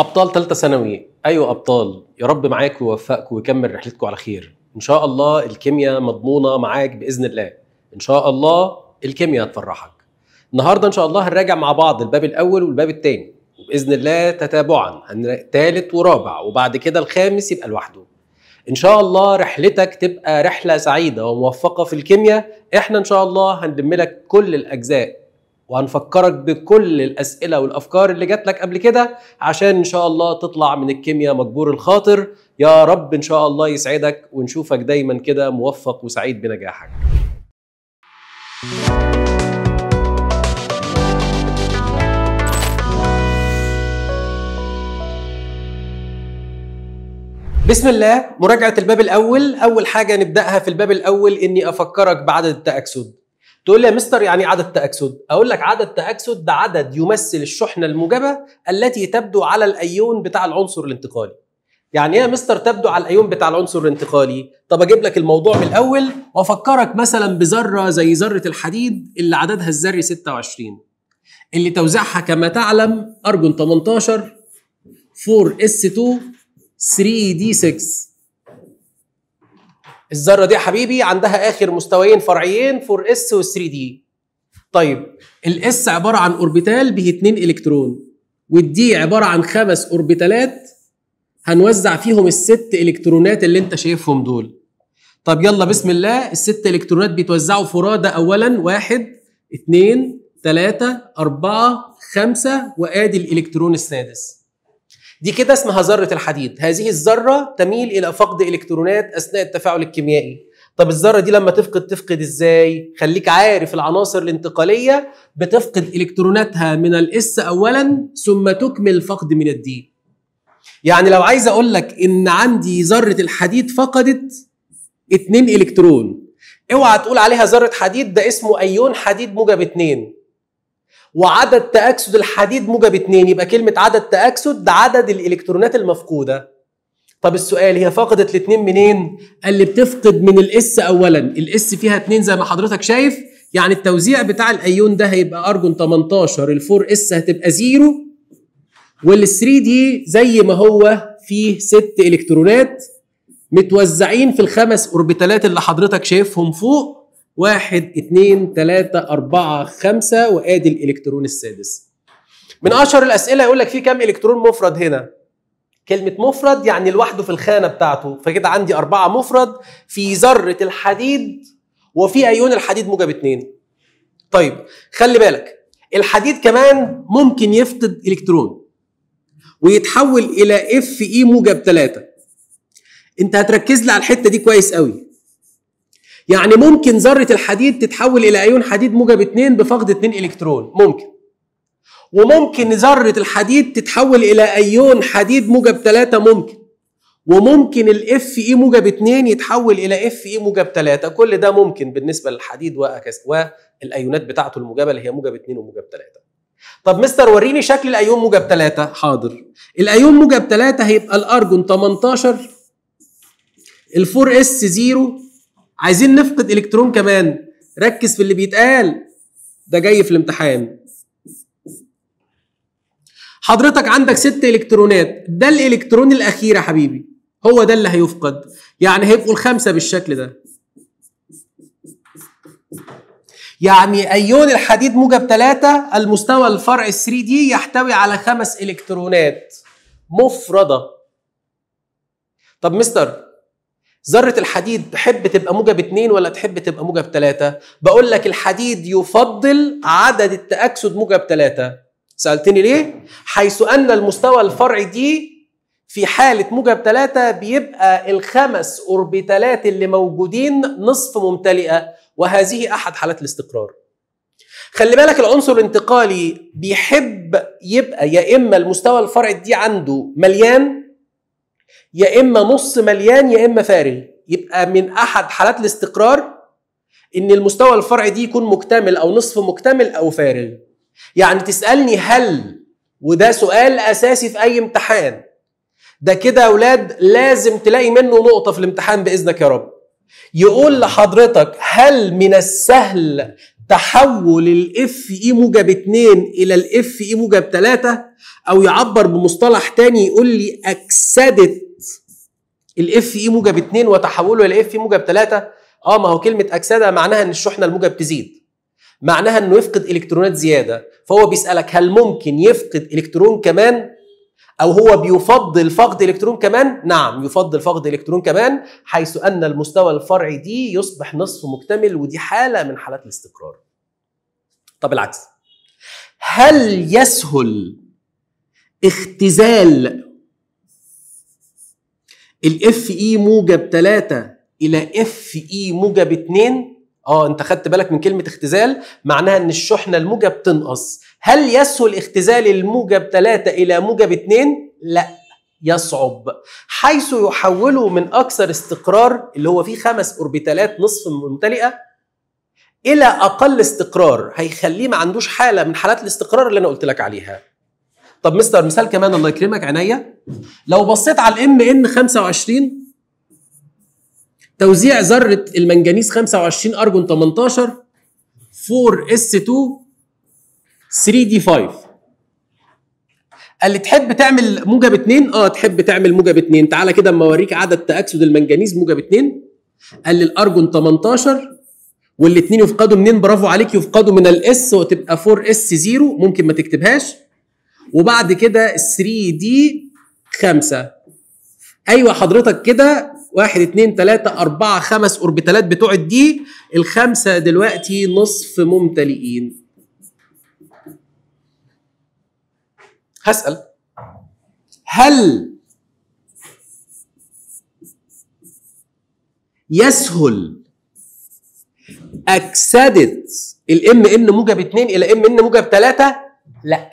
ابطال ثالثه ثانوي ايوه ابطال يا رب معاك ويوفقك ويكمل رحلتكم على خير ان شاء الله الكيمياء مضمونه معاك باذن الله ان شاء الله الكيمياء تفرحك النهارده ان شاء الله هنراجع مع بعض الباب الاول والباب الثاني وباذن الله تتابعا ثالث ورابع وبعد كده الخامس يبقى لوحده ان شاء الله رحلتك تبقى رحله سعيده وموفقه في الكيمياء احنا ان شاء الله هنلم لك كل الاجزاء وهنفكرك بكل الاسئله والافكار اللي جات لك قبل كده عشان ان شاء الله تطلع من الكيمياء مجبور الخاطر يا رب ان شاء الله يسعدك ونشوفك دايما كده موفق وسعيد بنجاحك بسم الله مراجعة الباب الأول أول حاجة نبدأها في الباب الأول إني أفكرك بعدد التأكسد تقول لي يا مستر يعني عدد تأكسد اقول لك عدد تأكسد ده عدد يمثل الشحنه الموجبه التي تبدو على الايون بتاع العنصر الانتقالي يعني ايه يا مستر تبدو على الايون بتاع العنصر الانتقالي طب اجيب لك الموضوع من الاول وافكرك مثلا بذره زي ذره الحديد اللي عددها الذري 26 اللي توزيعها كما تعلم ارجون 18 4 s 2 3 d 6 الذره دي يا حبيبي عندها اخر مستويين فرعيين 4s و 3 d طيب الاس عباره عن اوربيتال به 2 الكترون والدي عباره عن خمس اوربيتالات هنوزع فيهم الست الكترونات اللي انت شايفهم دول طب يلا بسم الله الست الكترونات بيتوزعوا فرادى اولا واحد اثنين ثلاثة أربعة خمسة وآدي الإلكترون السادس دي كده اسمها ذرة الحديد هذه الذرة تميل إلى فقد إلكترونات أثناء التفاعل الكيميائي طب الذرة دي لما تفقد تفقد إزاي؟ خليك عارف العناصر الانتقالية بتفقد إلكتروناتها من الإس أولا ثم تكمل الفقد من الدي يعني لو عايز أقول لك إن عندي ذرة الحديد فقدت 2 إلكترون اوعى تقول عليها ذرة حديد ده اسمه أيون حديد موجب 2 وعدد تأكسد الحديد موجب 2 يبقى كلمة عدد تأكسد ده عدد الإلكترونات المفقودة طب السؤال هي فقدت الاثنين منين؟ قال لي بتفقد من الاس اولا، الاس فيها اثنين زي ما حضرتك شايف، يعني التوزيع بتاع الايون ده هيبقى ارجون 18 الفور اس هتبقى زيرو وال 3 دي زي ما هو فيه ست الكترونات متوزعين في الخمس اوربيتالات اللي حضرتك شايفهم فوق واحد اثنين ثلاثة أربعة خمسة وآدي الإلكترون السادس من أشهر الأسئلة يقول لك في كام إلكترون مفرد هنا كلمة مفرد يعني لوحده في الخانة بتاعته فكده عندي أربعة مفرد في ذرة الحديد وفي أيون الحديد موجب اثنين طيب خلي بالك الحديد كمان ممكن يفقد إلكترون ويتحول إلى اف اي e موجب 3 انت هتركز لي على الحته دي كويس قوي يعني ممكن ذرة الحديد تتحول إلى أيون حديد موجب 2 بفقد 2 إلكترون ممكن وممكن ذرة الحديد تتحول إلى أيون حديد موجب 3 ممكن وممكن الاف اي موجب 2 يتحول الى اف اي موجب 3 كل ده ممكن بالنسبه للحديد والايونات بتاعته الموجبه اللي هي موجب 2 وموجب 3 طب مستر وريني شكل الايون موجب 3 حاضر الايون موجب 3 هيبقى الارجون 18 ال4 اس 0 عايزين نفقد الكترون كمان ركز في اللي بيتقال ده جاي في الامتحان حضرتك عندك ست الكترونات ده الالكترون الاخير يا حبيبي هو ده اللي هيفقد يعني هيبقوا الخمسه بالشكل ده يعني ايون الحديد موجب ثلاثه المستوى الفرع 3 دي يحتوي على خمس الكترونات مفرده طب مستر ذرة الحديد تحب تبقى موجب اتنين ولا تحب تبقى موجب تلاتة؟ بقول لك الحديد يفضل عدد التأكسد موجب تلاتة. سألتني ليه؟ حيث أن المستوى الفرعي دي في حالة موجب تلاتة بيبقى الخمس أوربيتالات اللي موجودين نصف ممتلئة وهذه أحد حالات الاستقرار. خلي بالك العنصر الانتقالي بيحب يبقى يا إما المستوى الفرعي دي عنده مليان يا اما نص مليان يا اما فارغ يبقى من احد حالات الاستقرار ان المستوى الفرعي دي يكون مكتمل او نصف مكتمل او فارغ يعني تسالني هل وده سؤال اساسي في اي امتحان ده كده يا اولاد لازم تلاقي منه نقطه في الامتحان باذنك يا رب يقول لحضرتك هل من السهل تحول الاف اي موجب 2 الى الاف اي موجب 3 او يعبر بمصطلح تاني يقول لي اكسدت الاف اي موجب 2 وتحوله الى اف اي موجب 3 اه ما هو كلمه اكسده معناها ان الشحنه الموجب تزيد معناها انه يفقد الكترونات زياده فهو بيسالك هل ممكن يفقد الكترون كمان أو هو بيفضل فقد إلكترون كمان؟ نعم يفضل فقد إلكترون كمان حيث أن المستوى الفرعي دي يصبح نصف مكتمل ودي حالة من حالات الاستقرار. طب العكس هل يسهل اختزال الاف اي e موجب 3 الى اف اي e موجب 2 اه انت خدت بالك من كلمه اختزال معناها ان الشحنه الموجه بتنقص هل يسهل اختزال الموجب 3 الى موجب 2 لا يصعب حيث يحوله من اكثر استقرار اللي هو فيه خمس اوربيتالات نصف ممتلئه الى اقل استقرار هيخليه ما عندوش حاله من حالات الاستقرار اللي انا قلت لك عليها طب مستر مثال كمان الله يكرمك عينيا لو بصيت على الام ان 25 توزيع ذره المنجنيز 25 ارجون 18 4 اس 2 3 دي 5 قال لي تحب تعمل موجب 2 اه تحب تعمل موجب 2 تعالى كده اما اوريك عدد تاكسد المنجنيز موجب 2 قال لي الارجون 18 والاثنين يفقدوا منين برافو عليك يفقدوا من الاس وتبقى 4 اس 0 ممكن ما تكتبهاش وبعد كده 3 دي 5 ايوه حضرتك كده واحد اتنين تلاتة أربعة خمس أوربيتالات بتوع الدي الخمسة دلوقتي نصف ممتلئين هسأل هل يسهل أكسدة الام ان موجب 2 الى ام ان موجب 3 لا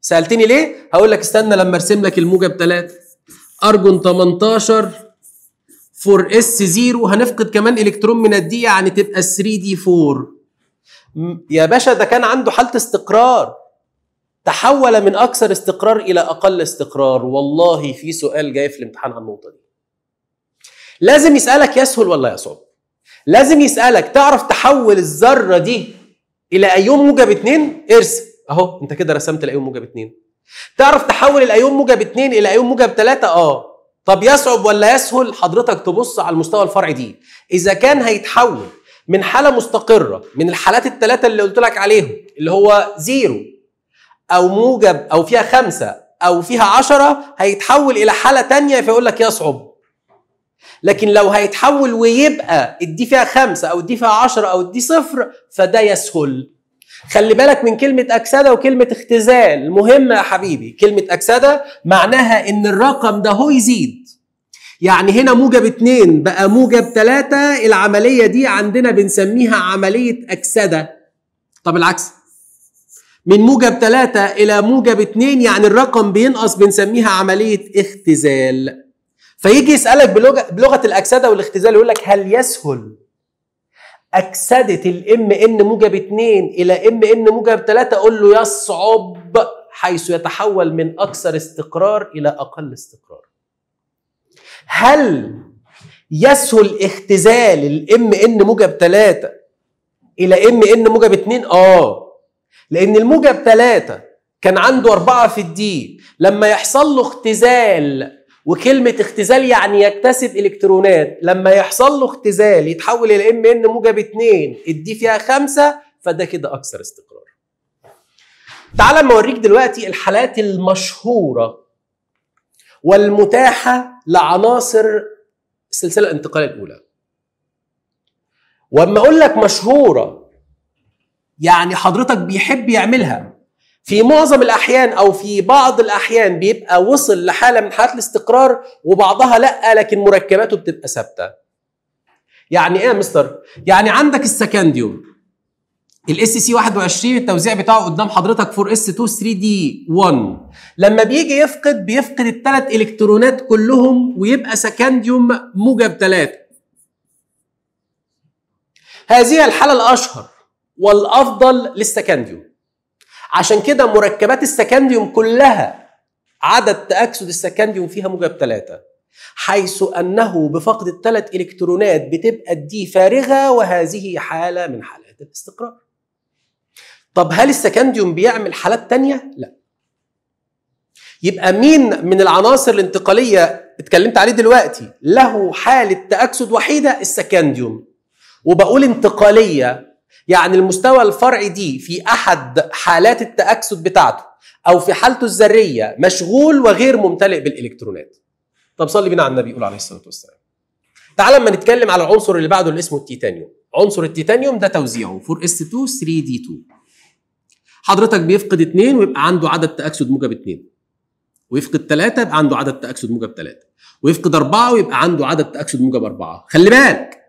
سالتني ليه هقول لك استنى لما ارسم لك الموجب 3 ارجون 18 4 s 0 هنفقد كمان الكترون من الدي يعني تبقى 3 3D 4 يا باشا ده كان عنده حاله استقرار تحول من اكثر استقرار الى اقل استقرار والله في سؤال جاي في الامتحان عن النقطه دي لازم يسالك يسهل ولا يصعب لازم يسالك تعرف تحول الذره دي الى ايون موجب 2 ارسم اهو انت كده رسمت الايون موجب 2 تعرف تحول الايون موجب 2 الى ايون موجب 3 اه طب يصعب ولا يسهل حضرتك تبص على المستوى الفرعي دي اذا كان هيتحول من حاله مستقره من الحالات الثلاثه اللي قلت لك عليهم اللي هو زيرو او موجب او فيها خمسه او فيها عشرة هيتحول الى حاله تانية فيقول لك يصعب لكن لو هيتحول ويبقى ادي فيها خمسة او ادي فيها عشرة او ادي صفر فده يسهل خلي بالك من كلمة أكسدة وكلمة اختزال مهمة يا حبيبي كلمة أكسدة معناها إن الرقم ده هو يزيد يعني هنا موجب اتنين بقى موجب تلاتة العملية دي عندنا بنسميها عملية أكسدة طب العكس من موجب تلاتة إلى موجب اتنين يعني الرقم بينقص بنسميها عملية اختزال فيجي يسألك بلغة, بلغة الأكسدة والاختزال يقول لك هل يسهل اكسدت الام ان موجب 2 الى ام ان موجب 3 اقول له يصعب حيث يتحول من اكثر استقرار الى اقل استقرار هل يسهل اختزال الام ان موجب 3 الى ام ان موجب 2 اه لان الموجب 3 كان عنده 4 في الدي لما يحصل له اختزال وكلمة اختزال يعني يكتسب إلكترونات لما يحصل له اختزال يتحول إلى ام ان موجب 2 ادي فيها 5 فده كده أكثر استقرار. تعال اما اوريك دلوقتي الحالات المشهورة والمتاحة لعناصر السلسلة الانتقالية الأولى. واما أقول لك مشهورة يعني حضرتك بيحب يعملها في معظم الأحيان أو في بعض الأحيان بيبقى وصل لحالة من حالات الاستقرار وبعضها لأ لكن مركباته بتبقى ثابتة يعني إيه يا مستر؟ يعني عندك السكنديوم الاس سي 21 التوزيع بتاعه قدام حضرتك 4 اس 2 3 دي 1 لما بيجي يفقد بيفقد الثلاث الكترونات كلهم ويبقى سكنديوم موجب ثلاثة هذه الحاله الاشهر والافضل للسكنديوم عشان كده مركبات السكنديوم كلها عدد تأكسد السكنديوم فيها موجب ثلاثة حيث أنه بفقد الثلاث إلكترونات بتبقى الدي فارغة وهذه حالة من حالات الاستقرار طب هل السكنديوم بيعمل حالات تانية؟ لا يبقى مين من العناصر الانتقالية اتكلمت عليه دلوقتي له حالة تأكسد وحيدة السكنديوم وبقول انتقالية يعني المستوى الفرعي دي في أحد حالات التأكسد بتاعته أو في حالته الذرية مشغول وغير ممتلئ بالإلكترونات طب صلي بينا على النبي يقول عليه الصلاة والسلام تعال لما نتكلم على العنصر اللي بعده اللي اسمه التيتانيوم عنصر التيتانيوم ده توزيعه 4s2 3d2 حضرتك بيفقد اثنين ويبقى عنده عدد تأكسد موجب اثنين ويفقد ثلاثة يبقى عنده عدد تأكسد موجب ثلاثة ويفقد أربعة ويبقى عنده عدد تأكسد موجب أربعة خلي بالك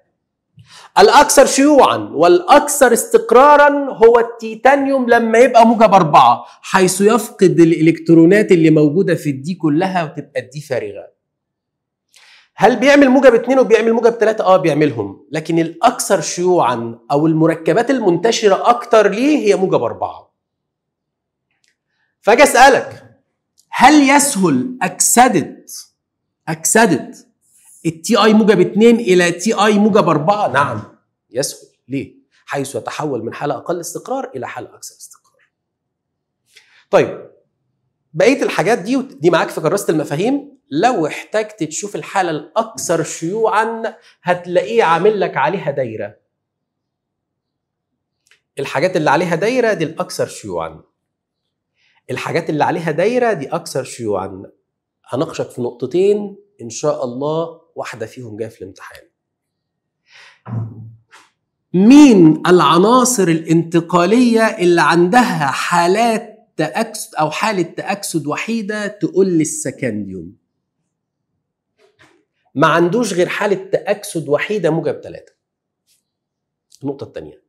الأكثر شيوعا والأكثر استقرارا هو التيتانيوم لما يبقى موجب أربعة حيث يفقد الإلكترونات اللي موجودة في الدي كلها وتبقى الدي فارغة هل بيعمل موجب اثنين وبيعمل موجب ثلاثة؟ اه بيعملهم، لكن الأكثر شيوعا أو المركبات المنتشرة أكتر ليه هي موجب أربعة. فأجي أسألك هل يسهل أكسدة أكسدة التي اي موجب 2 الى تي اي موجب 4 نعم يسهل ليه حيث يتحول من حاله اقل استقرار الى حاله اكثر استقرار طيب بقيه الحاجات دي دي معاك في كراسه المفاهيم لو احتجت تشوف الحاله الاكثر شيوعا هتلاقيه عامل لك عليها دايره الحاجات اللي عليها دايره دي الاكثر شيوعا الحاجات اللي عليها دايره دي اكثر شيوعا هناقشك في نقطتين ان شاء الله واحده فيهم جايه في الامتحان مين العناصر الانتقاليه اللي عندها حالات تاكسد او حاله تاكسد وحيده تقول للسكنديوم ما عندوش غير حاله تاكسد وحيده موجب ثلاثه النقطه الثانيه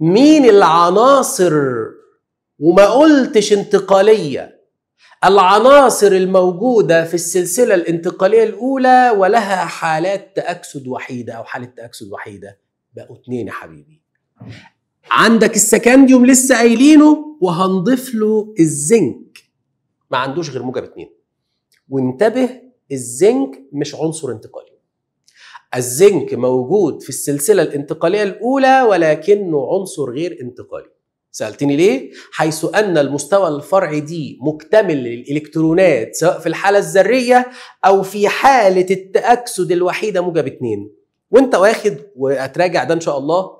مين العناصر وما قلتش انتقاليه العناصر الموجودة في السلسلة الانتقالية الأولى ولها حالات تأكسد وحيدة أو حالة تأكسد وحيدة بقوا اتنين يا حبيبي عندك السكنديوم لسه قايلينه وهنضيف له الزنك ما عندوش غير موجب اتنين وانتبه الزنك مش عنصر انتقالي الزنك موجود في السلسلة الانتقالية الأولى ولكنه عنصر غير انتقالي سألتني ليه؟ حيث أن المستوى الفرعي دي مكتمل للإلكترونات سواء في الحالة الذرية أو في حالة التأكسد الوحيدة موجب 2 وانت واخد وهتراجع ده إن شاء الله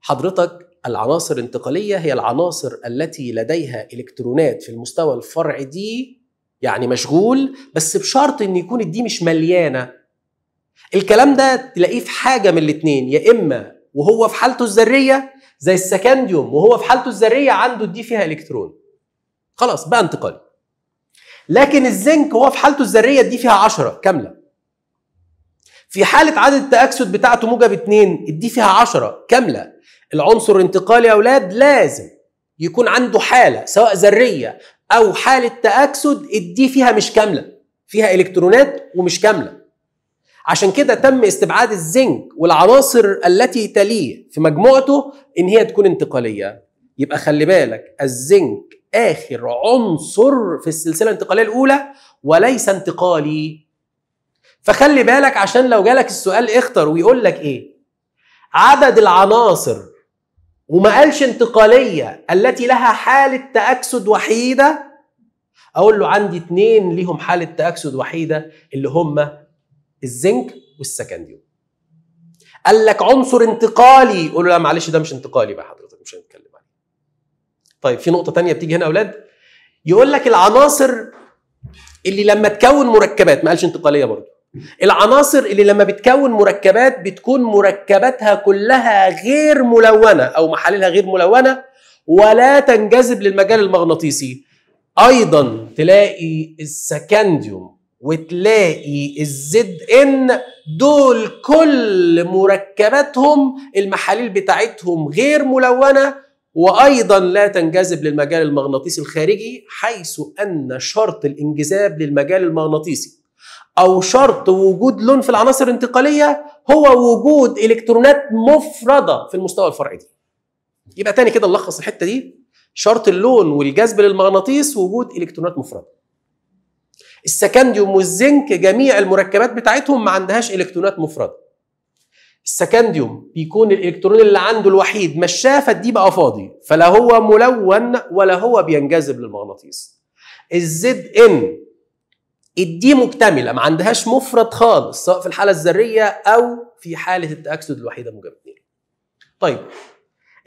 حضرتك العناصر الانتقالية هي العناصر التي لديها إلكترونات في المستوى الفرعي دي يعني مشغول بس بشرط ان يكون الدي مش مليانه الكلام ده تلاقيه في حاجه من الاتنين يا اما وهو في حالته الذريه زي السكنديوم وهو في حالته الذريه عنده دي فيها الكترون خلاص بقى انتقالي لكن الزنك هو في حالته الذريه دي فيها 10 كامله في حاله عدد التاكسد بتاعته موجب 2 الدي فيها 10 كامله العنصر الانتقالي يا اولاد لازم يكون عنده حاله سواء ذريه او حاله تاكسد الدي فيها مش كامله فيها الكترونات ومش كامله عشان كده تم استبعاد الزنك والعناصر التي تليه في مجموعته ان هي تكون انتقاليه يبقى خلي بالك الزنك اخر عنصر في السلسله الانتقاليه الاولى وليس انتقالي فخلي بالك عشان لو جالك السؤال اختر ويقول لك ايه عدد العناصر وما قالش انتقاليه التي لها حاله تاكسد وحيده اقول له عندي اتنين ليهم حاله تاكسد وحيده اللي هم الزنك والسكنديوم قال لك عنصر انتقالي قول له لا معلش ده مش انتقالي بقى حضرتك مش هنتكلم عليه طيب في نقطه تانية بتيجي هنا يا اولاد يقول لك العناصر اللي لما تكون مركبات ما قالش انتقاليه برضه العناصر اللي لما بتكون مركبات بتكون مركباتها كلها غير ملونه او محاليلها غير ملونه ولا تنجذب للمجال المغناطيسي ايضا تلاقي السكنديوم وتلاقي الزد ان دول كل مركباتهم المحاليل بتاعتهم غير ملونه وايضا لا تنجذب للمجال المغناطيسي الخارجي حيث ان شرط الانجذاب للمجال المغناطيسي او شرط وجود لون في العناصر الانتقاليه هو وجود الكترونات مفرده في المستوى الفرعي يبقى تاني كده نلخص الحته دي شرط اللون والجذب للمغناطيس وجود الكترونات مفرده السكنديوم والزنك جميع المركبات بتاعتهم ما عندهاش الكترونات مفرده السكنديوم بيكون الالكترون اللي عنده الوحيد مشافه دي بقى فاضي فلا هو ملون ولا هو بينجذب للمغناطيس الزد ان الدي مكتمله ما عندهاش مفرد خالص سواء في الحاله الذريه او في حاله التاكسد الوحيده موجب طيب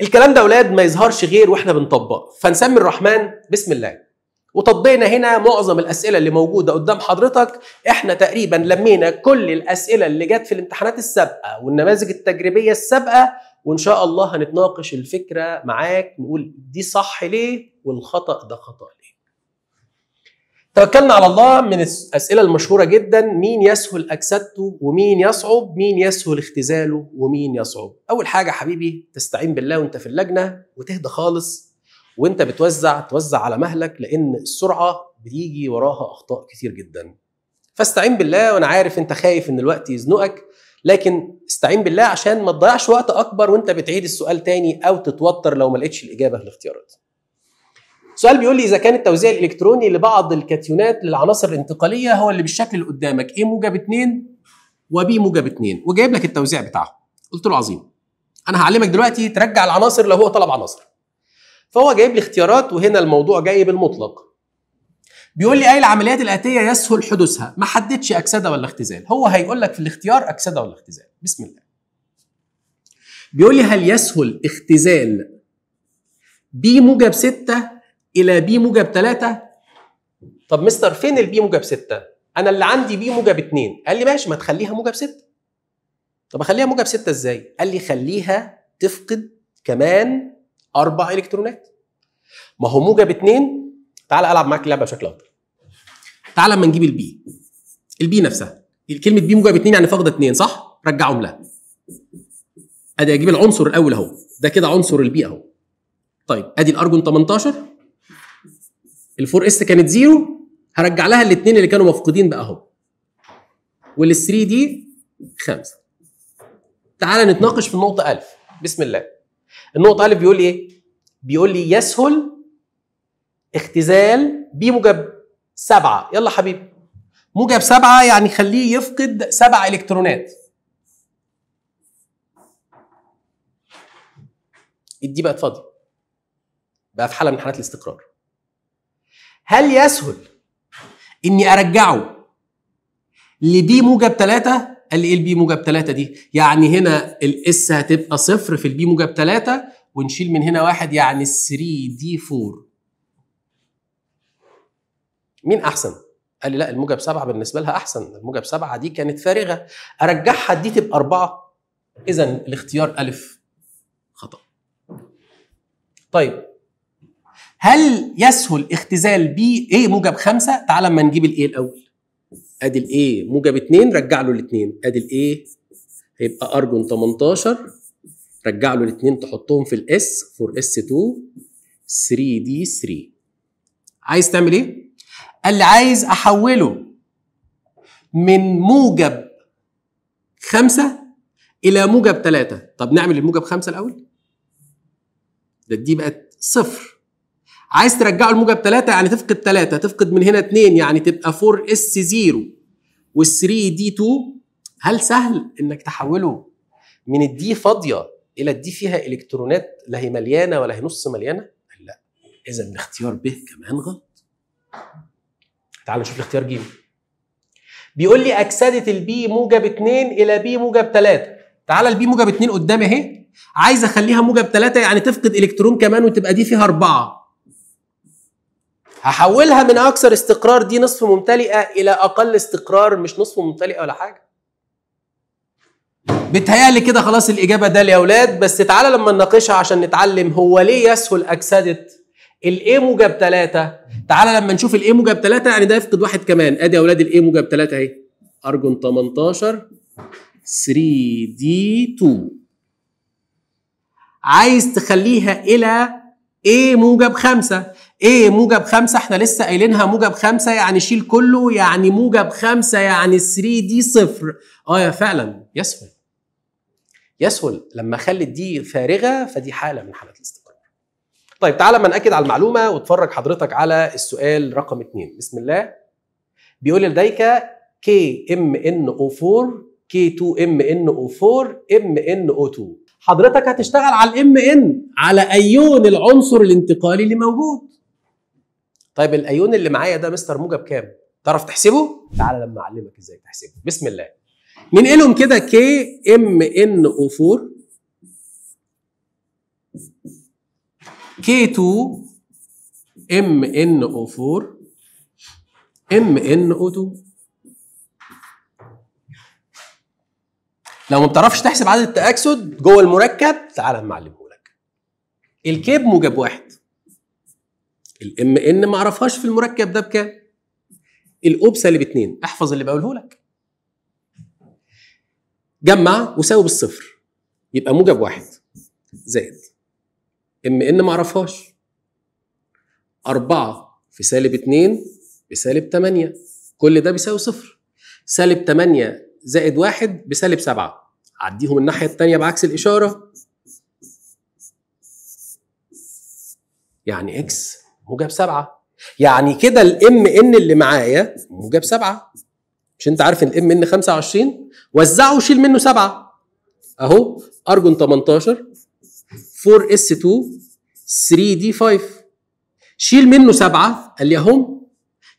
الكلام ده اولاد ما يظهرش غير واحنا بنطبق فنسمي الرحمن بسم الله وطبينا هنا معظم الاسئله اللي موجوده قدام حضرتك احنا تقريبا لمينا كل الاسئله اللي جت في الامتحانات السابقه والنماذج التجريبيه السابقه وان شاء الله هنتناقش الفكره معاك نقول دي صح ليه والخطا ده خطا ليه توكلنا على الله من الاسئله المشهوره جدا مين يسهل اكسدته ومين يصعب مين يسهل اختزاله ومين يصعب اول حاجه حبيبي تستعين بالله وانت في اللجنه وتهدى خالص وانت بتوزع توزع على مهلك لان السرعه بيجي وراها اخطاء كتير جدا فاستعين بالله وانا عارف انت خايف ان الوقت يزنقك لكن استعين بالله عشان ما تضيعش وقت اكبر وانت بتعيد السؤال تاني او تتوتر لو ما لقيتش الاجابه في الاختيارات سؤال بيقول لي اذا كان التوزيع الالكتروني لبعض الكاتيونات للعناصر الانتقاليه هو اللي بالشكل اللي قدامك A موجب 2 وبي موجب 2 وجايب لك التوزيع بتاعهم قلت له عظيم انا هعلمك دلوقتي ترجع العناصر لو هو طلب عناصر فهو جايب لي اختيارات وهنا الموضوع جاي بالمطلق بيقول لي اي العمليات الاتيه يسهل حدوثها ما حددش اكسده ولا اختزال هو هيقول لك في الاختيار اكسده ولا اختزال بسم الله بيقول لي هل يسهل اختزال ب موجب 6 الى ب موجب 3 طب مستر فين البي موجب 6 انا اللي عندي بي موجب 2 قال لي ماشي ما تخليها موجب 6 طب اخليها موجب 6 ازاي قال لي خليها تفقد كمان اربع الكترونات ما هو موجب اتنين تعال العب معاك اللعبه بشكل اكبر تعال اما نجيب البي البي نفسها كلمه بي موجب اتنين يعني فاقده اتنين صح رجعهم لها ادي اجيب العنصر الاول اهو ده كده عنصر البي اهو طيب ادي الارجون 18 الفور اس كانت زيرو هرجع لها الاثنين اللي كانوا مفقودين بقى اهو وال3 دي خمسه تعالى نتناقش في النقطه 1000 بسم الله النقطه الف بيقول لي ايه بيقول لي يسهل اختزال ب موجب سبعة يلا حبيبي موجب سبعة يعني خليه يفقد سبع الكترونات دي بقت فاضيه بقى في حاله من حالات الاستقرار هل يسهل اني ارجعه لبي موجب ثلاثة قال لي ايه البي موجب 3 دي يعني هنا الاس هتبقى صفر في البي موجب 3 ونشيل من هنا واحد يعني 3 دي 4 مين احسن قال لي لا الموجب 7 بالنسبه لها احسن الموجب 7 دي كانت فارغه ارجعها دي تبقى 4 اذا الاختيار الف خطا طيب هل يسهل اختزال بي ايه موجب 5 تعال اما نجيب الايه الاول ادي الايه موجب 2 رجع له الاثنين ادي الايه هيبقى ارجون 18 رجع له الاثنين تحطهم في الاس 4 اس 2 3 دي 3 عايز تعمل ايه؟ قال لي عايز احوله من موجب خمسة إلى موجب ثلاثة طب نعمل الموجب خمسة الأول ده دي بقت صفر عايز ترجعه لموجب 3 يعني تفقد 3 تفقد من هنا 2 يعني تبقى 4 اس 0 وال 3 دي 2 هل سهل انك تحوله من الدي فاضيه الى الدي فيها الكترونات لا هي مليانه ولا هي نص مليانه؟ لا اذا الاختيار ب كمان غلط. تعال نشوف الاختيار ج بيقول لي اكسده البي موجب 2 الى بي موجب 3 تعال البي موجب 2 قدامي اهي عايز اخليها موجب 3 يعني تفقد الكترون كمان وتبقى دي فيها 4 هحولها من اكثر استقرار دي نصف ممتلئه الى اقل استقرار مش نصف ممتلئه ولا حاجه بتهيألي كده خلاص الإجابة ده يا أولاد بس تعالى لما نناقشها عشان نتعلم هو ليه يسهل أكسدة الاي موجب 3 تعالى لما نشوف الاي موجب 3 يعني ده يفقد واحد كمان أدي يا أولاد الاي موجب 3 أهي أرجون 18 3 دي 2 عايز تخليها إلى إيه موجب 5 ايه موجب خمسة احنا لسه قايلينها موجب خمسة يعني شيل كله يعني موجب خمسة يعني 3 دي صفر اه يا فعلا يسهل يسهل لما اخلي الدي فارغة فدي حالة من حالات الاستقرار طيب تعالى ما نأكد على المعلومة واتفرج حضرتك على السؤال رقم اثنين بسم الله بيقول لديك كي ام ان او 4 كي 2 ام ان او 4 ام ان او 2 حضرتك هتشتغل على الام ان على ايون العنصر الانتقالي اللي موجود طيب الايون اللي معايا ده مستر موجب كام؟ تعرف تحسبه؟ تعالى لما اعلمك ازاي تحسبه بسم الله ننقلهم كده كي ام ان او 4 كي 2 ام ان او 4 ام ان او 2 لو ما بتعرفش تحسب عدد التأكسد جوه المركب تعالى اعلمه لك الكي بموجب واحد الام ان ما اعرفهاش في المركب ده بكام الاوب سالب 2 احفظ اللي بقوله لك جمع وساوي بالصفر يبقى موجب واحد زائد ام ان ما اعرفهاش أربعة في سالب اتنين بسالب تمانية كل ده بيساوي صفر سالب تمانية زائد واحد بسالب سبعة عديهم الناحية التانية بعكس الإشارة يعني اكس موجب سبعه يعني كده الام ان اللي معايا موجب سبعه مش انت عارف الام ان 25 وزعه وشيل منه سبعه اهو ارجون 18 4 اس 2 3 دي 5 شيل منه سبعه قال لي اهم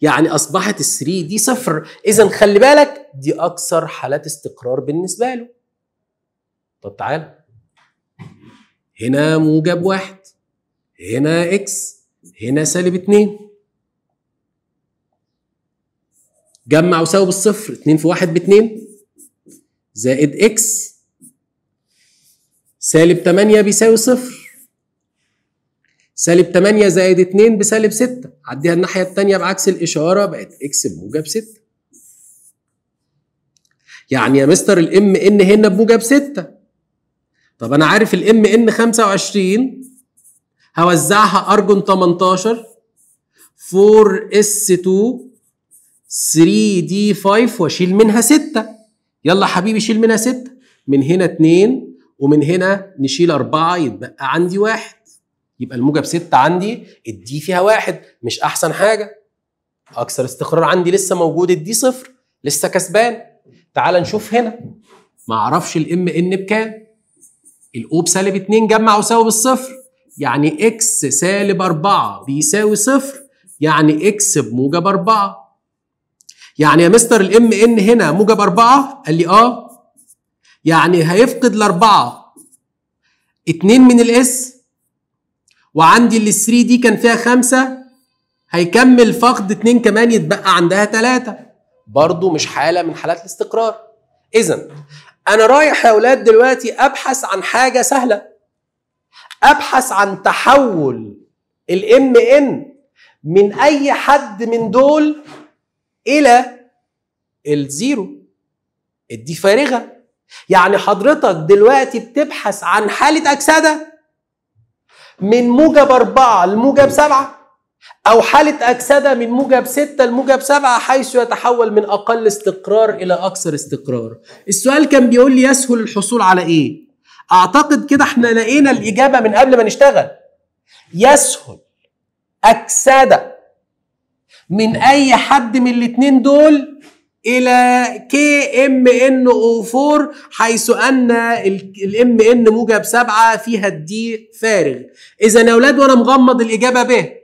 يعني اصبحت ال 3 دي صفر اذا خلي بالك دي اكثر حالات استقرار بالنسبه له طب تعال هنا موجب واحد هنا اكس هنا سالب 2 جمع وساوي بالصفر 2 في 1 ب 2 زائد اكس سالب 8 بيساوي صفر سالب 8 زائد 2 بسالب 6 عديها الناحية الثانيه بعكس الإشارة بقت اكس بموجب 6 يعني يا مستر الام ان هنا بموجب 6 طب انا عارف الام ان 25 هوزعها ارجون 18 4 اس 2 3 دي 5 واشيل منها 6 يلا حبيبي شيل منها 6 من هنا 2 ومن هنا نشيل 4 يتبقى عندي 1 يبقى الموجب 6 عندي الدي فيها 1 مش احسن حاجه اكثر استقرار عندي لسه موجود الدي صفر لسه كسبان تعال نشوف هنا ما اعرفش الام ان بكام الاو بسالب 2 جمع وساوي بالصفر يعني اكس سالب 4 بيساوي صفر يعني اكس بموجب 4 يعني يا مستر الام ان هنا موجب 4 قال لي اه يعني هيفقد الاربعه 2 من الاس وعندي ال 3 دي كان فيها 5 هيكمل فقد 2 كمان يتبقى عندها 3 برضه مش حاله من حالات الاستقرار اذا انا رايح يا اولاد دلوقتي ابحث عن حاجه سهله ابحث عن تحول الام ان من اي حد من دول الى الزيرو دي فارغه يعني حضرتك دلوقتي بتبحث عن حاله اكسده من موجب أربعة لموجب سبعة أو حالة أكسدة من موجب ستة لموجب سبعة حيث يتحول من أقل استقرار إلى أكثر استقرار السؤال كان بيقول لي يسهل الحصول على إيه؟ اعتقد كده احنا لقينا الاجابه من قبل ما نشتغل يسهل اكسده من اي حد من الاثنين دول الى كي ام ان او 4 حيث ان الام ان موجب 7 فيها الدي فارغ اذا يا اولاد وانا مغمض الاجابه ب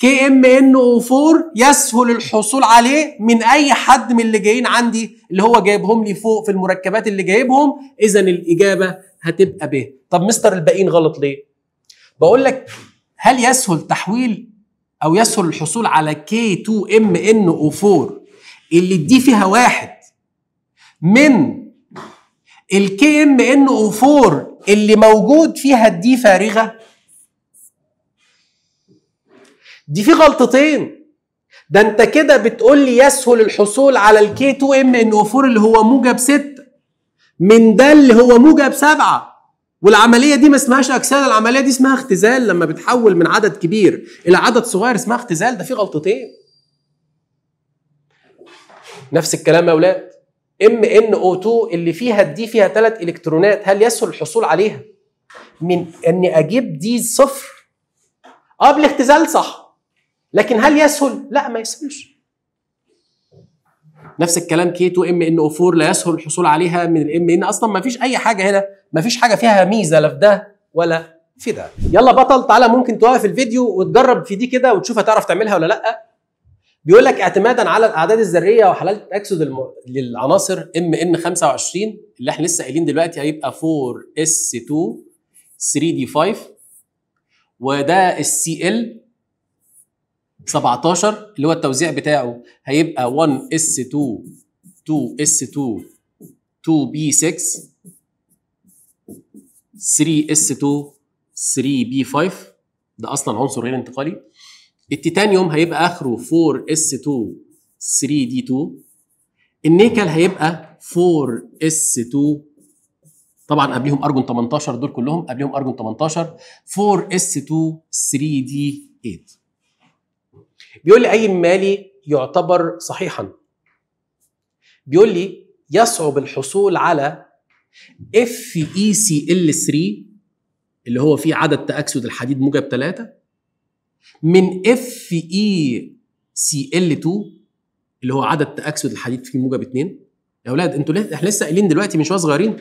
كي ام ان او 4 يسهل الحصول عليه من اي حد من اللي جايين عندي اللي هو جايبهم لي فوق في المركبات اللي جايبهم اذا الاجابه هتبقى ب طب مستر الباقيين غلط ليه بقول لك هل يسهل تحويل او يسهل الحصول على كي 2 ام ان او 4 اللي دي فيها واحد من الكي ام ان او 4 اللي موجود فيها الدي فارغه دي في غلطتين ده انت كده بتقول لي يسهل الحصول على الكي 2 ام ان او 4 اللي هو موجب 6 من ده اللي هو موجب 7 والعمليه دي ما اسمهاش اكسال العمليه دي اسمها اختزال لما بتحول من عدد كبير الى عدد صغير اسمها اختزال ده في غلطتين نفس الكلام يا اولاد ام ان او 2 اللي فيها الدي فيها ثلاث الكترونات هل يسهل الحصول عليها من اني اجيب دي صفر قبل آه، اختزال صح لكن هل يسهل؟ لا ما يسهلش نفس الكلام كي 2 ام ان او 4 لا يسهل الحصول عليها من الام ان اصلا ما فيش اي حاجه هنا ما فيش حاجه فيها ميزه لا في ده ولا في ده يلا بطل تعالى ممكن توقف الفيديو وتجرب في دي كده وتشوف هتعرف تعملها ولا لا بيقول لك اعتمادا على الاعداد الذريه وحلاله اكسود الم... للعناصر ام ان 25 اللي احنا لسه قايلين دلوقتي هيبقى 4 اس 2 3 دي 5 وده السي ال 17 اللي هو التوزيع بتاعه هيبقى 1s2 2s2 2b6 3s2 3b5 ده اصلا عنصر غير انتقالي التيتانيوم هيبقى اخره 4s2 3d2 النيكل هيبقى 4s2 طبعا قبلهم ارجون 18 دول كلهم قبلهم ارجون 18 4s2 3d8 بيقول لي أي مالي يعتبر صحيحا بيقول لي يصعب الحصول على اف اي سي ال 3 اللي هو فيه عدد تأكسد الحديد موجب 3 من اف اي سي ال 2 اللي هو عدد تأكسد الحديد فيه موجب 2 يا اولاد انتوا احنا لسه قايلين دلوقتي من شويه صغيرين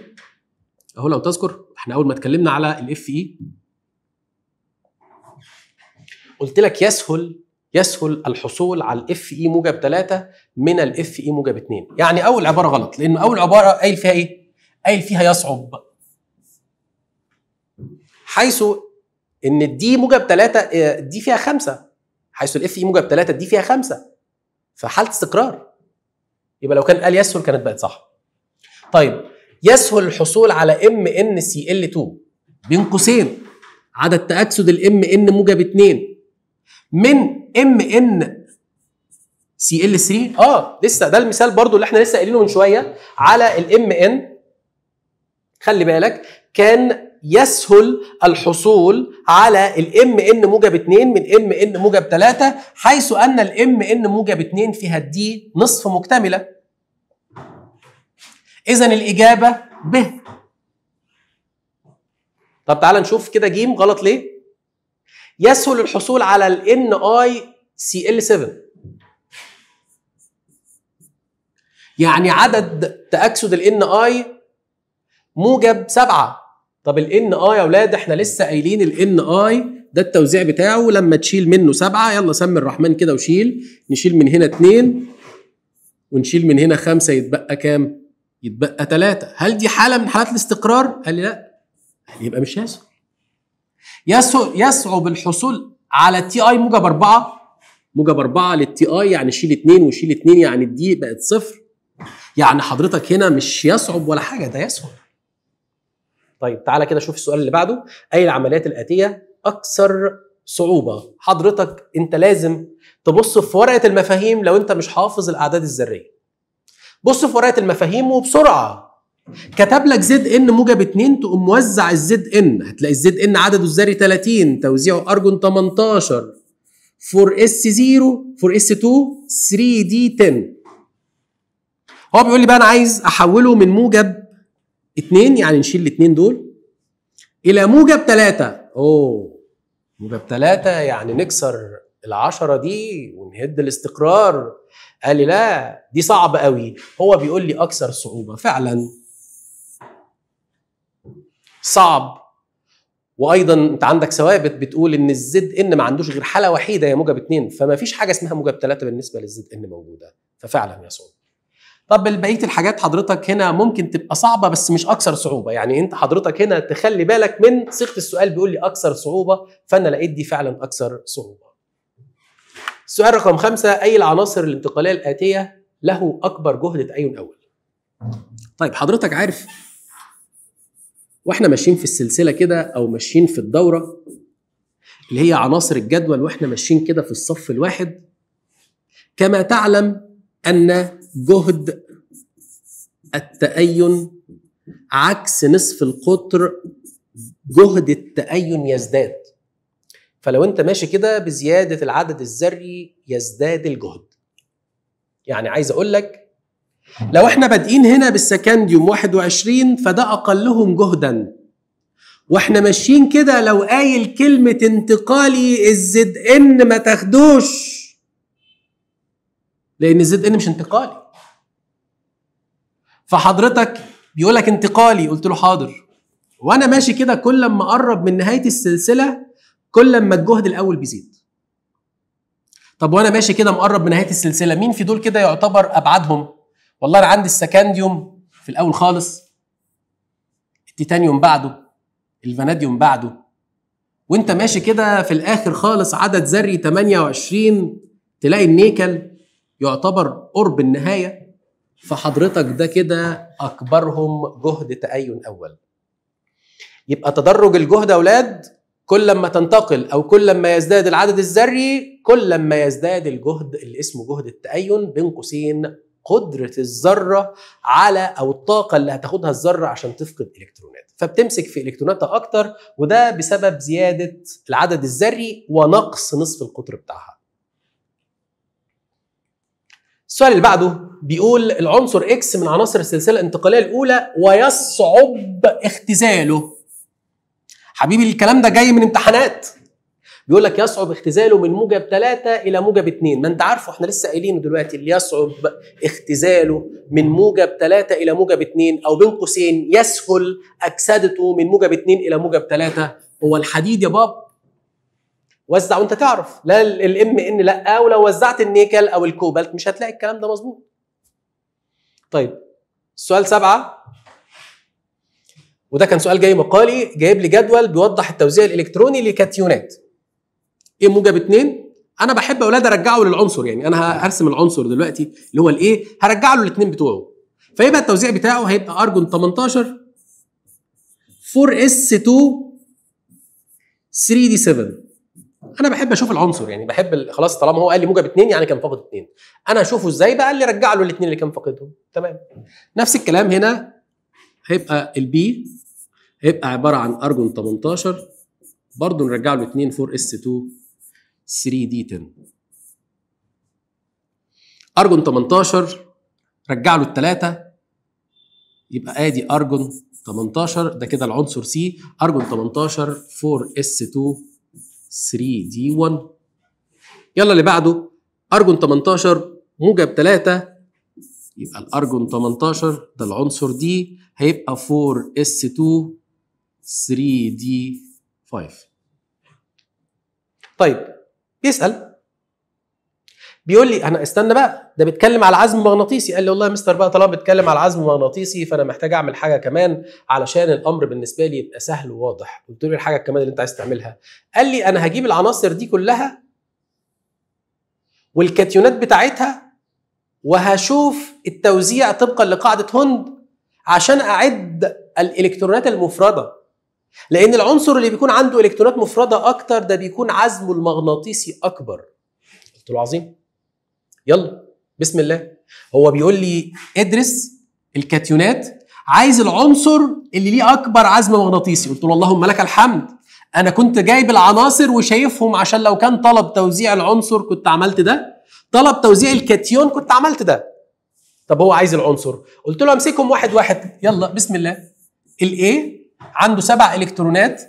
اهو لو تذكر احنا اول ما اتكلمنا على الاف اي e. قلت لك يسهل يسهل الحصول على الاف اي e موجب 3 من الاف اي e موجب 2 يعني اول عباره غلط لان اول عباره قايل فيها ايه قايل فيها يصعب حيث ان الدي موجب 3 دي آه، فيها 5 حيث الاف اي e موجب 3 دي فيها 5 فحاله استقرار يبقى لو كان قال يسهل كانت بقت صح طيب يسهل الحصول على ام ان سي ال 2 بين قوسين عدد تاكسد الام ان موجب 2 من ام ان سي ال 3 اه لسه ده المثال برضو اللي احنا لسه قايلينه من شويه على الام ان خلي بالك كان يسهل الحصول على الام ان موجب 2 من ام ان موجب 3 حيث ان الام ان موجب 2 فيها الدي نصف مكتمله اذا الاجابه ب طب تعالى نشوف كده جيم غلط ليه يسهل الحصول على ال ان اي سي ال 7 يعني عدد تاكسد ال ان اي موجب 7 طب ال ان اي يا اولاد احنا لسه قايلين ال ان اي ده التوزيع بتاعه لما تشيل منه سبعة يلا سمي الرحمن كده وشيل نشيل من هنا اتنين ونشيل من هنا خمسة يتبقى كام؟ يتبقى ثلاثة هل دي حالة من حالات الاستقرار؟ قال لي لا يبقى مش يسهل يصعب الحصول على تي اي موجب 4 موجب 4 للتي اي يعني شيل 2 وشيل 2 يعني الدي بقت صفر يعني حضرتك هنا مش يصعب ولا حاجه ده يسهل طيب تعالى كده شوف السؤال اللي بعده اي العمليات الاتيه اكثر صعوبه حضرتك انت لازم تبص في ورقه المفاهيم لو انت مش حافظ الاعداد الذريه بص في ورقه المفاهيم وبسرعه كتب لك زد ان موجب 2 تقوم موزع الزد ان هتلاقي الزد ان عدده الذري 30 توزيعه ارجون 18 فور اس 0 فور اس 2 3 دي 10 هو بيقول لي بقى انا عايز احوله من موجب 2 يعني نشيل الاثنين دول الى موجب 3 اوه موجب 3 يعني نكسر ال10 دي ونهد الاستقرار قال لي لا دي صعبة قوي هو بيقول لي اكثر صعوبة فعلا صعب وايضا انت عندك ثوابت بتقول ان الزد ان ما عندوش غير حاله وحيده هي موجب اثنين فما فيش حاجه اسمها موجب ثلاثه بالنسبه للزد ان موجوده ففعلا يا صوت طب بقيه الحاجات حضرتك هنا ممكن تبقى صعبه بس مش اكثر صعوبه يعني انت حضرتك هنا تخلي بالك من صيغه السؤال بيقول لي اكثر صعوبه فانا لقيت دي فعلا اكثر صعوبه السؤال رقم خمسة أي العناصر الانتقالية الآتية له أكبر جهد تأين أول؟ طيب حضرتك عارف واحنا ماشيين في السلسله كده او ماشيين في الدوره اللي هي عناصر الجدول واحنا ماشيين كده في الصف الواحد كما تعلم ان جهد التأين عكس نصف القطر جهد التأين يزداد فلو انت ماشي كده بزيادة العدد الذري يزداد الجهد يعني عايز اقول لك لو احنا بادئين هنا بالسكنديوم 21 فده اقلهم جهدا واحنا ماشيين كده لو قايل كلمة انتقالي الزد ان ما تاخدوش لان الزد ان مش انتقالي فحضرتك بيقول لك انتقالي قلت له حاضر وانا ماشي كده كل ما اقرب من نهايه السلسله كل ما الجهد الاول بيزيد طب وانا ماشي كده مقرب من نهايه السلسله مين في دول كده يعتبر ابعدهم والله انا عندي السكنديوم في الاول خالص التيتانيوم بعده الفناديوم بعده وانت ماشي كده في الاخر خالص عدد ذري 28 تلاقي النيكل يعتبر قرب النهايه فحضرتك ده كده اكبرهم جهد تأين اول يبقى تدرج الجهد اولاد كل ما تنتقل او كل ما يزداد العدد الذري كل ما يزداد الجهد اللي اسمه جهد التأين بين قوسين قدره الذره على او الطاقه اللي هتاخدها الذره عشان تفقد الكترونات فبتمسك في الكتروناتها اكتر وده بسبب زياده العدد الذري ونقص نصف القطر بتاعها السؤال اللي بعده بيقول العنصر اكس من عناصر السلسله الانتقاليه الاولى ويصعب اختزاله حبيبي الكلام ده جاي من امتحانات بيقول لك يصعب اختزاله من موجب ثلاثة إلى موجب اثنين ما أنت عارفه إحنا لسه قايلينه دلوقتي اللي يصعب اختزاله من موجب ثلاثة إلى موجب اثنين أو بين قوسين يسهل أكسدته من موجب اثنين إلى موجب ثلاثة هو الحديد يا باب وزع وانت تعرف لا الام ان لا ولو وزعت النيكل او الكوبالت مش هتلاقي الكلام ده مظبوط طيب السؤال سبعة وده كان سؤال جاي مقالي جايب لي جدول بيوضح التوزيع الالكتروني للكاتيونات ايه موجب 2 انا بحب اولاد ارجعه للعنصر يعني انا هرسم العنصر دلوقتي اللي هو الايه هرجع له الاثنين بتوعه فيبقى التوزيع بتاعه هيبقى ارجون 18 4 اس 2 3 دي 7 انا بحب اشوف العنصر يعني بحب خلاص طالما هو قال لي موجب 2 يعني كان فاقد 2 انا اشوفه ازاي بقى اللي رجع له الاثنين اللي كان فاقدهم تمام نفس الكلام هنا هيبقى البي هيبقى عباره عن ارجون 18 برضه نرجع له 2 4 اس 2 3 دي 10 ارجون 18 رجع له الثلاثه يبقى ادي ارجون 18 ده كده العنصر سي ارجون 18 4 اس 2 3 دي 1 يلا اللي بعده ارجون 18 موجب 3 يبقى الارجون 18 ده العنصر دي هيبقى 4 اس 2 3 دي 5 طيب بيسال بيقول لي انا استنى بقى ده بيتكلم على عزم مغناطيسي قال لي والله يا مستر بقى طالما بيتكلم على عزم مغناطيسي فانا محتاج اعمل حاجه كمان علشان الامر بالنسبه لي يبقى سهل وواضح قلت له إيه الحاجه كمان اللي انت عايز تعملها قال لي انا هجيب العناصر دي كلها والكاتيونات بتاعتها وهشوف التوزيع طبقا لقاعده هوند عشان اعد الالكترونات المفرده لان العنصر اللي بيكون عنده الكترونات مفرده اكتر ده بيكون عزمه المغناطيسي اكبر قلت له عظيم يلا بسم الله هو بيقول لي ادرس الكاتيونات عايز العنصر اللي ليه اكبر عزم مغناطيسي قلت له اللهم لك الحمد انا كنت جايب العناصر وشايفهم عشان لو كان طلب توزيع العنصر كنت عملت ده طلب توزيع الكاتيون كنت عملت ده طب هو عايز العنصر قلت له امسكهم واحد واحد يلا بسم الله الايه عنده سبع الكترونات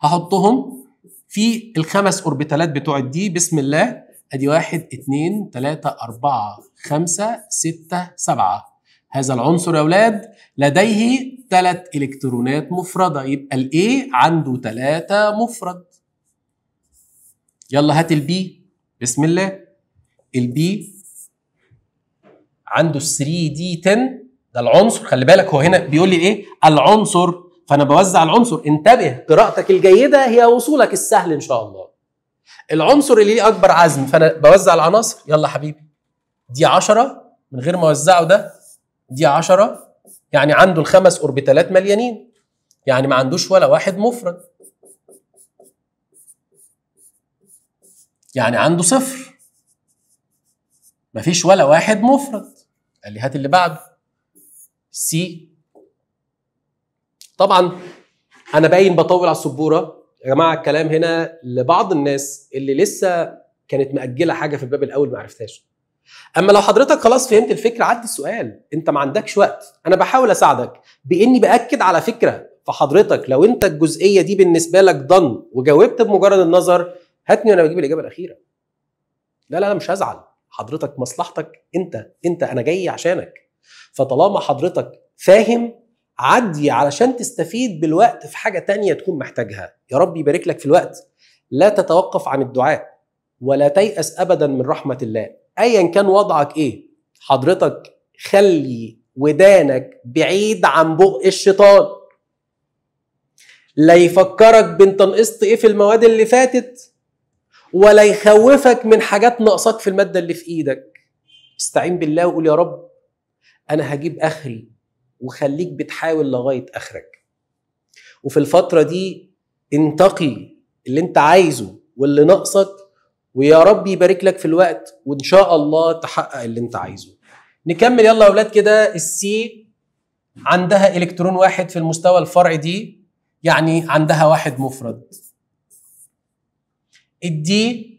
هحطهم في الخمس اوربيتالات بتوع الدي بسم الله ادي واحد اثنين ثلاثة اربعة خمسة ستة سبعة هذا العنصر يا اولاد لديه ثلاث الكترونات مفردة يبقى الاي عنده ثلاثة مفرد يلا هات البي بسم الله البي عنده 3 دي 10 ده العنصر خلي بالك هو هنا بيقول لي ايه العنصر فانا بوزع العنصر انتبه قراءتك الجيده هي وصولك السهل ان شاء الله العنصر اللي ليه اكبر عزم فانا بوزع العناصر يلا حبيبي دي 10 من غير ما اوزعه ده دي 10 يعني عنده الخمس اوربيتالات مليانين يعني ما عندوش ولا واحد مفرد يعني عنده صفر مفيش ولا واحد مفرد قال لي هات اللي بعده سي طبعا انا باين بطول على السبوره يا جماعه الكلام هنا لبعض الناس اللي لسه كانت مأجله حاجه في الباب الاول ما عرفتهاش اما لو حضرتك خلاص فهمت الفكره عدي السؤال انت ما عندكش وقت انا بحاول اساعدك باني باكد على فكره فحضرتك لو انت الجزئيه دي بالنسبه لك ضن وجاوبت بمجرد النظر هاتني وانا بجيب الاجابه الاخيره لا لا انا مش هزعل حضرتك مصلحتك انت انت انا جاي عشانك فطالما حضرتك فاهم عدي علشان تستفيد بالوقت في حاجة تانية تكون محتاجها يا رب يبارك لك في الوقت لا تتوقف عن الدعاء ولا تيأس أبدا من رحمة الله أيا كان وضعك إيه حضرتك خلي ودانك بعيد عن بق الشيطان لا يفكرك بانت نقصت ايه في المواد اللي فاتت ولا يخوفك من حاجات ناقصاك في الماده اللي في ايدك استعين بالله وقول يا رب انا هجيب اخري وخليك بتحاول لغايه اخرك وفي الفتره دي انتقي اللي انت عايزه واللي ناقصك ويا رب يبارك لك في الوقت وان شاء الله تحقق اللي انت عايزه نكمل يلا يا اولاد كده السي عندها الكترون واحد في المستوى الفرعي دي يعني عندها واحد مفرد الدي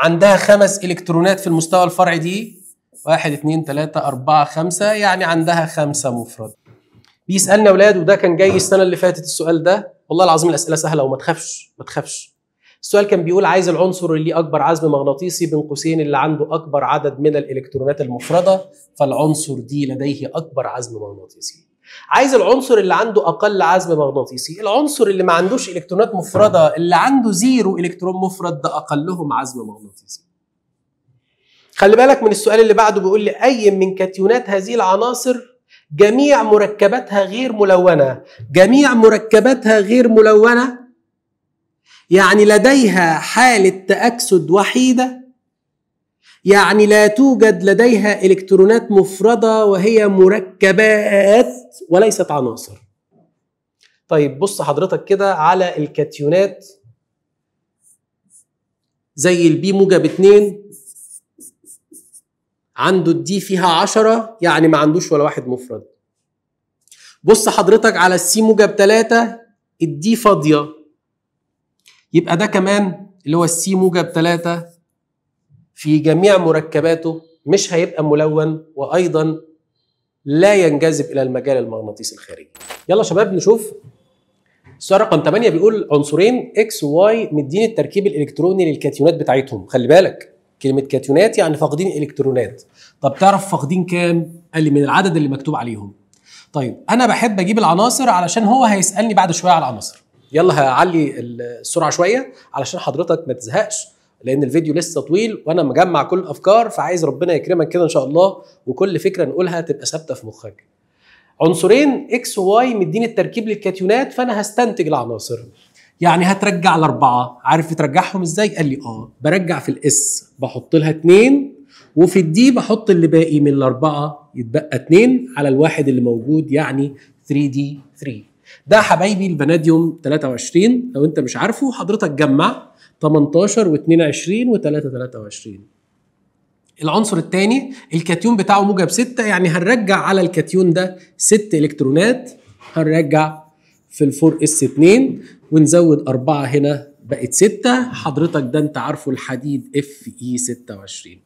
عندها خمس الكترونات في المستوى الفرعي دي واحد اثنين ثلاثة أربعة خمسة يعني عندها خمسة مفرد بيسألنا أولاد وده كان جاي السنة اللي فاتت السؤال ده والله العظيم الأسئلة سهلة وما تخافش ما تخافش السؤال كان بيقول عايز العنصر اللي أكبر عزم مغناطيسي بين قوسين اللي عنده أكبر عدد من الإلكترونات المفردة فالعنصر دي لديه أكبر عزم مغناطيسي عايز العنصر اللي عنده اقل عزم مغناطيسي العنصر اللي ما عندوش الكترونات مفرده اللي عنده زيرو الكترون مفرد ده اقلهم عزم مغناطيسي خلي بالك من السؤال اللي بعده بيقول لي أي من كاتيونات هذه العناصر جميع مركباتها غير ملونة جميع مركباتها غير ملونة يعني لديها حالة تأكسد وحيدة يعني لا توجد لديها إلكترونات مفردة وهي مركبات وليست عناصر طيب بص حضرتك كده على الكاتيونات زي البي موجب 2 عنده الدي فيها 10 يعني ما عندوش ولا واحد مفرد بص حضرتك على السي موجب 3 الدي فاضيه يبقى ده كمان اللي هو السي موجب 3 في جميع مركباته مش هيبقى ملون وايضا لا ينجذب الى المجال المغناطيسي الخارجي يلا شباب نشوف السؤال رقم 8 بيقول عنصرين اكس وواي مدين التركيب الالكتروني للكاتيونات بتاعتهم خلي بالك كلمه كاتيونات يعني فاقدين الكترونات طب تعرف فاقدين كام قال لي من العدد اللي مكتوب عليهم طيب انا بحب اجيب العناصر علشان هو هيسالني بعد شويه على العناصر يلا هعلي السرعه شويه علشان حضرتك ما تزهقش لان الفيديو لسه طويل وانا مجمع كل الافكار فعايز ربنا يكرمك كده ان شاء الله وكل فكره نقولها تبقى ثابته في مخك عنصرين اكس وواي مديني التركيب للكاتيونات فانا هستنتج العناصر يعني هترجع الاربعه عارف ترجعهم ازاي قال لي اه برجع في الاس بحط لها اتنين وفي الدي بحط اللي باقي من الاربعه يتبقى اتنين على الواحد اللي موجود يعني 3 دي 3 ده حبايبي البناديوم 23 لو انت مش عارفه حضرتك جمع 18 و22 و3 العنصر الثاني الكاتيون بتاعه موجب 6 يعني هنرجع على الكاتيون ده 6 الكترونات هنرجع في الفور اس 2 ونزود أربعة هنا بقت ستة حضرتك ده أنت عارفه الحديد اف اي 26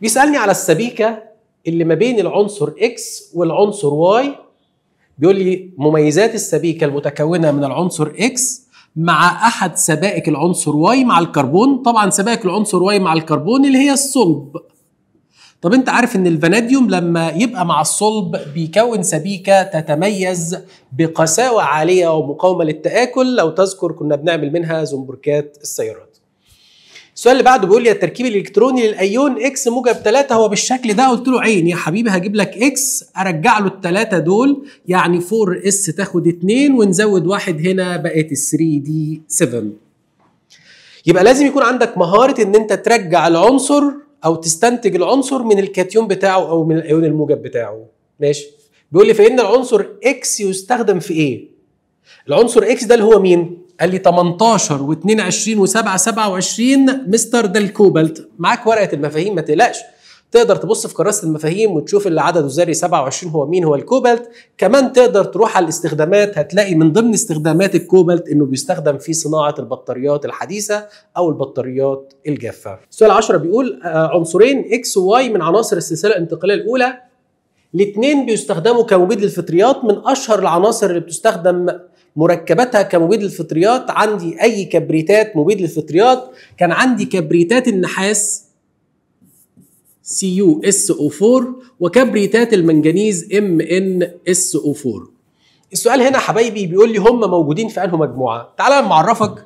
بيسألني على السبيكة اللي ما بين العنصر اكس والعنصر واي بيقول لي مميزات السبيكة المتكونة من العنصر اكس مع أحد سبائك العنصر واي مع الكربون طبعا سبائك العنصر واي مع الكربون اللي هي الصلب طب انت عارف ان الفناديوم لما يبقى مع الصلب بيكون سبيكه تتميز بقساوه عاليه ومقاومه للتاكل لو تذكر كنا بنعمل منها زنبركات السيارات. السؤال اللي بعده بيقول لي التركيب الالكتروني للايون اكس موجب 3 هو بالشكل ده قلت له عين يا حبيبي هجيب لك اكس ارجع له الثلاثه دول يعني 4 اس تاخد 2 ونزود واحد هنا بقت ال 3 دي 7. يبقى لازم يكون عندك مهاره ان انت ترجع العنصر او تستنتج العنصر من الكاتيون بتاعه او من الايون الموجب بتاعه ماشي بيقول لي فان العنصر اكس يستخدم في ايه العنصر اكس ده اللي هو مين قال لي 18 و22 و7 27 مستر ده الكوبالت معاك ورقه المفاهيم ما تقلقش تقدر تبص في كراسه المفاهيم وتشوف اللي عدده ذري 27 هو مين هو الكوبالت كمان تقدر تروح على الاستخدامات هتلاقي من ضمن استخدامات الكوبالت انه بيستخدم في صناعه البطاريات الحديثه او البطاريات الجافه السؤال 10 بيقول آه، عنصرين اكس وواي من عناصر السلسله الانتقاليه الاولى الاثنين بيستخدموا كمبيد للفطريات من اشهر العناصر اللي بتستخدم مركباتها كمبيد للفطريات عندي اي كبريتات مبيد للفطريات كان عندي كبريتات النحاس CuSO4 وكبريتات المنجنيز MnSO4 السؤال هنا حبايبي بيقول لي هم موجودين في انهي مجموعه تعالى انا اعرفك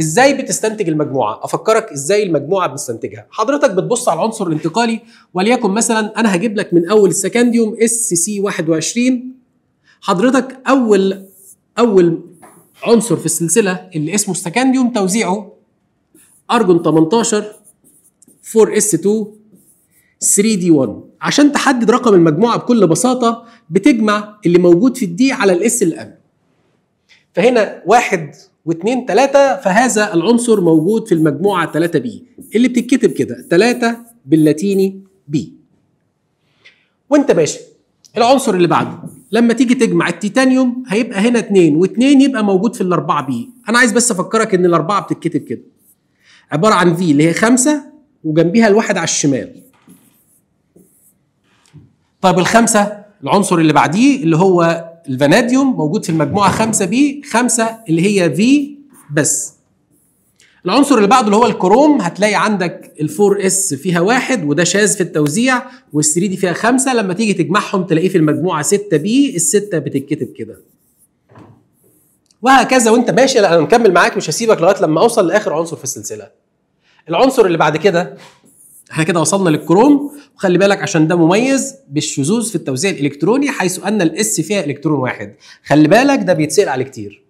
ازاي بتستنتج المجموعه افكرك ازاي المجموعه بنستنتجها حضرتك بتبص على العنصر الانتقالي وليكن مثلا انا هجيب لك من اول السكنديوم اس سي 21 حضرتك اول اول عنصر في السلسله اللي اسمه السكنديوم توزيعه ارجون 18 4 اس 2 3 دي 1 عشان تحدد رقم المجموعه بكل بساطه بتجمع اللي موجود في الدي على الاس اللي قبله فهنا واحد واثنين ثلاثة فهذا العنصر موجود في المجموعة 3 بي اللي بتتكتب كده 3 باللاتيني بي وانت ماشي العنصر اللي بعده لما تيجي تجمع التيتانيوم هيبقى هنا 2 و2 يبقى موجود في الأربعة بي أنا عايز بس أفكرك إن الأربعة بتتكتب كده عبارة عن في اللي هي 5 وجنبيها الواحد على الشمال طيب الخمسه العنصر اللي بعديه اللي هو الفناديوم موجود في المجموعه 5 بي 5 اللي هي في بس العنصر اللي بعده اللي هو الكروم هتلاقي عندك الفور اس فيها واحد وده شاذ في التوزيع وال3 دي فيها خمسة لما تيجي تجمعهم تلاقيه في المجموعة 6 بي الستة بتتكتب كده وهكذا وانت ماشي لا انا مكمل معاك مش هسيبك لغايه لما اوصل لاخر عنصر في السلسله العنصر اللي بعد كده احنا كده وصلنا للكروم وخلي بالك عشان ده مميز بالشذوذ في التوزيع الالكتروني حيث ان الاس فيها الكترون واحد خلي بالك ده بيتسال عليه كتير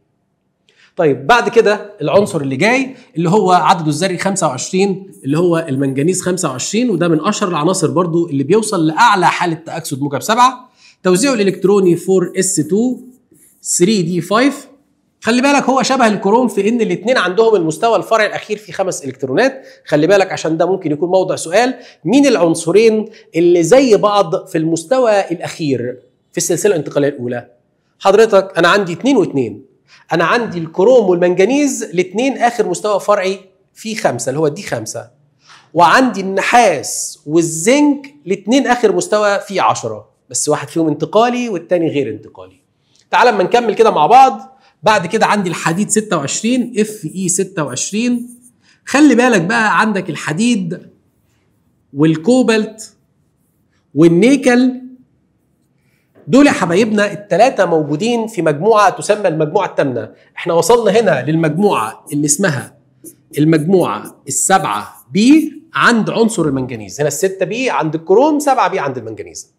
طيب بعد كده العنصر اللي جاي اللي هو عدده الذري 25 اللي هو المنجنيز 25 وده من اشهر العناصر برضو اللي بيوصل لاعلى حاله تاكسد موجب 7 توزيعه الالكتروني 4s2 3d5 خلي بالك هو شبه الكروم في ان الاثنين عندهم المستوى الفرعي الاخير في خمس الكترونات خلي بالك عشان ده ممكن يكون موضع سؤال مين العنصرين اللي زي بعض في المستوى الاخير في السلسله الانتقاليه الاولى حضرتك انا عندي اثنين واثنين انا عندي الكروم والمنجنيز الاثنين اخر مستوى فرعي فيه خمسه اللي هو دي خمسه وعندي النحاس والزنك الاثنين اخر مستوى فيه عشرة بس واحد فيهم انتقالي والتاني غير انتقالي تعال اما نكمل كده مع بعض بعد كده عندي الحديد 26 اف اي 26 خلي بالك بقى عندك الحديد والكوبالت والنيكل دول يا حبايبنا الثلاثه موجودين في مجموعه تسمى المجموعه الثامنه احنا وصلنا هنا للمجموعه اللي اسمها المجموعه السبعه بي عند عنصر المنجنيز هنا الستة بي عند الكروم سبعة بي عند المنجنيز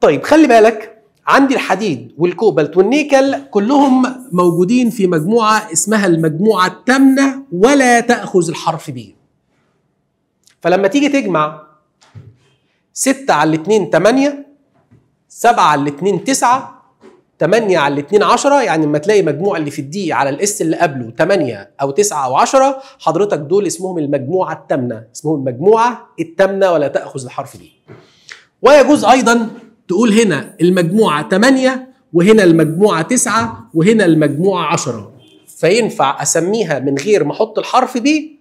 طيب خلي بالك عندي الحديد والكوبالت والنيكل كلهم موجودين في مجموعة اسمها المجموعة التامنة ولا تأخذ الحرف ب فلما تيجي تجمع 6 على 2 8 7 على 2 9 8 على 2 10 يعني لما تلاقي مجموعة اللي في الدي على الاس اللي قبله 8 او 9 او 10 حضرتك دول اسمهم المجموعه التامنه اسمهم المجموعه التامنه ولا تاخذ الحرف دي ويجوز ايضا تقول هنا المجموعة 8 وهنا المجموعة 9 وهنا المجموعة 10 فينفع أسميها من غير ما أحط الحرف دي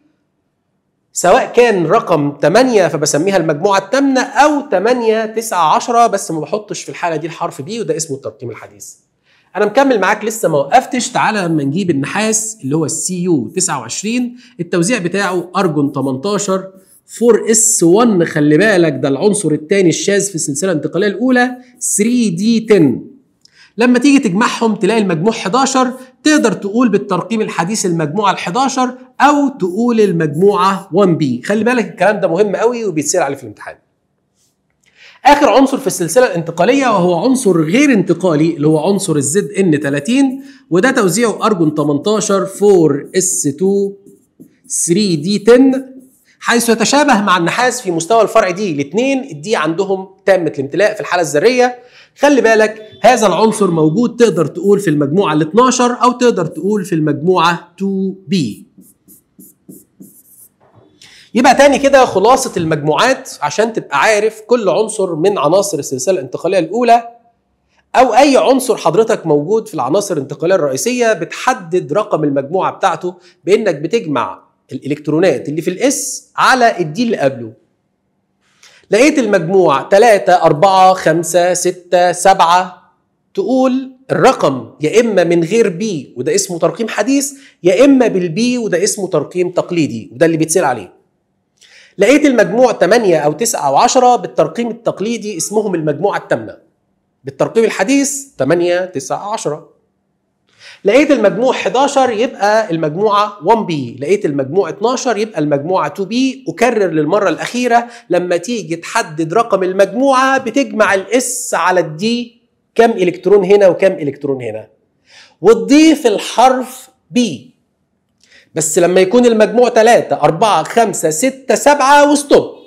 سواء كان رقم 8 فبسميها المجموعة الثامنة أو 8 9 10 بس ما بحطش في الحالة دي الحرف دي وده اسمه الترقيم الحديث انا مكمل معاك لسه ما وقفتش تعالى لما نجيب النحاس اللي هو السي يو 29 التوزيع بتاعه ارجون 18 4 s 1 خلي بالك ده العنصر الثاني الشاذ في السلسله الانتقاليه الاولى 3 d 10 لما تيجي تجمعهم تلاقي المجموع 11 تقدر تقول بالترقيم الحديث المجموعه ال 11 او تقول المجموعه 1 1B خلي بالك الكلام ده مهم قوي وبيتسال عليه في الامتحان اخر عنصر في السلسله الانتقاليه وهو عنصر غير انتقالي اللي هو عنصر الزد ان 30 وده توزيعه ارجون 18 4 s 2 3 d 10 حيث يتشابه مع النحاس في مستوى الفرع دي الاثنين الدي عندهم تامة الامتلاء في الحالة الذرية خلي بالك هذا العنصر موجود تقدر تقول في المجموعة ال 12 أو تقدر تقول في المجموعة 2B يبقى تاني كده خلاصة المجموعات عشان تبقى عارف كل عنصر من عناصر السلسلة الانتقالية الأولى أو أي عنصر حضرتك موجود في العناصر الانتقالية الرئيسية بتحدد رقم المجموعة بتاعته بإنك بتجمع الالكترونات اللي في الاس على الدي اللي قبله لقيت المجموع 3 4 5 6 7 تقول الرقم يا اما من غير بي وده اسمه ترقيم حديث يا اما بالبي وده اسمه ترقيم تقليدي وده اللي بيتسال عليه لقيت المجموع 8 او 9 او 10 بالترقيم التقليدي اسمهم المجموعه الثامنه بالترقيم الحديث 8 9 10 لقيت المجموع 11 يبقى المجموعه 1 بي لقيت المجموع 12 يبقى المجموعه 2 بي اكرر للمره الاخيره لما تيجي تحدد رقم المجموعه بتجمع الاس على الدي كم الكترون هنا وكم الكترون هنا وتضيف الحرف بي بس لما يكون المجموع 3 4 5 6 7 وستوب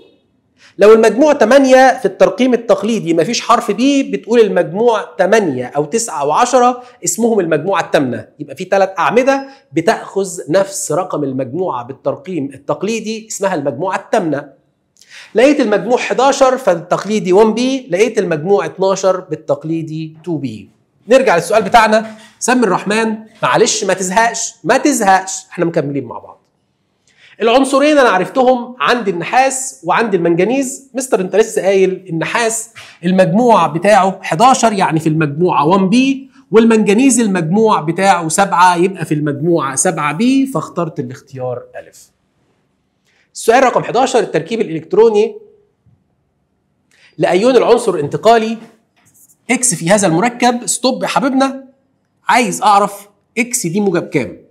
لو المجموع 8 في الترقيم التقليدي ما فيش حرف بي بتقول المجموع 8 او 9 او 10 اسمهم المجموعه الثامنه يبقى في ثلاث اعمده بتاخذ نفس رقم المجموعه بالترقيم التقليدي اسمها المجموعه الثامنه لقيت المجموع 11 فالتقليدي 1 بي لقيت المجموع 12 بالتقليدي 2 بي نرجع للسؤال بتاعنا سمي الرحمن معلش ما تزهقش ما تزهقش احنا مكملين مع بعض العنصرين انا عرفتهم عند النحاس وعند المنجنيز مستر انت لسه قايل النحاس المجموع بتاعه 11 يعني في المجموعه 1 بي والمنجنيز المجموع بتاعه 7 يبقى في المجموعه 7 بي فاخترت الاختيار الف السؤال رقم 11 التركيب الالكتروني لايون العنصر انتقالي اكس في هذا المركب ستوب يا حبيبنا عايز اعرف اكس دي موجب كام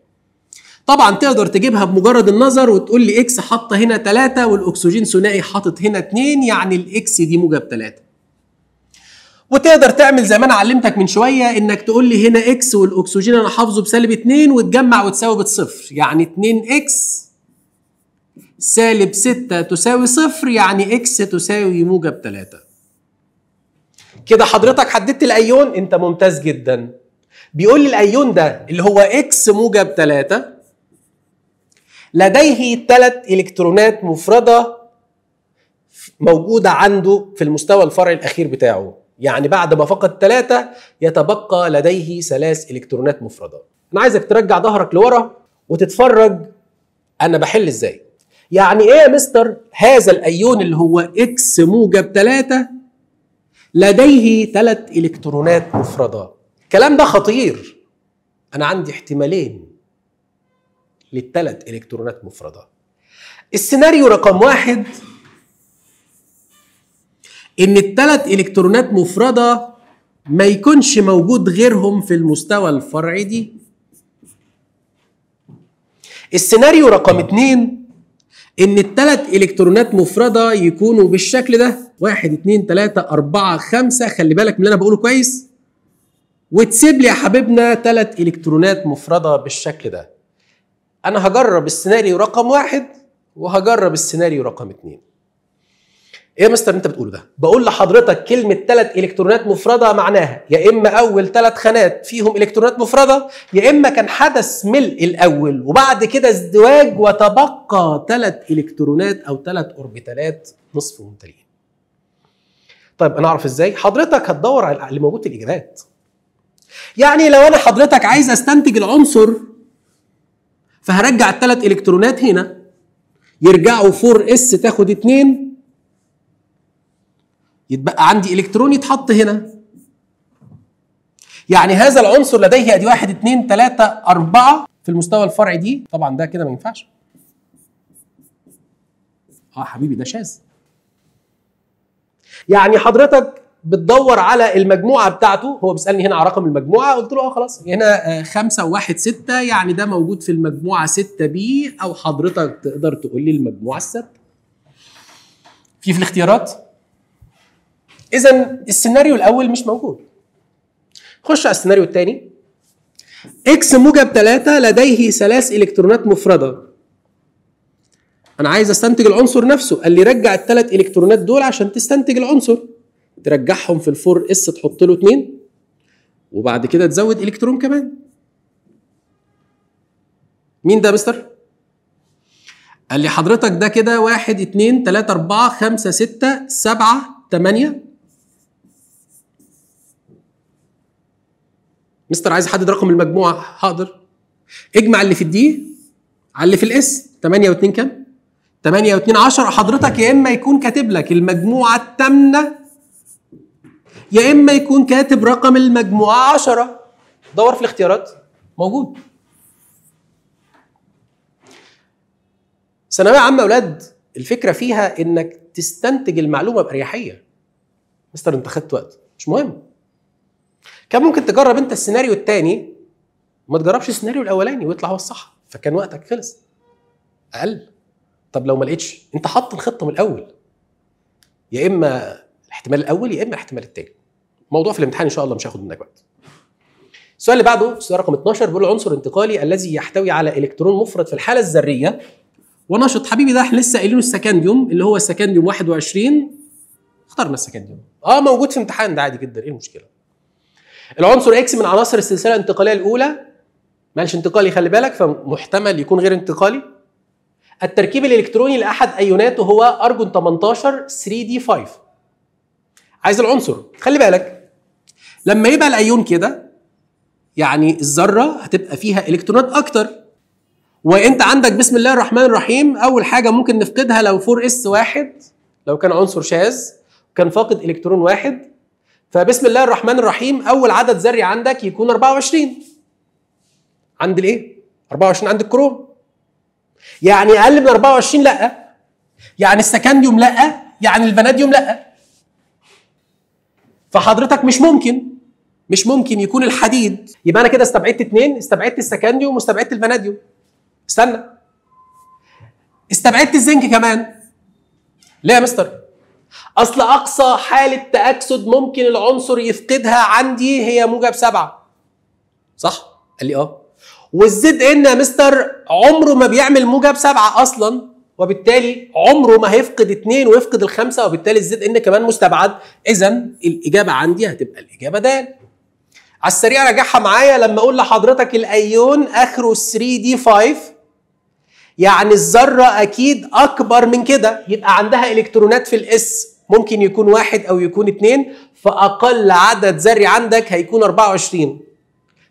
طبعا تقدر تجيبها بمجرد النظر وتقول لي اكس حاطه هنا 3 والاكسجين ثنائي حاطط هنا 2 يعني الاكس دي موجب 3 وتقدر تعمل زي ما انا علمتك من شويه انك تقول لي هنا اكس والاكسجين انا حافظه بسالب 2 وتجمع وتساوي بالصفر يعني 2 اكس سالب 6 تساوي صفر يعني اكس تساوي موجب 3 كده حضرتك حددت الايون انت ممتاز جدا بيقول لي الايون ده اللي هو اكس موجب 3 لديه ثلاث إلكترونات مفردة موجودة عنده في المستوى الفرعي الأخير بتاعه يعني بعد ما فقد ثلاثة يتبقى لديه ثلاث إلكترونات مفردة أنا عايزك ترجع ظهرك لورا وتتفرج أنا بحل إزاي يعني إيه يا مستر هذا الأيون اللي هو إكس موجب ثلاثة لديه ثلاث إلكترونات مفردة الكلام ده خطير أنا عندي احتمالين للثلاث الكترونات مفرده السيناريو رقم واحد ان الثلاث الكترونات مفردة ما يكونش موجود غيرهم في المستوى الفرعي دي السيناريو رقم اتنين ان الثلاث الكترونات مفردة يكونوا بالشكل ده واحد اتنين تلاتة اربعة خمسة خلي بالك من اللي انا بقوله كويس وتسيب لي يا حبيبنا ثلاث الكترونات مفردة بالشكل ده انا هجرب السيناريو رقم واحد وهجرب السيناريو رقم اتنين ايه يا مستر انت بتقوله ده بقول لحضرتك كلمه ثلاث الكترونات مفرده معناها يا اما اول ثلاث خانات فيهم الكترونات مفرده يا اما كان حدث ملء الاول وبعد كده ازدواج وتبقى ثلاث الكترونات او ثلاث اوربيتالات نصف ممتلئين طيب انا اعرف ازاي حضرتك هتدور على اللي موجود في الاجابات يعني لو انا حضرتك عايز استنتج العنصر فهرجع الثلاث الكترونات هنا يرجعوا 4 اس تاخد 2 يتبقى عندي الكترون يتحط هنا يعني هذا العنصر لديه ادي 1 2 3 4 في المستوى الفرعي دي طبعا ده كده ما ينفعش اه حبيبي ده شاذ يعني حضرتك بتدور على المجموعه بتاعته هو بيسالني هنا على رقم المجموعه قلت له اه خلاص هنا 5 و1 6 يعني ده موجود في المجموعه 6 بي او حضرتك تقدر تقول لي المجموعه السادسه في في الاختيارات اذا السيناريو الاول مش موجود خش على السيناريو الثاني اكس موجب ثلاثة لديه ثلاث الكترونات مفرده انا عايز استنتج العنصر نفسه قال لي رجع الثلاث الكترونات دول عشان تستنتج العنصر ترجعهم في الفور اس تحط له اثنين وبعد كده تزود الكترون كمان مين ده مستر قال لي حضرتك ده كده واحد اتنين تلاتة أربعة خمسة ستة سبعة تمانية مستر عايز أحدد رقم المجموعة حاضر اجمع اللي في الدي على اللي في الاس 8 و2 كام؟ 8 و2 10 حضرتك يا اما يكون كاتب لك المجموعه الثامنه يا اما يكون كاتب رقم المجموعه 10 دور في الاختيارات موجود ثانويه عامه اولاد الفكره فيها انك تستنتج المعلومه باريحيه مستر انت خدت وقت مش مهم كان ممكن تجرب انت السيناريو الثاني ما تجربش السيناريو الاولاني ويطلع هو الصح فكان وقتك خلص اقل طب لو ما لقيتش انت حط الخطه من الاول يا اما الاحتمال الاول يا اما الاحتمال الثاني موضوع في الامتحان ان شاء الله مش هياخد منك وقت السؤال اللي بعده السؤال رقم 12 بيقول العنصر الانتقالي الذي يحتوي على الكترون مفرد في الحاله الذريه ونشط حبيبي ده احنا لسه قايلينه السكنديوم اللي هو السكنديوم 21 اخترنا السكنديوم اه موجود في امتحان ده عادي جدا ايه المشكله العنصر اكس من عناصر السلسله الانتقاليه الاولى مالش انتقالي خلي بالك فمحتمل يكون غير انتقالي التركيب الالكتروني لاحد ايوناته هو ارجون 18 3 دي 5 عايز العنصر خلي بالك لما يبقى الايون كده يعني الذره هتبقى فيها الكترونات اكتر وانت عندك بسم الله الرحمن الرحيم اول حاجه ممكن نفقدها لو 4 اس واحد لو كان عنصر شاذ كان فاقد الكترون واحد فبسم الله الرحمن الرحيم اول عدد ذري عندك يكون 24 عند الايه 24 عند الكروم يعني اقل من 24 لا يعني السكنديوم لا يعني الفناديوم لا فحضرتك مش ممكن مش ممكن يكون الحديد يبقى انا كده استبعدت اثنين استبعدت السكنديوم واستبعدت الفناديوم استنى استبعدت الزنك كمان ليه يا مستر اصل اقصى حاله تاكسد ممكن العنصر يفقدها عندي هي موجب سبعة صح قال لي اه والزد ان يا مستر عمره ما بيعمل موجب سبعة اصلا وبالتالي عمره ما هيفقد اثنين ويفقد الخمسه وبالتالي الزد ان كمان مستبعد اذا الاجابه عندي هتبقى الاجابه د على السريع راجعها معايا لما اقول لحضرتك الايون اخره 3 دي 5 يعني الذره اكيد اكبر من كده يبقى عندها الكترونات في الاس ممكن يكون واحد او يكون اثنين فاقل عدد ذري عندك هيكون 24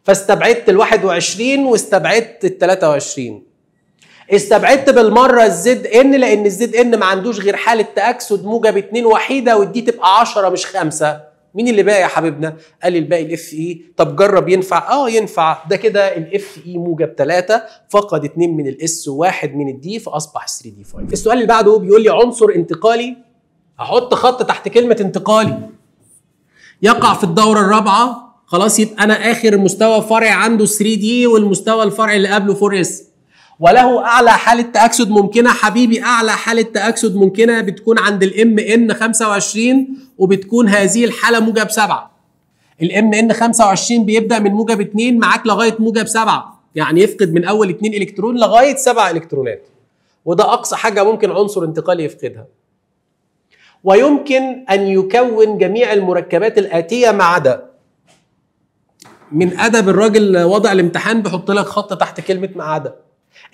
فاستبعدت ال 21 واستبعدت ال 23 استبعدت بالمره الزد ان لان الزد ان ما عندوش غير حاله تاكسد موجب اثنين وحيده ودي تبقى 10 مش خمسه مين اللي باقي يا حبيبنا؟ قال لي الباقي الاف اي e. طب جرب ينفع؟ اه ينفع ده كده الاف اي e موجب 3 فقد 2 من الاس و1 من الدي فاصبح 3 دي 5 السؤال اللي بعده بيقول لي عنصر انتقالي هحط خط تحت كلمه انتقالي يقع في الدوره الرابعه خلاص يبقى انا اخر مستوى فرعي عنده 3 دي والمستوى الفرعي اللي قبله 4 اس وله اعلى حاله تاكسد ممكنه حبيبي اعلى حاله تاكسد ممكنه بتكون عند الام ان 25 وبتكون هذه الحاله موجب 7 الام ان 25 بيبدا من موجب 2 معاك لغايه موجب 7 يعني يفقد من اول 2 الكترون لغايه 7 الكترونات وده اقصى حاجه ممكن عنصر انتقالي يفقدها ويمكن ان يكون جميع المركبات الاتيه ما عدا من ادب الراجل وضع الامتحان بيحط لك خط تحت كلمه ما عدا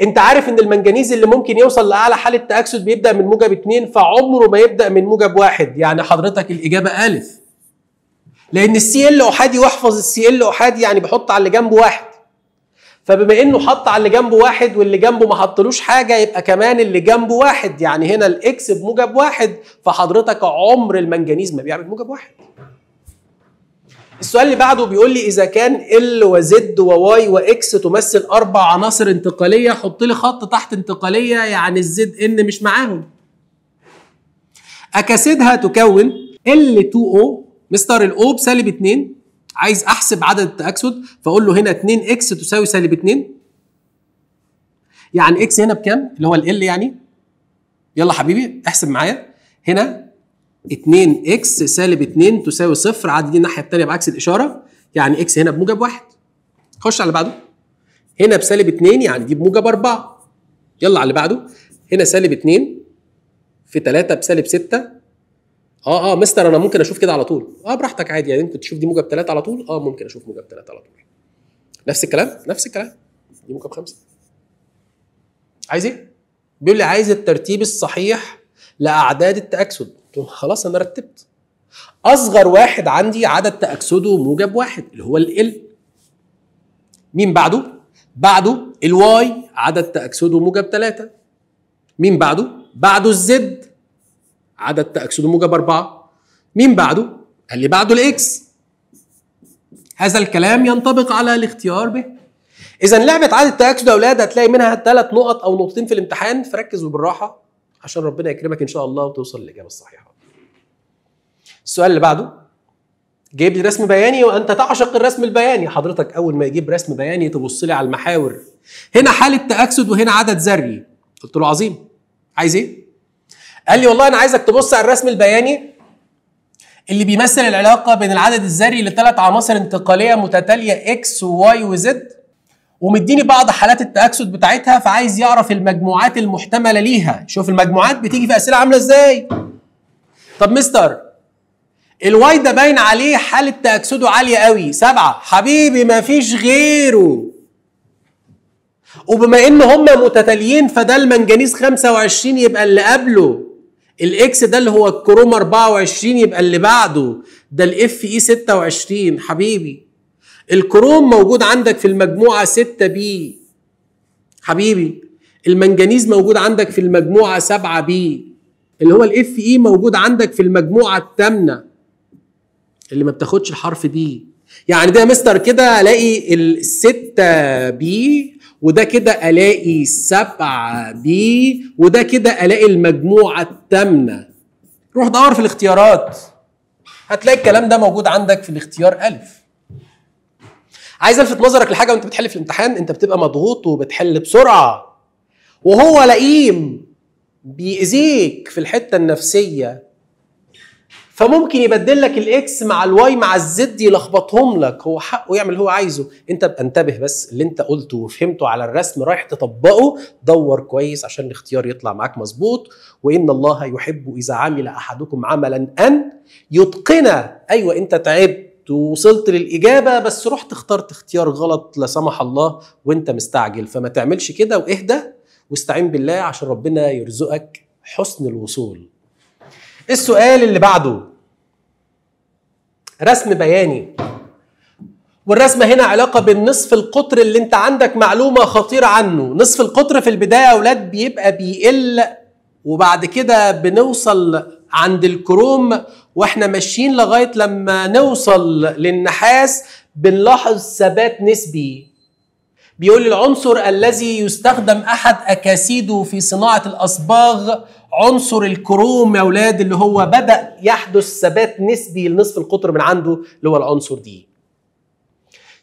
انت عارف ان المنجنيز اللي ممكن يوصل لاعلى حاله تاكسد بيبدا من موجب 2 فعمره ما يبدا من موجب واحد يعني حضرتك الاجابه الف لان السي ال احادي واحفظ السي ال احادي يعني بحط على اللي جنبه واحد فبما انه حط على اللي جنبه واحد واللي جنبه ما حطلوش حاجه يبقى كمان اللي جنبه واحد يعني هنا الاكس بموجب واحد فحضرتك عمر المنجنيز ما بيعمل موجب واحد السؤال اللي بعده بيقول لي اذا كان ال وزد وواي واكس تمثل اربع عناصر انتقاليه حط لي خط تحت انتقاليه يعني الزد ان مش معاهم اكاسيدها تكون ال 2 او مستر الاو بسالب 2 عايز احسب عدد التاكسد فاقول له هنا 2 اكس تساوي سالب 2 يعني اكس هنا بكام اللي هو ال يعني يلا حبيبي احسب معايا هنا 2 اكس سالب 2 تساوي صفر عدي دي الناحيه الثانيه بعكس الاشاره يعني اكس هنا بموجب واحد خش على اللي بعده هنا بسالب 2 يعني دي بموجب 4 يلا على اللي بعده هنا سالب 2 في 3 بسالب 6 اه اه مستر انا ممكن اشوف كده على طول اه براحتك عادي يعني ممكن تشوف دي موجب 3 على طول اه ممكن اشوف موجب 3 على طول نفس الكلام نفس الكلام دي موجب 5 عايز ايه بيقول لي عايز الترتيب الصحيح لاعداد التاكسد قلت له خلاص انا رتبت اصغر واحد عندي عدد تاكسده موجب واحد اللي هو ال مين بعده بعده الواي عدد تاكسده موجب ثلاثة مين بعده بعده الزد عدد تاكسده موجب أربعة مين بعده قال لي بعده الاكس هذا الكلام ينطبق على الاختيار ب اذا لعبه عدد التاكسد يا اولاد هتلاقي منها ثلاث نقط او نقطتين في الامتحان فركزوا بالراحه عشان ربنا يكرمك ان شاء الله وتوصل للاجابه الصحيحه. السؤال اللي بعده جايب لي رسم بياني وانت تعشق الرسم البياني، حضرتك اول ما يجيب رسم بياني تبص لي على المحاور. هنا حاله تاكسد وهنا عدد ذري. قلت له عظيم. عايز ايه؟ قال لي والله انا عايزك تبص على الرسم البياني اللي بيمثل العلاقه بين العدد الذري لثلاث عناصر انتقاليه متتاليه اكس وواي وزد ومديني بعض حالات التأكسد بتاعتها فعايز يعرف المجموعات المحتملة ليها شوف المجموعات بتيجي في أسئلة عاملة إزاي طب مستر الواي ده باين عليه حالة تأكسده عالية قوي سبعة حبيبي مفيش غيره وبما ان هم متتاليين فده المنجنيز 25 يبقى اللي قبله الاكس ده اللي هو الكروم 24 يبقى اللي بعده ده الاف اي 26 حبيبي الكروم موجود عندك في المجموعة 6 بي حبيبي المنجنيز موجود عندك في المجموعة 7 بي اللي هو الاف اي e موجود عندك في المجموعة الثامنة اللي ما بتاخدش الحرف دي يعني ده يا مستر كده الاقي الستة بي وده كده الاقي سبعة بي وده كده الاقي المجموعة الثامنة روح دور في الاختيارات هتلاقي الكلام ده موجود عندك في الاختيار ألف عايز الفت نظرك لحاجه وانت بتحل في الامتحان انت بتبقى مضغوط وبتحل بسرعه وهو لئيم بيأذيك في الحته النفسيه فممكن يبدل لك الاكس مع الواي مع الزد يلخبطهم لك هو حقه يعمل اللي هو عايزه انت انتبه بس اللي انت قلته وفهمته على الرسم رايح تطبقه دور كويس عشان الاختيار يطلع معاك مظبوط وان الله يحب اذا عمل احدكم عملا ان يتقن ايوه انت تعبت ووصلت للاجابه بس رحت اخترت اختيار غلط لا سمح الله وانت مستعجل فما تعملش كده واهدى واستعين بالله عشان ربنا يرزقك حسن الوصول. السؤال اللي بعده رسم بياني والرسمه هنا علاقه بالنصف القطر اللي انت عندك معلومه خطيره عنه، نصف القطر في البدايه يا اولاد بيبقى بيقل وبعد كده بنوصل عند الكروم واحنا ماشيين لغايه لما نوصل للنحاس بنلاحظ ثبات نسبي بيقول العنصر الذي يستخدم احد اكاسيده في صناعه الاصباغ عنصر الكروم يا اولاد اللي هو بدا يحدث ثبات نسبي لنصف القطر من عنده اللي هو العنصر دي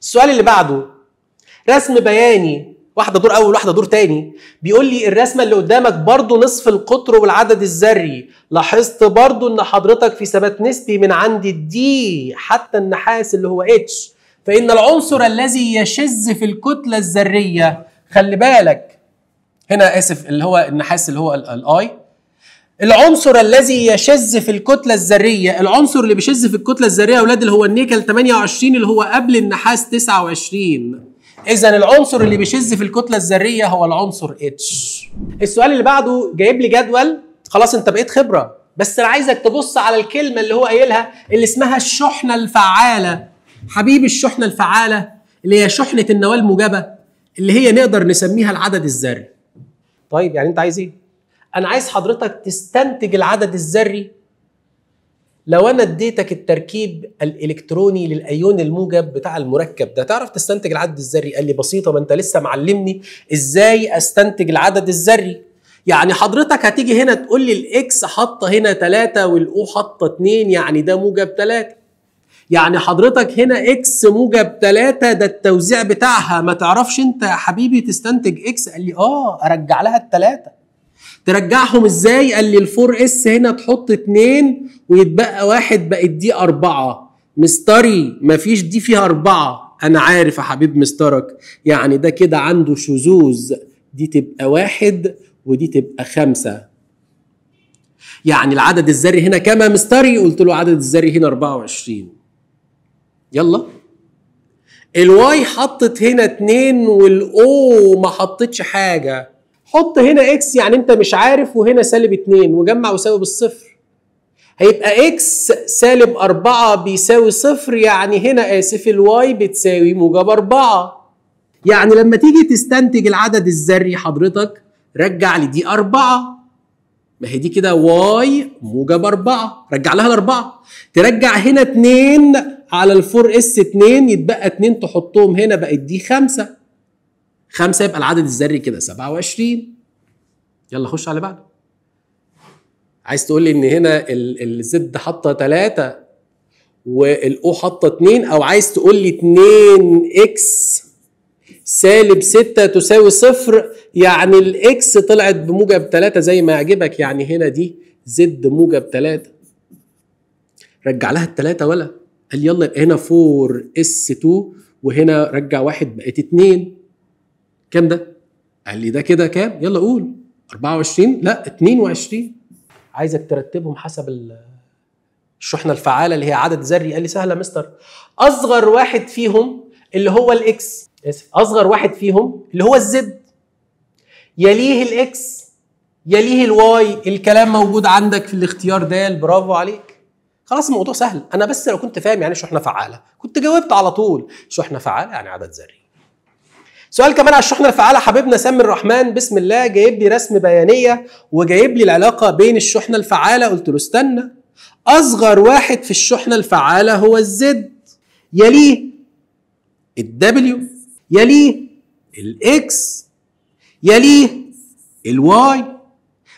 السؤال اللي بعده رسم بياني واحده دور اول واحده دور تاني بيقول لي الرسمه اللي قدامك برضو نصف القطر والعدد الذري لاحظت برضو ان حضرتك في ثبات نسبي من عند الدي حتى النحاس اللي هو اتش فان العنصر الذي يشذ في الكتله الذريه خلي بالك هنا اسف اللي هو النحاس اللي هو الاي العنصر الذي يشذ في الكتلة الذرية، العنصر اللي بيشذ في الكتلة الذرية يا ولاد اللي هو النيكل 28 اللي هو قبل النحاس 29. اذا العنصر اللي بيشذ في الكتله الذريه هو العنصر اتش السؤال اللي بعده جايب لي جدول خلاص انت بقيت خبره بس انا عايزك تبص على الكلمه اللي هو قايلها اللي اسمها الشحنه الفعاله حبيبي الشحنه الفعاله اللي هي شحنه النواه الموجبه اللي هي نقدر نسميها العدد الذري طيب يعني انت عايز ايه انا عايز حضرتك تستنتج العدد الذري لو انا اديتك التركيب الالكتروني للايون الموجب بتاع المركب ده تعرف تستنتج العدد الذري قال لي بسيطه ما انت لسه معلمني ازاي استنتج العدد الذري يعني حضرتك هتيجي هنا تقول لي الاكس حاطه هنا 3 والاو حاطه 2 يعني ده موجب 3 يعني حضرتك هنا اكس موجب 3 ده التوزيع بتاعها ما تعرفش انت يا حبيبي تستنتج اكس قال لي اه ارجع لها الثلاثه ترجعهم ازاي؟ قال لي الفور اس هنا تحط 2 ويتبقى واحد بقت دي 4 مستري مفيش دي فيها 4 انا عارف يا حبيب مسترك يعني ده كده عنده شذوذ دي تبقى واحد ودي تبقى خمسة يعني العدد الذري هنا كما مستري؟ قلت له عدد الذري هنا 24 يلا الواي حطت هنا 2 والاو ما حطتش حاجه حط هنا اكس يعني انت مش عارف وهنا سالب 2 وجمع وساوي بالصفر هيبقى اكس سالب 4 بيساوي صفر يعني هنا اسف الواي بتساوي موجب 4 يعني لما تيجي تستنتج العدد الذري حضرتك رجع لي دي 4 ما هي دي كده واي موجب 4 رجع لها الأربعة ترجع هنا 2 على الفور اس 2 يتبقى 2 تحطهم هنا بقت دي 5 خمسة يبقى العدد الذري كده 27 يلا خش على بعده عايز تقول لي ان هنا الزد حاطه ثلاثة والاو حاطه اتنين او عايز تقول لي اتنين اكس سالب ستة تساوي صفر يعني الاكس طلعت بموجب ثلاثة زي ما يعجبك يعني هنا دي زد موجب ثلاثة رجع لها الثلاثة ولا قال يلا هنا 4 اس 2 وهنا رجع واحد بقت 2 كام ده؟ قال لي ده كده كام؟ يلا قول 24 لا 22 عايزك ترتبهم حسب الشحنه الفعاله اللي هي عدد ذري قال لي سهله مستر اصغر واحد فيهم اللي هو الاكس اسف اصغر واحد فيهم اللي هو الزد يليه الاكس يليه الواي الكلام موجود عندك في الاختيار ده برافو عليك خلاص الموضوع سهل انا بس لو كنت فاهم يعني شحنه فعاله كنت جاوبت على طول شحنه فعاله يعني عدد ذري سؤال كمان على الشحنه الفعاله حبيبنا سامي الرحمن بسم الله جايب لي رسم بيانيه وجايب لي العلاقه بين الشحنه الفعاله قلت له استنى اصغر واحد في الشحنه الفعاله هو الزد يليه الدبليو يليه الاكس يليه الواي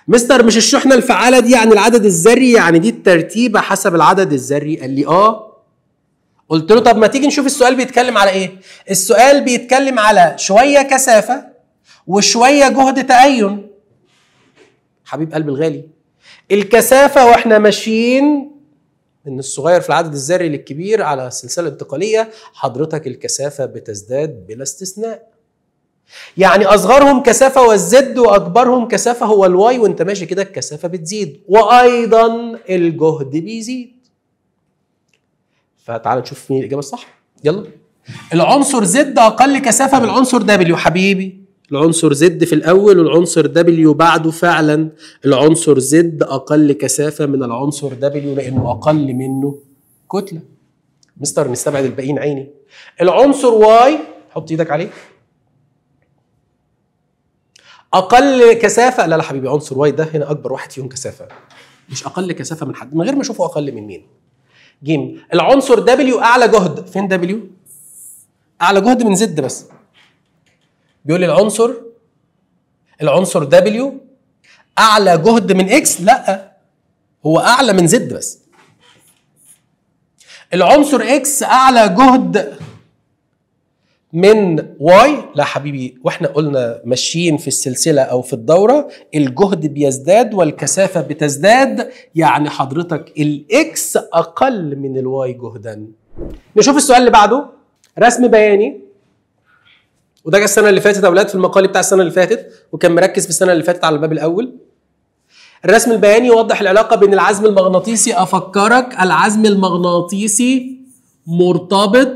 مستر مش الشحنه الفعاله دي يعني العدد الذري يعني دي الترتيبه حسب العدد الذري قال لي اه قلت له طب ما تيجي نشوف السؤال بيتكلم على ايه السؤال بيتكلم على شويه كثافه وشويه جهد تأين حبيب قلبي الغالي الكثافه واحنا ماشيين من الصغير في العدد الذري للكبير على السلسله الانتقاليه حضرتك الكثافه بتزداد بلا استثناء يعني اصغرهم كثافه والزد واكبرهم كثافه هو الواي وانت ماشي كده الكثافه بتزيد وايضا الجهد بيزيد فتعال نشوف مين الاجابه الصح يلا العنصر زد اقل كثافه من العنصر دبليو حبيبي العنصر زد في الاول والعنصر دبليو بعده فعلا العنصر زد اقل كثافه من العنصر دبليو لانه اقل منه كتله مستر نستبعد الباقيين عيني العنصر واي حط ايدك عليه اقل كثافه لا لا حبيبي عنصر واي ده هنا اكبر واحد فيهم كثافه مش اقل كثافه من حد من غير ما اشوفه اقل من مين ج العنصر دبليو اعلى جهد فين دبليو اعلى جهد من زد بس بيقول لي العنصر العنصر دبليو اعلى جهد من اكس لا هو اعلى من زد بس العنصر اكس اعلى جهد من واي لا حبيبي واحنا قلنا ماشيين في السلسله او في الدوره الجهد بيزداد والكثافه بتزداد يعني حضرتك الاكس اقل من الواي جهدا نشوف السؤال اللي بعده رسم بياني وده جه السنه اللي فاتت اولاد في المقال بتاع السنه اللي فاتت وكان مركز في السنه اللي فاتت على الباب الاول الرسم البياني يوضح العلاقه بين العزم المغناطيسي افكرك العزم المغناطيسي مرتبط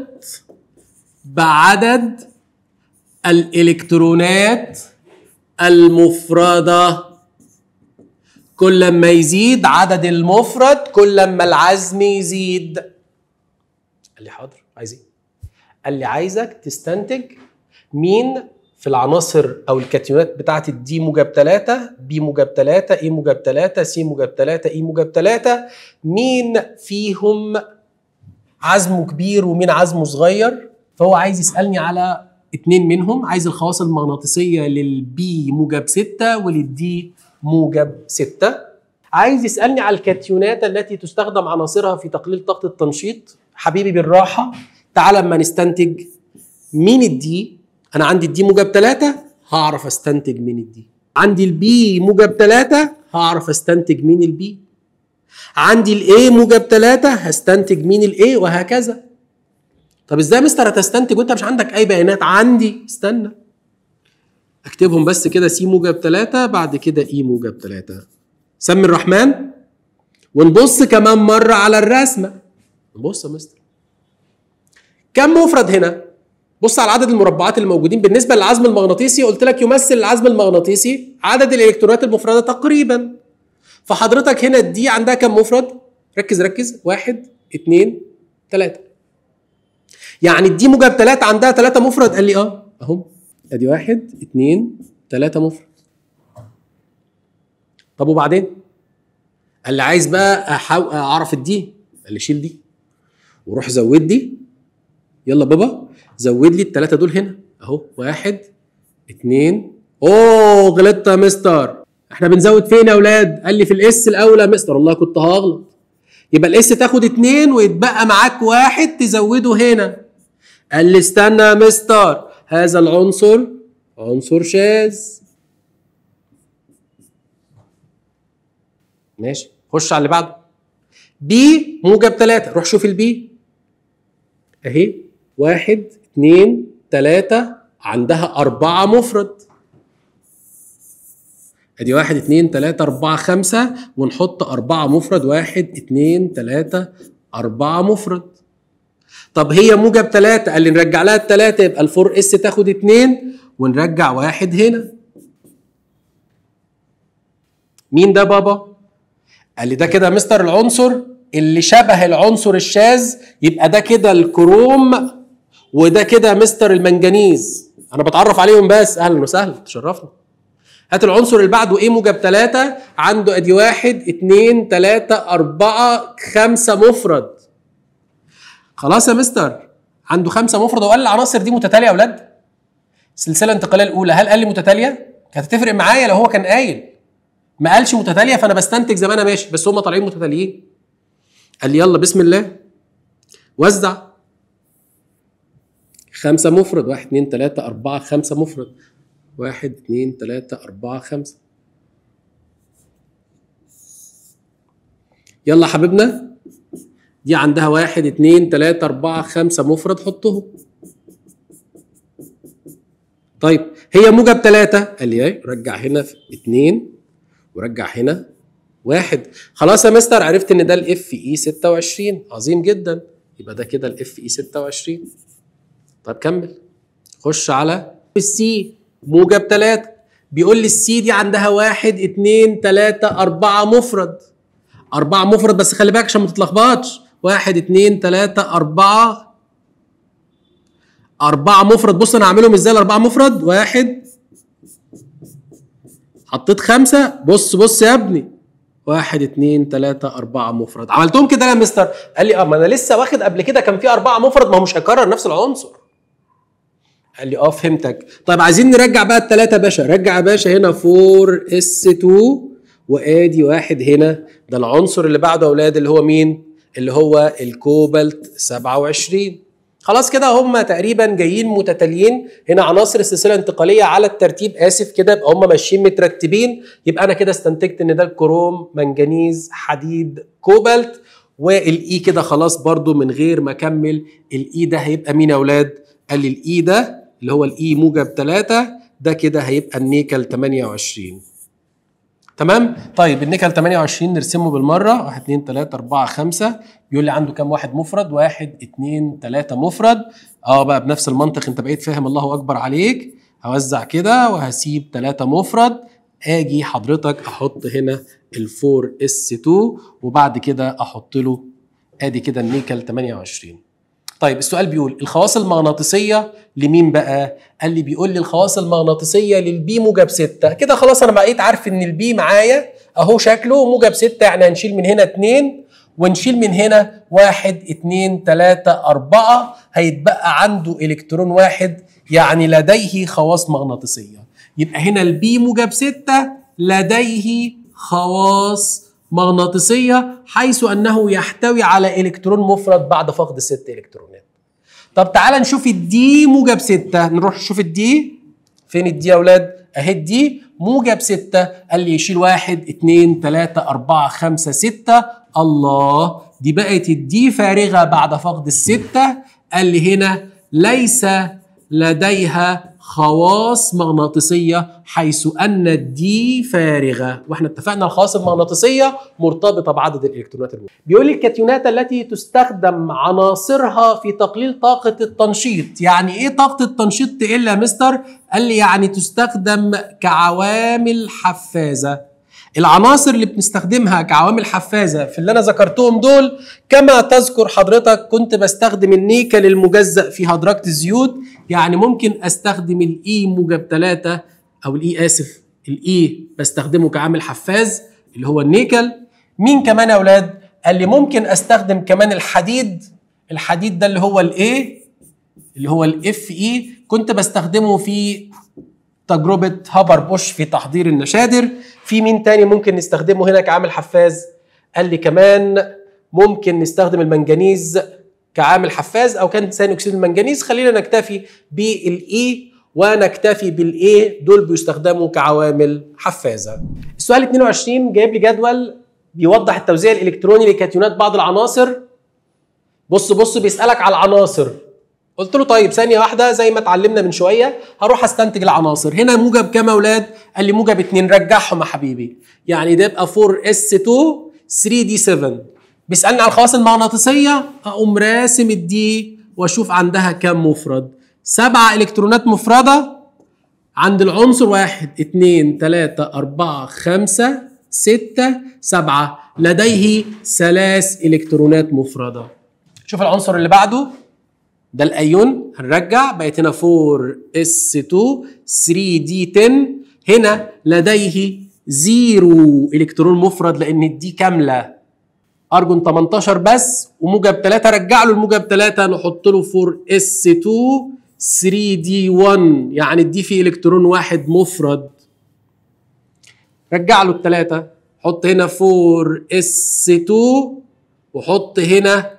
بعدد الإلكترونات المفردة كل ما يزيد عدد المفرد كل ما العزم يزيد قال لي حاضر عايز ايه قال لي عايزك تستنتج مين في العناصر او الكاتيونات بتاعت الدي موجب 3 بي موجب 3 اي موجب 3 سي موجب 3 اي موجب 3 مين فيهم عزمه كبير ومين عزمه صغير فهو عايز يسالني على اتنين منهم عايز الخواص المغناطيسيه للبي موجب 6 وللدي موجب 6 عايز يسالني على الكاتيونات التي تستخدم عناصرها في تقليل طاقه التنشيط حبيبي بالراحه تعالى اما نستنتج مين الدي انا عندي الدي موجب 3 هعرف استنتج مين الدي عندي البي موجب 3 هعرف استنتج مين البي عندي الاي موجب 3 هستنتج مين الاي وهكذا طب ازاي مستر هتستنتج وانت مش عندك اي بيانات عندي استنى اكتبهم بس كده سي موجب 3 بعد كده اي موجب 3 سمي الرحمن ونبص كمان مره على الرسمه نبص يا مستر كم مفرد هنا بص على عدد المربعات الموجودين بالنسبه للعزم المغناطيسي قلت لك يمثل العزم المغناطيسي عدد الالكترونات المفرده تقريبا فحضرتك هنا الدي عندها كم مفرد ركز ركز واحد اثنين ثلاثه يعني دي موجب ثلاثة عندها ثلاثة مفرد قال لي اه اهو ادي واحد اثنين ثلاثة مفرد طب وبعدين قال لي عايز بقى أحو... اعرف الدي قال لي شيل دي وروح زود دي يلا بابا زود لي الثلاثة دول هنا اهو واحد اثنين اوه غلطت يا مستر احنا بنزود فين يا اولاد قال لي في الاس الاولى يا مستر والله كنت هغلط يبقى الاس تاخد اتنين ويتبقى معاك واحد تزوده هنا قال لي استنى يا مستر هذا العنصر عنصر شاذ ماشي خش على اللي بعده بي موجب ثلاثة روح شوف البي اهي واحد اتنين تلاتة عندها أربعة مفرد ادي واحد اتنين تلاتة أربعة خمسة ونحط أربعة مفرد واحد اتنين تلاتة أربعة مفرد طب هي موجب ثلاثة قال لي نرجع لها الثلاثة يبقى الفور اس تاخد اتنين ونرجع واحد هنا مين ده بابا؟ قال لي ده كده مستر العنصر اللي شبه العنصر الشاذ يبقى ده كده الكروم وده كده مستر المنجنيز انا بتعرف عليهم بس اهلا وسهلا تشرفنا هات العنصر اللي بعده ايه موجب 3 عنده ادي واحد اتنين 3 اربعة خمسة مفرد خلاص يا مستر عنده خمسه مفرده وقال العناصر دي متتاليه يا اولاد السلسله الانتقاليه الاولى هل قال لي متتاليه كانت هتفرق معايا لو هو كان قايل ما قالش متتاليه فانا بستنتج زي ما انا ماشي بس هم طالعين متتاليين قال لي يلا بسم الله وزع خمسة مفرد واحد اثنين ثلاثه أربعة خمسة مفرد واحد اثنين ثلاثه أربعة خمسة يلا حبيبنا دي عندها واحد اتنين تلاتة أربعة خمسة مفرد حطهم طيب هي موجب تلاتة قال لي ايه رجع هنا في اتنين ورجع هنا واحد خلاص يا مستر عرفت ان ده الاف اي 26 عظيم جدا يبقى ده كده الاف اي 26 طب كمل خش على السي موجب 3 بيقول لي السي دي عندها واحد اتنين تلاتة أربعة مفرد أربعة مفرد بس خلي بالك عشان ما تتلخبطش واحد اتنين تلاتة أربعة أربعة مفرد بص أنا هعملهم إزاي الأربعة مفرد واحد حطيت خمسة بص بص يا ابني واحد اتنين تلاتة أربعة مفرد عملتهم كده يا مستر قال لي اه ما أنا لسه واخد قبل كده كان في أربعة مفرد ما هو مش هيكرر نفس العنصر قال لي اه فهمتك طيب عايزين نرجع بقى التلاتة يا باشا رجع يا باشا هنا 4 اس 2 وادي واحد هنا ده العنصر اللي بعده يا اولاد اللي هو مين اللي هو الكوبالت 27 خلاص كده هم تقريبا جايين متتاليين هنا عناصر السلسله الانتقاليه على الترتيب اسف كده يبقى هم ماشيين مترتبين يبقى انا كده استنتجت ان ده الكروم منجنيز حديد كوبالت والاي e كده خلاص برضو من غير ما اكمل الاي e ده هيبقى مين يا اولاد؟ قال لي الاي e ده اللي هو الاي موجب 3 ده كده هيبقى النيكل 28 تمام طيب النيكل 28 نرسمه بالمره 1 2 3 4 5 بيقول لي عنده كام واحد مفرد 1 2 3 مفرد اه بقى بنفس المنطق انت بقيت فاهم الله اكبر عليك هوزع كده وهسيب 3 مفرد اجي حضرتك احط هنا ال4 اس 2 وبعد كده احط له ادي كده النيكل 28 طيب السؤال بيقول الخواص المغناطيسيه لمين بقى؟ قال لي بيقول لي الخواص المغناطيسيه للبي موجب 6 كده خلاص انا بقيت عارف ان البي معايا اهو شكله موجب 6 يعني هنشيل من هنا 2 ونشيل من هنا 1 2 3 4 هيتبقى عنده الكترون واحد يعني لديه خواص مغناطيسيه يبقى هنا البي موجب 6 لديه خواص مغناطيسيه حيث انه يحتوي على الكترون مفرد بعد فقد 6 الكترون طب تعالى نشوف الدي موجب 6 نروح نشوف الدي فين الدي يا اولاد اهي الدي موجب 6 قال لي يشيل 1 2 3 4 5 6 الله دي بقت الدي فارغه بعد فقد السته قال لي هنا ليس لديها خواص مغناطيسية حيث أن الدي فارغة وإحنا اتفقنا الخواص المغناطيسية مرتبطة بعدد الإلكترونات الموجودة بيقول الكاتيونات التي تستخدم عناصرها في تقليل طاقة التنشيط يعني إيه طاقة التنشيط تقل يا مستر؟ قال لي يعني تستخدم كعوامل حفازة العناصر اللي بنستخدمها كعوامل حفازه في اللي انا ذكرتهم دول كما تذكر حضرتك كنت بستخدم النيكل المجزأ في هدرجه الزيوت يعني ممكن استخدم الاي e موجب 3 او الاي e اسف الاي e بستخدمه كعامل حفاز اللي هو النيكل مين كمان يا اولاد قال لي ممكن استخدم كمان الحديد الحديد ده اللي هو الاي اللي هو الاف اي كنت بستخدمه في تجربه هابر بوش في تحضير النشادر في مين تاني ممكن نستخدمه هنا كعامل حفاز قال لي كمان ممكن نستخدم المنجنيز كعامل حفاز او كان ثاني اكسيد المنجنيز خلينا نكتفي بالاي ونكتفي بالاي دول بيستخدموا كعوامل حفازه السؤال 22 جايب لي جدول بيوضح التوزيع الالكتروني لكاتيونات بعض العناصر بص بص بيسالك على العناصر قلت له طيب ثانيه واحده زي ما اتعلمنا من شويه هروح استنتج العناصر هنا موجب كام يا اولاد قال لي موجب 2 رجعهم يا حبيبي يعني ده يبقى 4 اس 2 3 دي 7 بيسالني على الخواص المغناطيسيه أقوم راسم الدي واشوف عندها كام مفرد سبعة الكترونات مفردة عند العنصر واحد اتنين تلاتة اربعة خمسة ستة سبعة لديه ثلاث الكترونات مفردة شوف العنصر اللي بعده ده الايون هنرجع بقت هنا 4 اس 2 3 دي 10 هنا لديه زيرو الكترون مفرد لان دي كامله ارجون 18 بس وموجب 3 رجع له الموجب 3 نحط له 4 اس 2 3 دي 1 يعني الدي فيه الكترون واحد مفرد رجع له الثلاثه حط هنا 4 اس 2 وحط هنا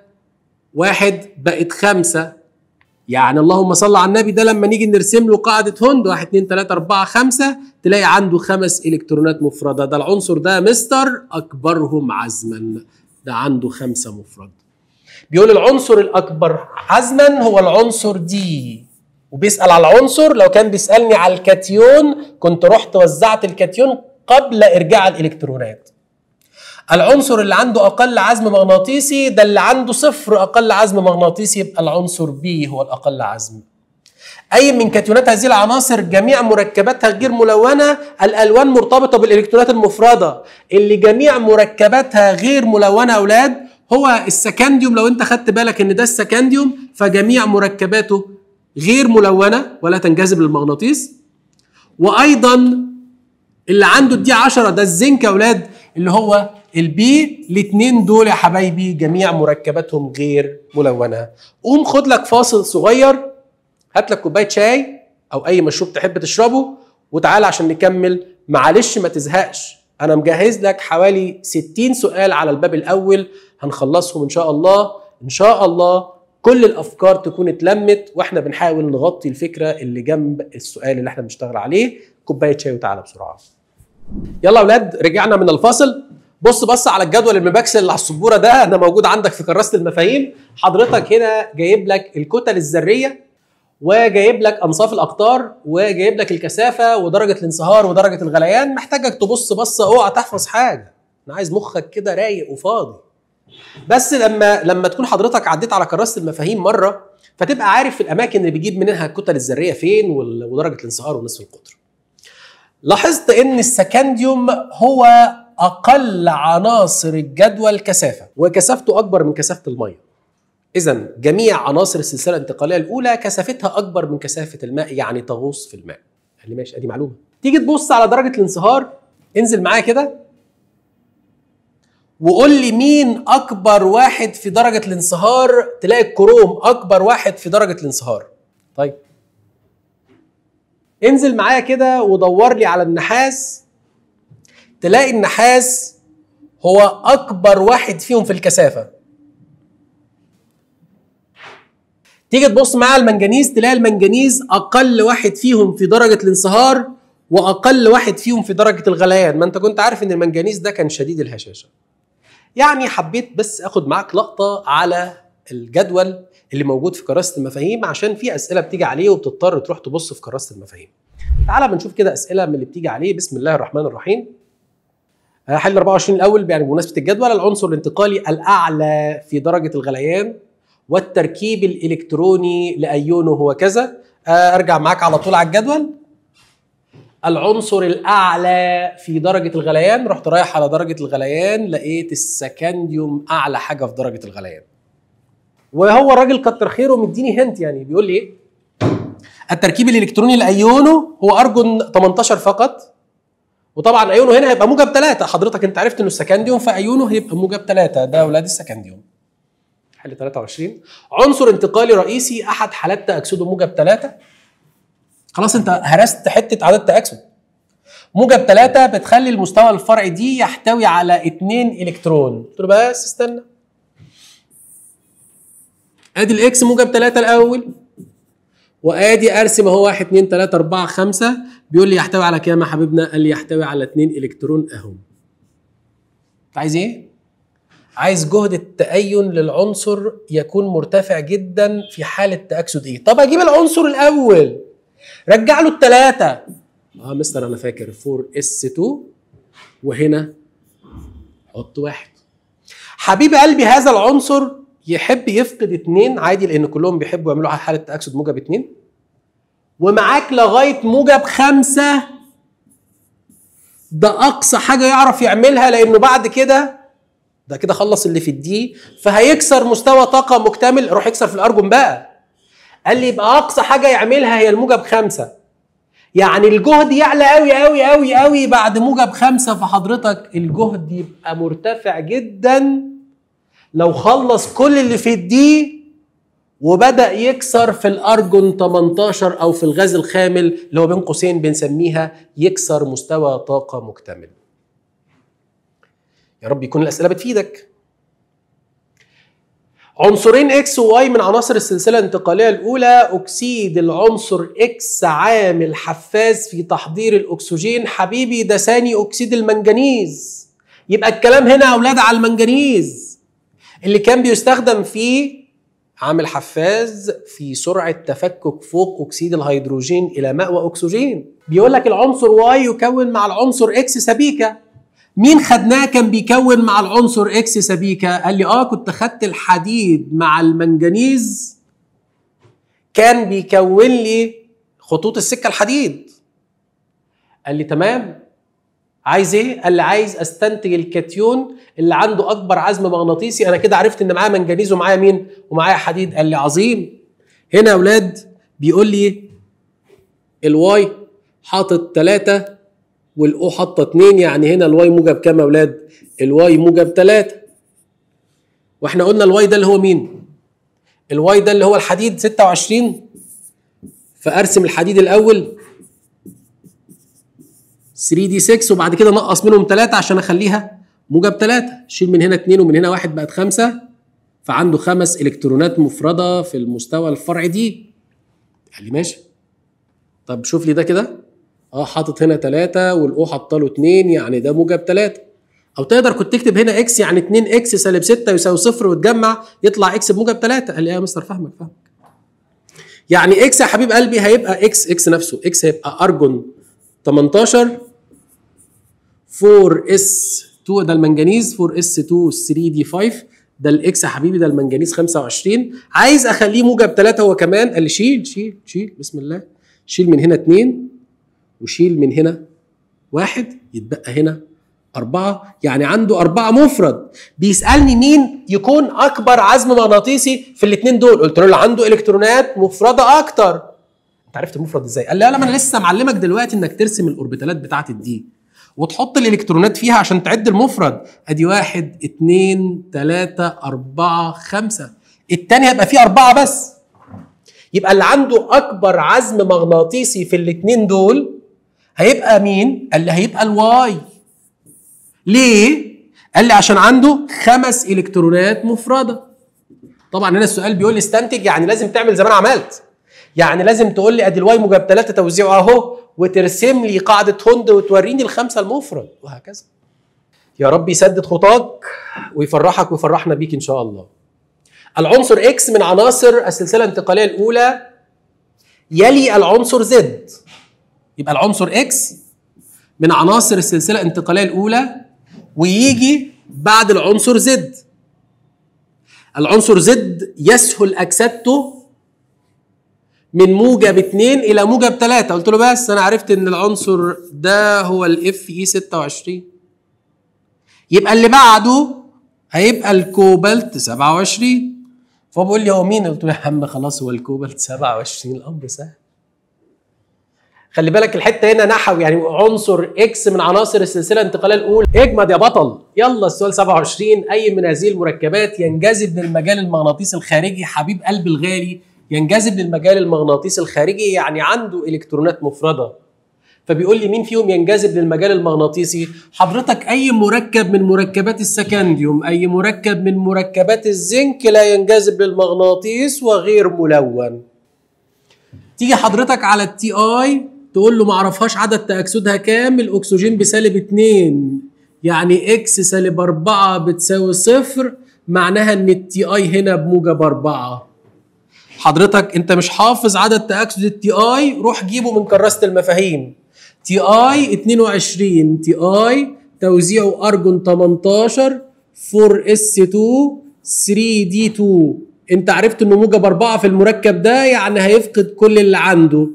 واحد بقت خمسة يعني اللهم صل على النبي ده لما نيجي نرسم له قاعدة هند 1 2 3 4 5 تلاقي عنده خمس إلكترونات مفردة ده العنصر ده مستر أكبرهم عزما ده عنده خمسة مفردة بيقول العنصر الأكبر عزما هو العنصر دي وبيسأل على العنصر لو كان بيسألني على الكاتيون كنت رحت وزعت الكاتيون قبل إرجاع الإلكترونات العنصر اللي عنده اقل عزم مغناطيسي ده اللي عنده صفر اقل عزم مغناطيسي يبقى العنصر B هو الاقل عزم اي من كاتيونات هذه العناصر جميع مركباتها غير ملونه الالوان مرتبطه بالالكترونات المفرده اللي جميع مركباتها غير ملونه اولاد هو السكنديوم لو انت خدت بالك ان ده السكنديوم فجميع مركباته غير ملونه ولا تنجذب للمغناطيس وايضا اللي عنده الدي 10 ده الزنك يا اولاد اللي هو البي الاثنين دول يا حبايبي جميع مركباتهم غير ملونه قوم خد لك فاصل صغير هات لك كوبايه شاي او اي مشروب تحب تشربه وتعال عشان نكمل معلش ما تزهقش انا مجهز لك حوالي 60 سؤال على الباب الاول هنخلصهم ان شاء الله ان شاء الله كل الافكار تكون اتلمت واحنا بنحاول نغطي الفكره اللي جنب السؤال اللي احنا بنشتغل عليه كوبايه شاي وتعالى بسرعه يلا اولاد رجعنا من الفاصل بص بص على الجدول المباكسل اللي على السبوره ده انا موجود عندك في كراسه المفاهيم حضرتك هنا جايب لك الكتل الذريه وجايب لك انصاف الاقطار وجايب لك الكثافه ودرجه الانصهار ودرجه الغليان محتاجك تبص بصه اوعى تحفظ حاجه انا عايز مخك كده رايق وفاضي بس لما لما تكون حضرتك عديت على كراسه المفاهيم مره فتبقى عارف الاماكن اللي بيجيب منها الكتل الذريه فين ودرجه الانصهار ونصف القطر لاحظت ان السكنديوم هو اقل عناصر الجدول كثافه وكثافته اكبر من كثافه الميه اذا جميع عناصر السلسله الانتقاليه الاولى كثافتها اكبر من كثافه الماء يعني تغوص في الماء قال لي ماشي ادي معلومه تيجي تبص على درجه الانصهار انزل معايا كده وقول لي مين اكبر واحد في درجه الانصهار تلاقي الكروم اكبر واحد في درجه الانصهار طيب انزل معايا كده ودور لي على النحاس تلاقي النحاس هو اكبر واحد فيهم في الكثافه تيجي تبص مع المنجنيز تلاقي المنجنيز اقل واحد فيهم في درجه الانصهار واقل واحد فيهم في درجه الغليان ما انت كنت عارف ان المنجنيز ده كان شديد الهشاشه يعني حبيت بس اخد معاك لقطه على الجدول اللي موجود في كراسه المفاهيم عشان في اسئله بتيجي عليه وبتضطر تروح تبص في كراسه المفاهيم تعالى بنشوف كده اسئله من اللي بتيجي عليه بسم الله الرحمن الرحيم آه، حل 24 الاول يعني بمناسبه الجدول العنصر الانتقالي الاعلى في درجه الغليان والتركيب الالكتروني لايونه هو كذا آه، ارجع معاك على طول على الجدول العنصر الاعلى في درجه الغليان رحت رايح على درجه الغليان لقيت السكنديوم اعلى حاجه في درجه الغليان وهو الراجل كتر خيره مديني هنت يعني بيقول لي ايه التركيب الالكتروني لايونه هو ارجون 18 فقط وطبعا ايونه هنا هيبقى موجب 3 حضرتك انت عرفت انه السكنديوم فايونه هيبقى موجب 3 ده ولاد السكنديوم حل 23 عنصر انتقالي رئيسي احد حالات تاكسده موجب 3 خلاص انت هرست حته عدد تاكسد موجب 3 بتخلي المستوى الفرعي دي يحتوي على 2 الكترون قلت له بس استنى ادي الاكس موجب 3 الاول وادي ارسم اهو 1 2 3 4 5 بيقول لي يحتوي على كام يا حبيبنا؟ قال لي يحتوي على 2 الكترون اهم. انت عايز ايه؟ عايز جهد التأين للعنصر يكون مرتفع جدا في حالة تأكسد ايه؟ طب اجيب العنصر الأول رجع له الثلاثة اه مستر انا فاكر 4 اس 2 وهنا حط واحد حبيب قلبي هذا العنصر يحب يفقد اتنين عادي لان كلهم بيحبوا يعملوا حالة تأكسد موجب اتنين ومعاك لغايه موجب خمسه ده اقصى حاجه يعرف يعملها لانه بعد كده ده كده خلص اللي في الدي فهيكسر مستوى طاقه مكتمل روح يكسر في الارجون بقى قال لي يبقى اقصى حاجه يعملها هي الموجب خمسه يعني الجهد يعلى قوي قوي قوي قوي بعد موجب خمسة فحضرتك الجهد يبقى مرتفع جدا لو خلص كل اللي في الدي وبدا يكسر في الارجون 18 او في الغاز الخامل اللي هو بين قوسين بنسميها يكسر مستوى طاقه مكتمل يا رب يكون الاسئله بتفيدك عنصرين اكس وواي من عناصر السلسله الانتقاليه الاولى اكسيد العنصر اكس عامل حفاز في تحضير الاكسجين حبيبي ده ثاني اكسيد المنجنيز يبقى الكلام هنا يا اولاد على المنجنيز اللي كان بيستخدم في عامل حفاز في سرعه تفكك فوق اكسيد الهيدروجين الى ماء واكسجين بيقول لك العنصر واي يكون مع العنصر اكس سبيكه مين خدناه كان بيكون مع العنصر اكس سبيكه قال لي اه كنت خدت الحديد مع المنجنيز كان بيكون لي خطوط السكه الحديد قال لي تمام عايز ايه؟ قال لي عايز استنتج الكاتيون اللي عنده اكبر عزم مغناطيسي انا كده عرفت ان معايا منجنيز ومعايا مين؟ ومعايا حديد قال لي عظيم هنا يا اولاد بيقول لي الواي حاطط 3 والاو حاطه 2 يعني هنا الواي موجب كام يا اولاد؟ الواي موجب 3 واحنا قلنا الواي ده اللي هو مين؟ الواي ده اللي هو الحديد 26 فارسم الحديد الاول 3 دي 6 وبعد كده نقص منهم 3 عشان اخليها موجب 3 شيل من هنا 2 ومن هنا 1 بقت 5 فعنده خمس الكترونات مفرده في المستوى الفرعي دي قال لي ماشي طب شوف لي ده كده اه حاطط هنا 3 والاو حاطه له 2 يعني ده موجب 3 او تقدر كنت تكتب هنا اكس يعني 2 اكس سالب 6 يساوي صفر وتجمع يطلع اكس بموجب 3 قال لي يا آه، مستر فاهمك فاهمك يعني اكس يا حبيب قلبي هيبقى اكس اكس نفسه اكس هيبقى ارجون 18 4 اس 2 ده المنجنيز 4 اس 2 3 دي 5 ده الاكس يا حبيبي ده المنجنيز 25 عايز اخليه موجب 3 هو كمان قال لي شيل شيل شيل بسم الله شيل من هنا 2 وشيل من هنا 1 يتبقى هنا أربعة يعني عنده أربعة مفرد بيسألني مين يكون أكبر عزم مغناطيسي في الاثنين دول قلت له عنده إلكترونات مفردة أكتر انت عرفت المفرد ازاي قال لي لا ما انا لسه معلمك دلوقتي انك ترسم الاوربيتالات بتاعه الدي وتحط الالكترونات فيها عشان تعد المفرد ادي واحد اثنين ثلاثة اربعة خمسة الثاني هيبقى فيه اربعة بس يبقى اللي عنده اكبر عزم مغناطيسي في الاثنين دول هيبقى مين؟ قال لي هيبقى الواي ليه؟ قال لي عشان عنده خمس الكترونات مفرده طبعا هنا السؤال بيقول لي استنتج يعني لازم تعمل زي ما انا عملت يعني لازم تقول لي ادي الواي موجب 3 توزيعه اهو وترسم لي قاعده هوند وتوريني الخمسه المفرد وهكذا يا رب يسدد خطاك ويفرحك ويفرحنا بيك ان شاء الله العنصر اكس من عناصر السلسله الانتقاليه الاولى يلي العنصر زد يبقى العنصر اكس من عناصر السلسله الانتقاليه الاولى ويجي بعد العنصر زد العنصر زد يسهل اكسدته من موجب 2 الى موجب 3 قلت له بس انا عرفت ان العنصر ده هو الاف اي 26 يبقى اللي بعده هيبقى الكوبالت 27 فهو بيقول لي هو مين قلت له يا عم خلاص هو الكوبالت 27 الامر سهل خلي بالك الحته هنا نحو يعني عنصر اكس من عناصر السلسله الانتقاليه الاولى اجمد يا بطل يلا السؤال 27 اي من هذه المركبات ينجذب للمجال المغناطيسي الخارجي حبيب قلبي الغالي ينجذب للمجال المغناطيسي الخارجي يعني عنده الكترونات مفرده فبيقول لي مين فيهم ينجذب للمجال المغناطيسي حضرتك اي مركب من مركبات السكنديوم اي مركب من مركبات الزنك لا ينجذب للمغناطيس وغير ملون تيجي حضرتك على التي اي تقول له معرفهاش عدد تأكسدها كام الأكسجين بسالب 2 يعني إكس سالب 4 بتساوي صفر معناها إن التي أي هنا بموجب 4 حضرتك انت مش حافظ عدد تاكسد التي اي روح جيبه من كراسه المفاهيم تي اي 22 تي اي توزيعه ارجون 18 4 اس 2 3 دي 2 انت عرفت انه موجب اربعه في المركب ده يعني هيفقد كل اللي عنده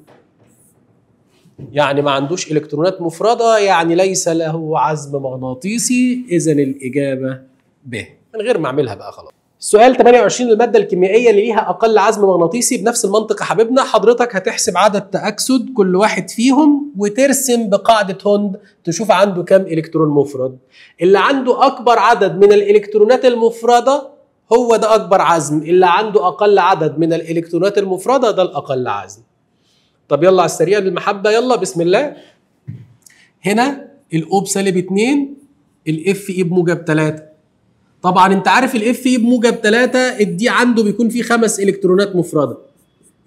يعني ما عندوش الكترونات مفرده يعني ليس له عزم مغناطيسي اذا الاجابه ب من غير ما اعملها بقى خلاص سؤال 28 المادة الكيميائية اللي ليها أقل عزم مغناطيسي بنفس المنطقة حبيبنا حضرتك هتحسب عدد تأكسد كل واحد فيهم وترسم بقاعدة هوند تشوف عنده كام إلكترون مفرد اللي عنده أكبر عدد من الإلكترونات المفردة هو ده أكبر عزم اللي عنده أقل عدد من الإلكترونات المفردة ده الأقل عزم طب يلا على السريع للمحبة يلا بسم الله هنا الأو بسالب 2 الإف إي e بموجب 3 طبعا انت عارف الاف اي بموجب 3 الدي عنده بيكون فيه خمس الكترونات مفرده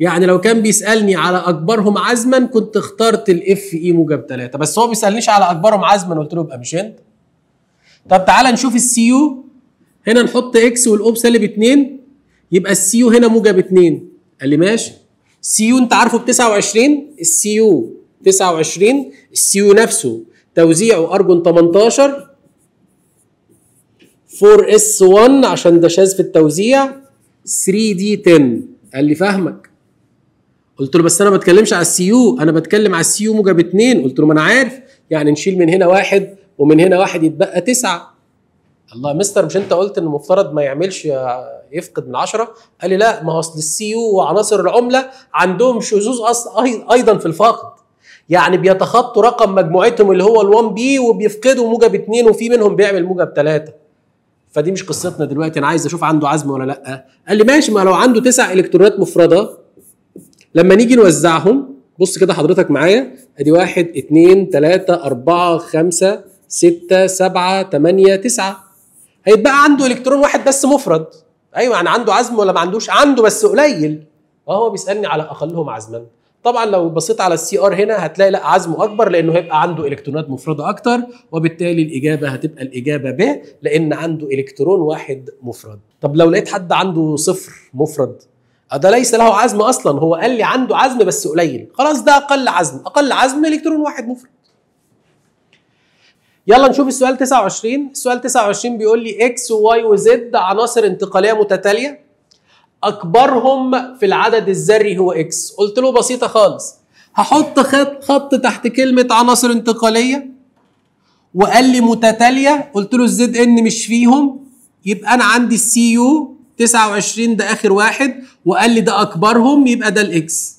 يعني لو كان بيسالني على اكبرهم عزما كنت اخترت الاف اي e موجب 3 بس هو ما بيسالنيش على اكبرهم عزما قلت له يبقى مش انت طب تعالى نشوف السي يو هنا نحط اكس والاوب سالب 2 يبقى السي يو هنا موجب 2 قال لي ماشي السي يو انت عارفه ب 29 السي يو 29 السي يو نفسه توزيعه ارجون 18 4S1 عشان ده شاذ في التوزيع 3D10 قال لي فاهمك قلت له بس انا ما بتكلمش على السي يو انا بتكلم على السي يو موجب 2 قلت له ما انا عارف يعني نشيل من هنا واحد ومن هنا واحد يتبقى تسعة الله مستر مش انت قلت ان المفترض ما يعملش يفقد من عشرة قال لي لا ما هو اصل السي يو وعناصر العمله عندهم شذوذ ايضا في الفاقد يعني بيتخطوا رقم مجموعتهم اللي هو ال1 بي وبيفقدوا موجب 2 وفي منهم بيعمل موجب 3 فدي مش قصتنا دلوقتي انا عايز اشوف عنده عزم ولا لا قال لي ماشي ما لو عنده تسع الكترونات مفرده لما نيجي نوزعهم بص كده حضرتك معايا ادي واحد اثنين ثلاثة اربعة خمسة ستة سبعة ثمانية تسعة هيتبقى عنده الكترون واحد بس مفرد ايوه يعني عنده عزم ولا ما عندوش عنده بس قليل وهو بيسالني على اقلهم عزما طبعا لو بصيت على السي ار هنا هتلاقي لا عزمه اكبر لانه هيبقى عنده الكترونات مفرده اكتر وبالتالي الاجابه هتبقى الاجابه ب لان عنده الكترون واحد مفرد طب لو لقيت حد عنده صفر مفرد ده ليس له عزم اصلا هو قال لي عنده عزم بس قليل خلاص ده اقل عزم اقل عزم الكترون واحد مفرد يلا نشوف السؤال 29 السؤال 29 بيقول لي اكس وواي وزد عناصر انتقاليه متتاليه اكبرهم في العدد الذري هو اكس قلت له بسيطه خالص هحط خط خط تحت كلمه عناصر انتقاليه وقال لي متتاليه قلت له الزد ان مش فيهم يبقى انا عندي السي يو 29 ده اخر واحد وقال لي ده اكبرهم يبقى ده الاكس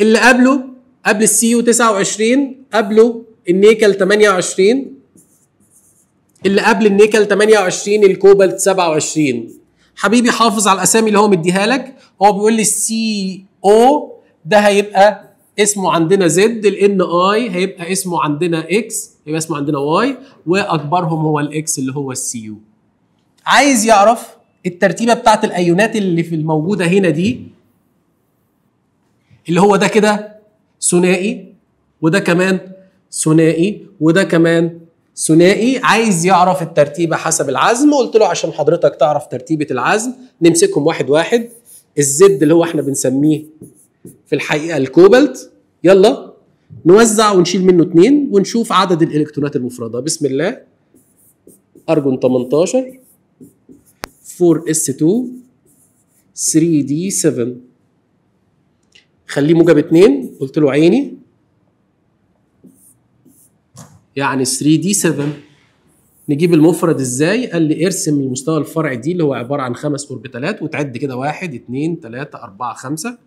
اللي قبله قبل السي يو 29 قبله النيكل 28 اللي قبل النيكل 28 الكوبالت 27 حبيبي حافظ على الاسامي اللي هو مديها لك هو بيقول لي السي او ده هيبقى اسمه عندنا زد الان اي هيبقى اسمه عندنا اكس يبقى اسمه عندنا واي واكبرهم هو الاكس اللي هو السي يو عايز يعرف الترتيبه بتاعه الايونات اللي في الموجوده هنا دي اللي هو ده كده ثنائي وده كمان ثنائي وده كمان ثنائي عايز يعرف الترتيبه حسب العزم قلت له عشان حضرتك تعرف ترتيبه العزم نمسكهم واحد واحد الزد اللي هو احنا بنسميه في الحقيقه الكوبالت يلا نوزع ونشيل منه اثنين ونشوف عدد الالكترونات المفرده بسم الله ارجون 18 4s2 3d7 خليه موجب اثنين قلت له عيني يعني 3 دي 7 نجيب المفرد ازاي؟ قال لي ارسم المستوى الفرعي دي اللي هو عباره عن خمس اوربيتالات وتعد كده واحد اثنين ثلاثه اربعه خمسه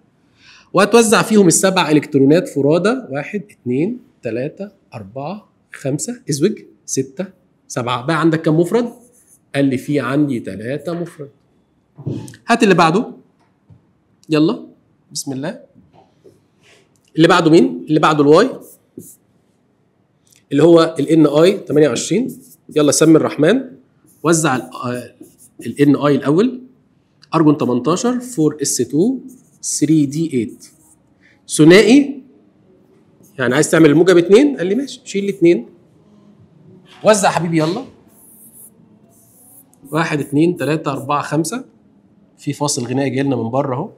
وهتوزع فيهم السبع الكترونات فرادى واحد اثنين ثلاثه اربعه خمسه ازوج سته سبعه بقى عندك كم مفرد؟ قال لي في عندي ثلاثه مفرد هات اللي بعده يلا بسم الله اللي بعده مين؟ اللي بعده الواي اللي هو ال ان اي 28 يلا سمي الرحمن وزع ال ان آه، اي الاول ارجون 18 4 اس 2 3 دي 8 ثنائي يعني عايز تعمل الموجب اثنين قال لي ماشي شيل الاثنين وزع حبيبي يلا واحد اثنين ثلاثة أربعة خمسة في فاصل غنائي جاي لنا من بره أهو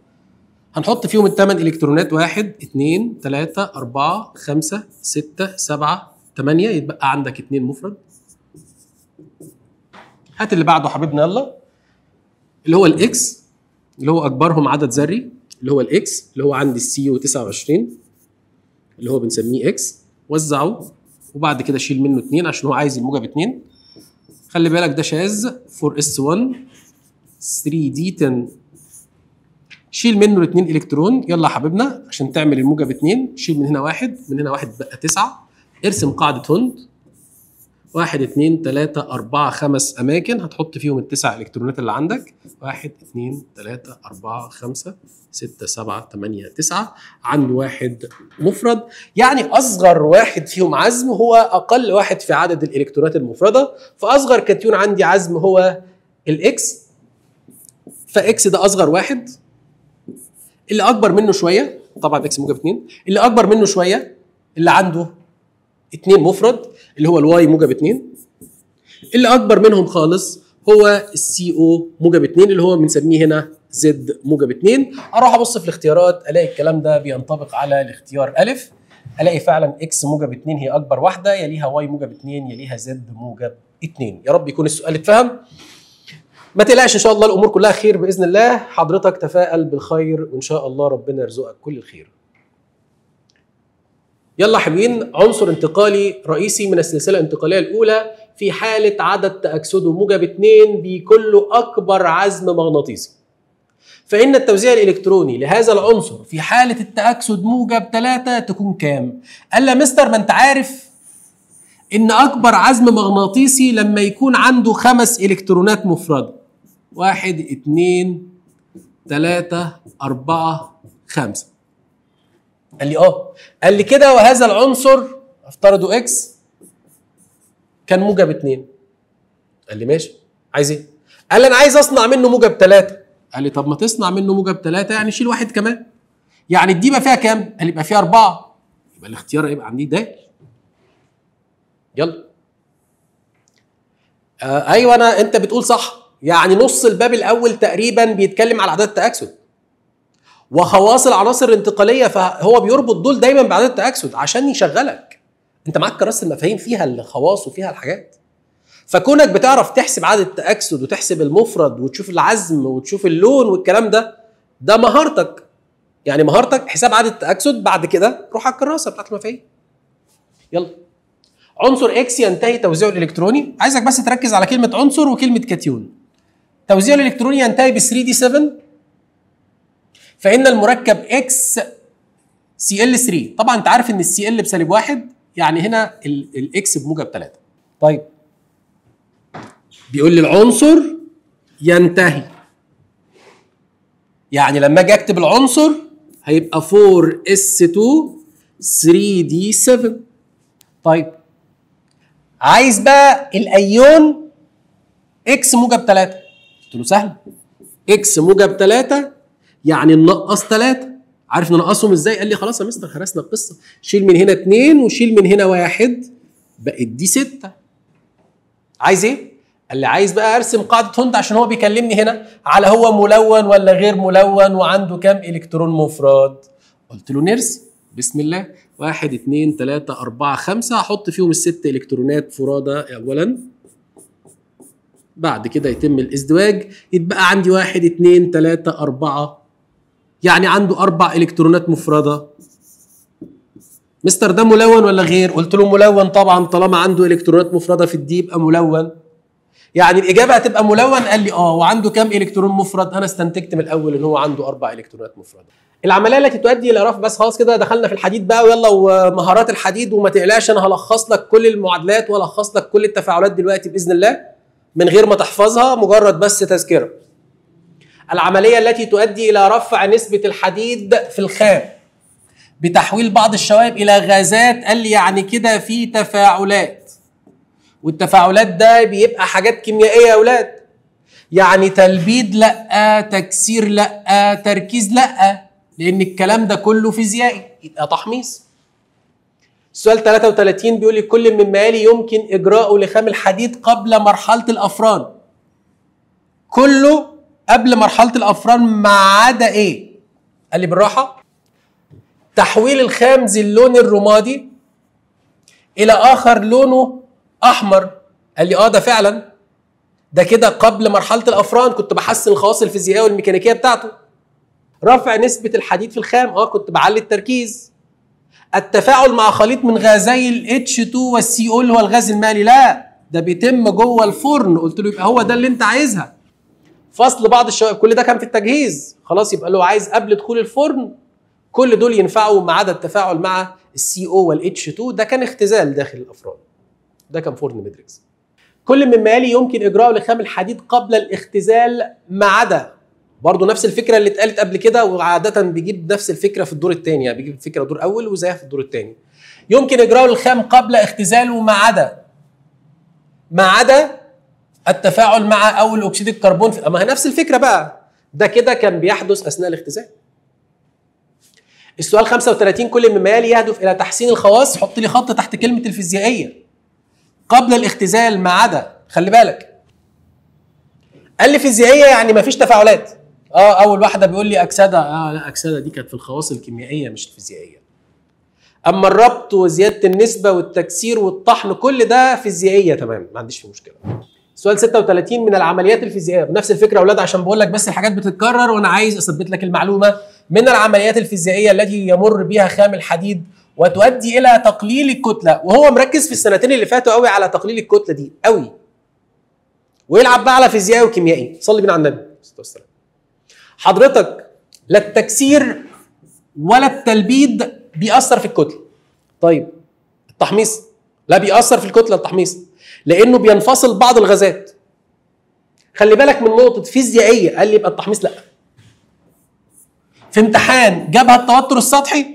هنحط فيهم الثمان إلكترونات واحد اثنين ثلاثة أربعة خمسة ستة سبعة 8 يتبقى عندك 2 مفرد هات اللي بعده حبيبنا يلا اللي هو الاكس اللي هو اكبرهم عدد ذري اللي هو الاكس اللي هو عندي السي 29 اللي هو بنسميه اكس وزعه وبعد كده شيل منه 2 عشان هو عايز الموجب 2 خلي بالك ده شاذ 4 اس 1 3 دي 10 شيل منه الاثنين الكترون يلا يا حبيبنا عشان تعمل الموجب 2 شيل من هنا واحد من هنا واحد بقى 9 ارسم قاعده هند واحد اثنين تلاتة أربعة خمس أماكن هتحط فيهم التسع إلكترونات اللي عندك واحد اثنين تلاتة أربعة خمسة ستة سبعة تمانية تسعة عند واحد مفرد يعني أصغر واحد فيهم عزم هو أقل واحد في عدد الإلكترونات المفردة فأصغر كاتيون عندي عزم هو الإكس فإكس ده أصغر واحد اللي أكبر منه شوية طبعا إكس موجب اتنين اللي أكبر منه شوية اللي عنده اثنين مفرد اللي هو الواي موجب 2 اللي اكبر منهم خالص هو السي او موجب 2 اللي هو بنسميه هنا زد موجب 2 اروح ابص في الاختيارات الاقي الكلام ده بينطبق على الاختيار الف الاقي فعلا اكس موجب 2 هي اكبر واحده يليها واي موجب 2 يليها زد موجب 2 يا رب يكون السؤال اتفهم ما تقلقش ان شاء الله الامور كلها خير باذن الله حضرتك تفائل بالخير وان شاء الله ربنا يرزقك كل الخير يلا حبيبين عنصر انتقالي رئيسي من السلسلة الانتقالية الأولى في حالة عدد تأكسده موجب 2 بكل أكبر عزم مغناطيسي فإن التوزيع الإلكتروني لهذا العنصر في حالة التأكسد موجب 3 تكون كام؟ قال له مستر ما أنت عارف إن أكبر عزم مغناطيسي لما يكون عنده خمس إلكترونات مفردة واحد اتنين تلاتة أربعة خمسة قال لي اه قال لي كده وهذا العنصر افترضوا اكس كان موجب اتنين قال لي ماشي عايز ايه قال لي انا عايز اصنع منه موجب ثلاثة قال لي طب ما تصنع منه موجب ثلاثة يعني شيل واحد كمان يعني دي بقى فيها كام قال لي يبقى فيها أربعة يبقى الاختيار يبقى عندي ده يلا آه ايوه انا انت بتقول صح يعني نص الباب الاول تقريبا بيتكلم على اعداد التاكسد وخواص العناصر الانتقاليه فهو بيربط دول دايما بعدد التاكسد عشان يشغلك انت معاك كراسه المفاهيم فيها الخواص وفيها الحاجات فكونك بتعرف تحسب عدد التاكسد وتحسب المفرد وتشوف العزم وتشوف اللون والكلام ده ده مهارتك يعني مهارتك حساب عدد التاكسد بعد كده روح على الكراسه بتاعت المفاهيم يلا عنصر اكس ينتهي توزيعه الالكتروني عايزك بس تركز على كلمه عنصر وكلمه كاتيون توزيعه الالكتروني ينتهي ب 3 دي 7 فإن المركب سي CL3 طبعا أنت عارف إن السي ال بسالب واحد يعني هنا الإكس بموجب 3 طيب بيقول لي العنصر ينتهي يعني لما اجي اكتب العنصر هيبقى 4 اس 2 3 دي 7 طيب عايز بقى الايون اكس موجب 3 قلت له سهل اكس موجب 3 يعني ننقص ثلاثه عارف ننقصهم ازاي؟ قال لي خلاص يا مستر خرسنا القصه شيل من هنا اثنين وشيل من هنا واحد بقت دي سته عايز ايه؟ قال لي عايز بقى ارسم قاعده هوند عشان هو بيكلمني هنا على هو ملون ولا غير ملون وعنده كام الكترون مفرد قلت له نرسم بسم الله واحد اثنين ثلاثه أربعة خمسة هحط فيهم الست إلكترونات فرادى أولا بعد كده يتم الازدواج يتبقى عندي واحد اثنين ثلاثه أربعة يعني عنده أربع إلكترونات مفردة مستر ده ملون ولا غير؟ قلت له ملون طبعا طالما عنده إلكترونات مفردة في الدي يبقى ملون يعني الإجابة هتبقى ملون قال لي آه وعنده كام إلكترون مفرد؟ أنا استنتجت من الأول إن هو عنده أربع إلكترونات مفردة العمليه التي تؤدي الى رفع بس خلاص كده دخلنا في الحديد بقى ويلا ومهارات الحديد وما تقلقش انا هلخص لك كل المعادلات وهلخص لك كل التفاعلات دلوقتي باذن الله من غير ما تحفظها مجرد بس تذكره العملية التي تؤدي إلى رفع نسبة الحديد في الخام بتحويل بعض الشوائب إلى غازات قال لي يعني كده في تفاعلات والتفاعلات ده بيبقى حاجات كيميائية يا أولاد يعني تلبيد لأ تكسير لأ تركيز لأ لأن الكلام ده كله فيزيائي يبقى تحميص السؤال 33 بيقول لي كل مما يلي يمكن إجراءه لخام الحديد قبل مرحلة الأفران كله قبل مرحله الافران ما عدا ايه قال لي بالراحه تحويل الخام اللون الرمادي الى اخر لونه احمر قال لي اه ده فعلا ده كده قبل مرحله الافران كنت بحسن الخواص الفيزيائيه والميكانيكيه بتاعته رفع نسبه الحديد في الخام اه كنت بعلي التركيز التفاعل مع خليط من غازي ال H2 والسي او اللي هو الغاز المالي لا ده بيتم جوه الفرن قلت له يبقى هو ده اللي انت عايزها فصل بعض الشوائب كل ده كان في التجهيز خلاص يبقى لو عايز قبل دخول الفرن كل دول ينفعوا ما عدا التفاعل مع السي او والاتش 2 ده كان اختزال داخل الافران ده كان فرن ميدريكس كل مما يلي يمكن اجراءه لخام الحديد قبل الاختزال ما عدا برضه نفس الفكره اللي اتقالت قبل كده وعاده بيجيب نفس الفكره في الدور الثاني يعني بيجيب الفكره دور اول وزيها في الدور الثاني يمكن اجراءه للخام قبل اختزاله ما عدا ما عدا التفاعل مع اول اكسيد الكربون في... ما هي نفس الفكره بقى ده كده كان بيحدث اثناء الاختزال السؤال 35 كل مما يلي يهدف الى تحسين الخواص حط لي خط تحت كلمه الفيزيائيه قبل الاختزال ما عدا خلي بالك قال لي فيزيائيه يعني ما فيش تفاعلات اه اول واحده بيقول لي اكسده اه لا اكسده دي كانت في الخواص الكيميائيه مش الفيزيائيه اما الربط وزياده النسبه والتكسير والطحن كل ده فيزيائيه تمام ما عنديش فيه مشكله سؤال 36 من العمليات الفيزيائيه بنفس الفكره يا اولاد عشان بقول لك بس الحاجات بتتكرر وانا عايز اثبت لك المعلومه من العمليات الفيزيائيه التي يمر بها خام الحديد وتؤدي الى تقليل الكتله وهو مركز في السنتين اللي فاتوا قوي على تقليل الكتله دي قوي ويلعب بقى على فيزيائي وكيميائي صلي بينا على النبي والسلام حضرتك لا التكسير ولا التلبيد بيأثر في الكتله طيب التحميص لا بيأثر في الكتله التحميص لانه بينفصل بعض الغازات خلي بالك من نقطه فيزيائيه قال لي يبقى التحميص لا في امتحان جابها التوتر السطحي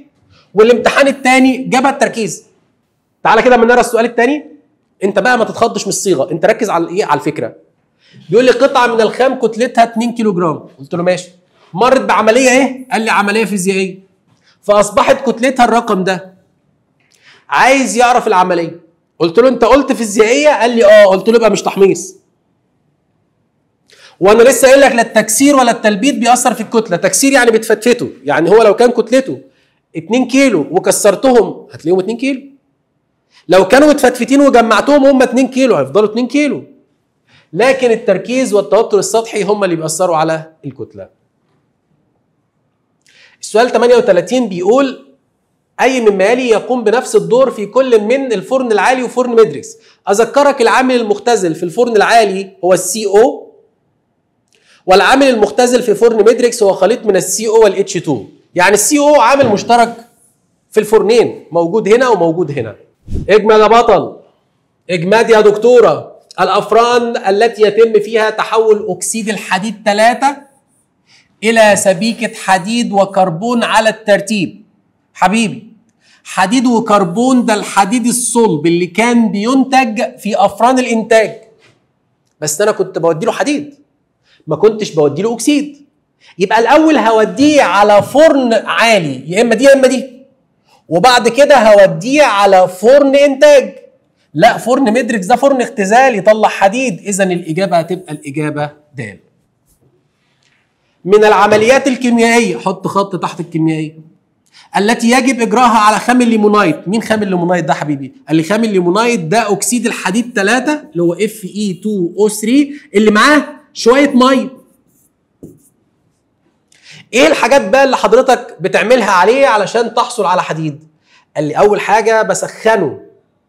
والامتحان الثاني جابها التركيز تعالى كده من نرى السؤال الثاني انت بقى ما تتخضش من الصيغه انت ركز على ايه على الفكره بيقول لي قطعه من الخام كتلتها 2 كيلو جرام قلت له ماشي مرت بعمليه ايه قال لي عمليه فيزيائيه فاصبحت كتلتها الرقم ده عايز يعرف العمليه قلت له انت قلت فيزيائيه قال لي اه قلت له يبقى مش تحميص وانا لسه قايل لك لا التكسير ولا التلبيد بيأثر في الكتله تكسير يعني بتفتفته يعني هو لو كان كتلته 2 كيلو وكسرتهم هتلاقيهم 2 كيلو لو كانوا متفتفتين وجمعتهم هم 2 كيلو هيفضلوا 2 كيلو لكن التركيز والتوتر السطحي هم اللي بيأثروا على الكتله السؤال 38 بيقول اي ممالي يقوم بنفس الدور في كل من الفرن العالي وفرن ميدريكس اذكرك العامل المختزل في الفرن العالي هو السي او والعامل المختزل في فرن مدريكس هو خليط من السي او والاتش 2 يعني السي او عامل مشترك في الفرنين موجود هنا وموجود هنا اجمد يا بطل اجمد يا دكتوره الافران التي يتم فيها تحول اكسيد الحديد 3 الى سبيكه حديد وكربون على الترتيب حبيبي حديد وكربون ده الحديد الصلب اللي كان بينتج في افران الانتاج بس انا كنت بودي له حديد ما كنتش بودي له اكسيد يبقى الاول هوديه على فرن عالي يا اما دي يا اما دي وبعد كده هوديه على فرن انتاج لا فرن مدركس ده فرن اختزال يطلع حديد اذا الاجابه هتبقى الاجابه د من العمليات الكيميائيه حط خط تحت الكيميائيه التي يجب اجراها على خام الليمونايت مين خام الليمونايت ده حبيبي قال لي خام الليمونايت ده اكسيد الحديد 3 اللي هو اف اي 2 او 3 اللي معاه شويه ميه ايه الحاجات بقى اللي حضرتك بتعملها عليه علشان تحصل على حديد قال لي اول حاجه بسخنه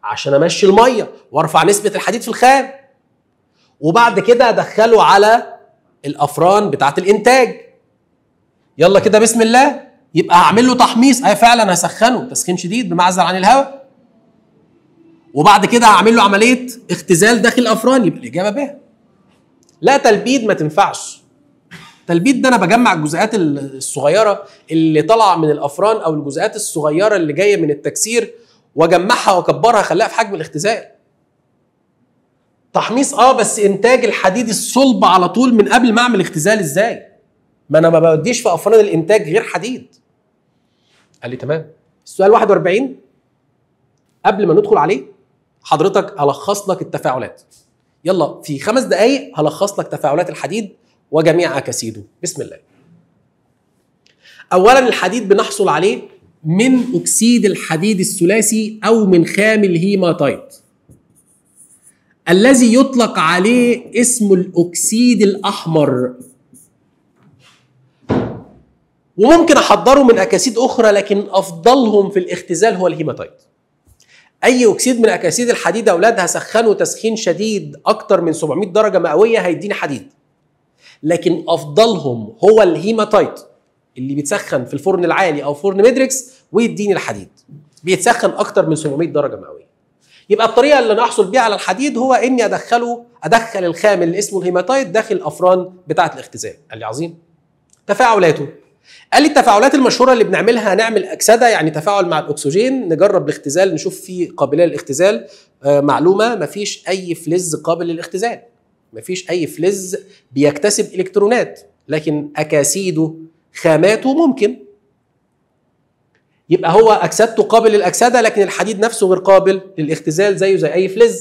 عشان امشي الميه وارفع نسبه الحديد في الخام وبعد كده ادخله على الافران بتاعه الانتاج يلا كده بسم الله يبقى هعمل له تحميص اي آه، فعلا هسخنه تسخين شديد بمعزل عن الهواء وبعد كده هعمل له عمليه اختزال داخل الافران يبقى الاجابه ب لا تلبيد ما تنفعش تلبيد ده انا بجمع الجزيئات الصغيره اللي طالعه من الافران او الجزيئات الصغيره اللي جايه من التكسير واجمعها واكبرها اخليها في حجم الاختزال تحميص اه بس انتاج الحديد الصلب على طول من قبل ما اعمل اختزال ازاي ما انا ما بوديش في افران الانتاج غير حديد قال لي تمام السؤال 41 قبل ما ندخل عليه حضرتك هلخص لك التفاعلات يلا في خمس دقايق هلخص لك تفاعلات الحديد وجميع أكاسيده بسم الله أولا الحديد بنحصل عليه من أكسيد الحديد الثلاثي أو من خام الهيماتايت الذي يطلق عليه اسم الأكسيد الأحمر وممكن احضره من اكاسيد اخرى لكن افضلهم في الاختزال هو الهيماتايت اي اكسيد من اكاسيد الحديد يا اولاد هسخنه تسخين شديد اكتر من 700 درجه مئويه هيديني حديد لكن افضلهم هو الهيماتايت اللي بيتسخن في الفرن العالي او فرن ميدريكس ويديني الحديد بيتسخن اكتر من 700 درجه مئويه يبقى الطريقه اللي انا احصل بيها على الحديد هو اني ادخله ادخل الخام اللي اسمه الهيماتايت داخل الافران بتاعه الاختزال قال لي عظيم تفاعلاته قال لي التفاعلات المشهوره اللي بنعملها هنعمل اكسده يعني تفاعل مع الاكسجين نجرب الاختزال نشوف في قابليه للاختزال آه، معلومه مفيش اي فلز قابل للاختزال مفيش اي فلز بيكتسب الكترونات لكن اكاسيده خاماته ممكن يبقى هو اكسدته قابل للاكسده لكن الحديد نفسه غير قابل للاختزال زيه زي اي فلز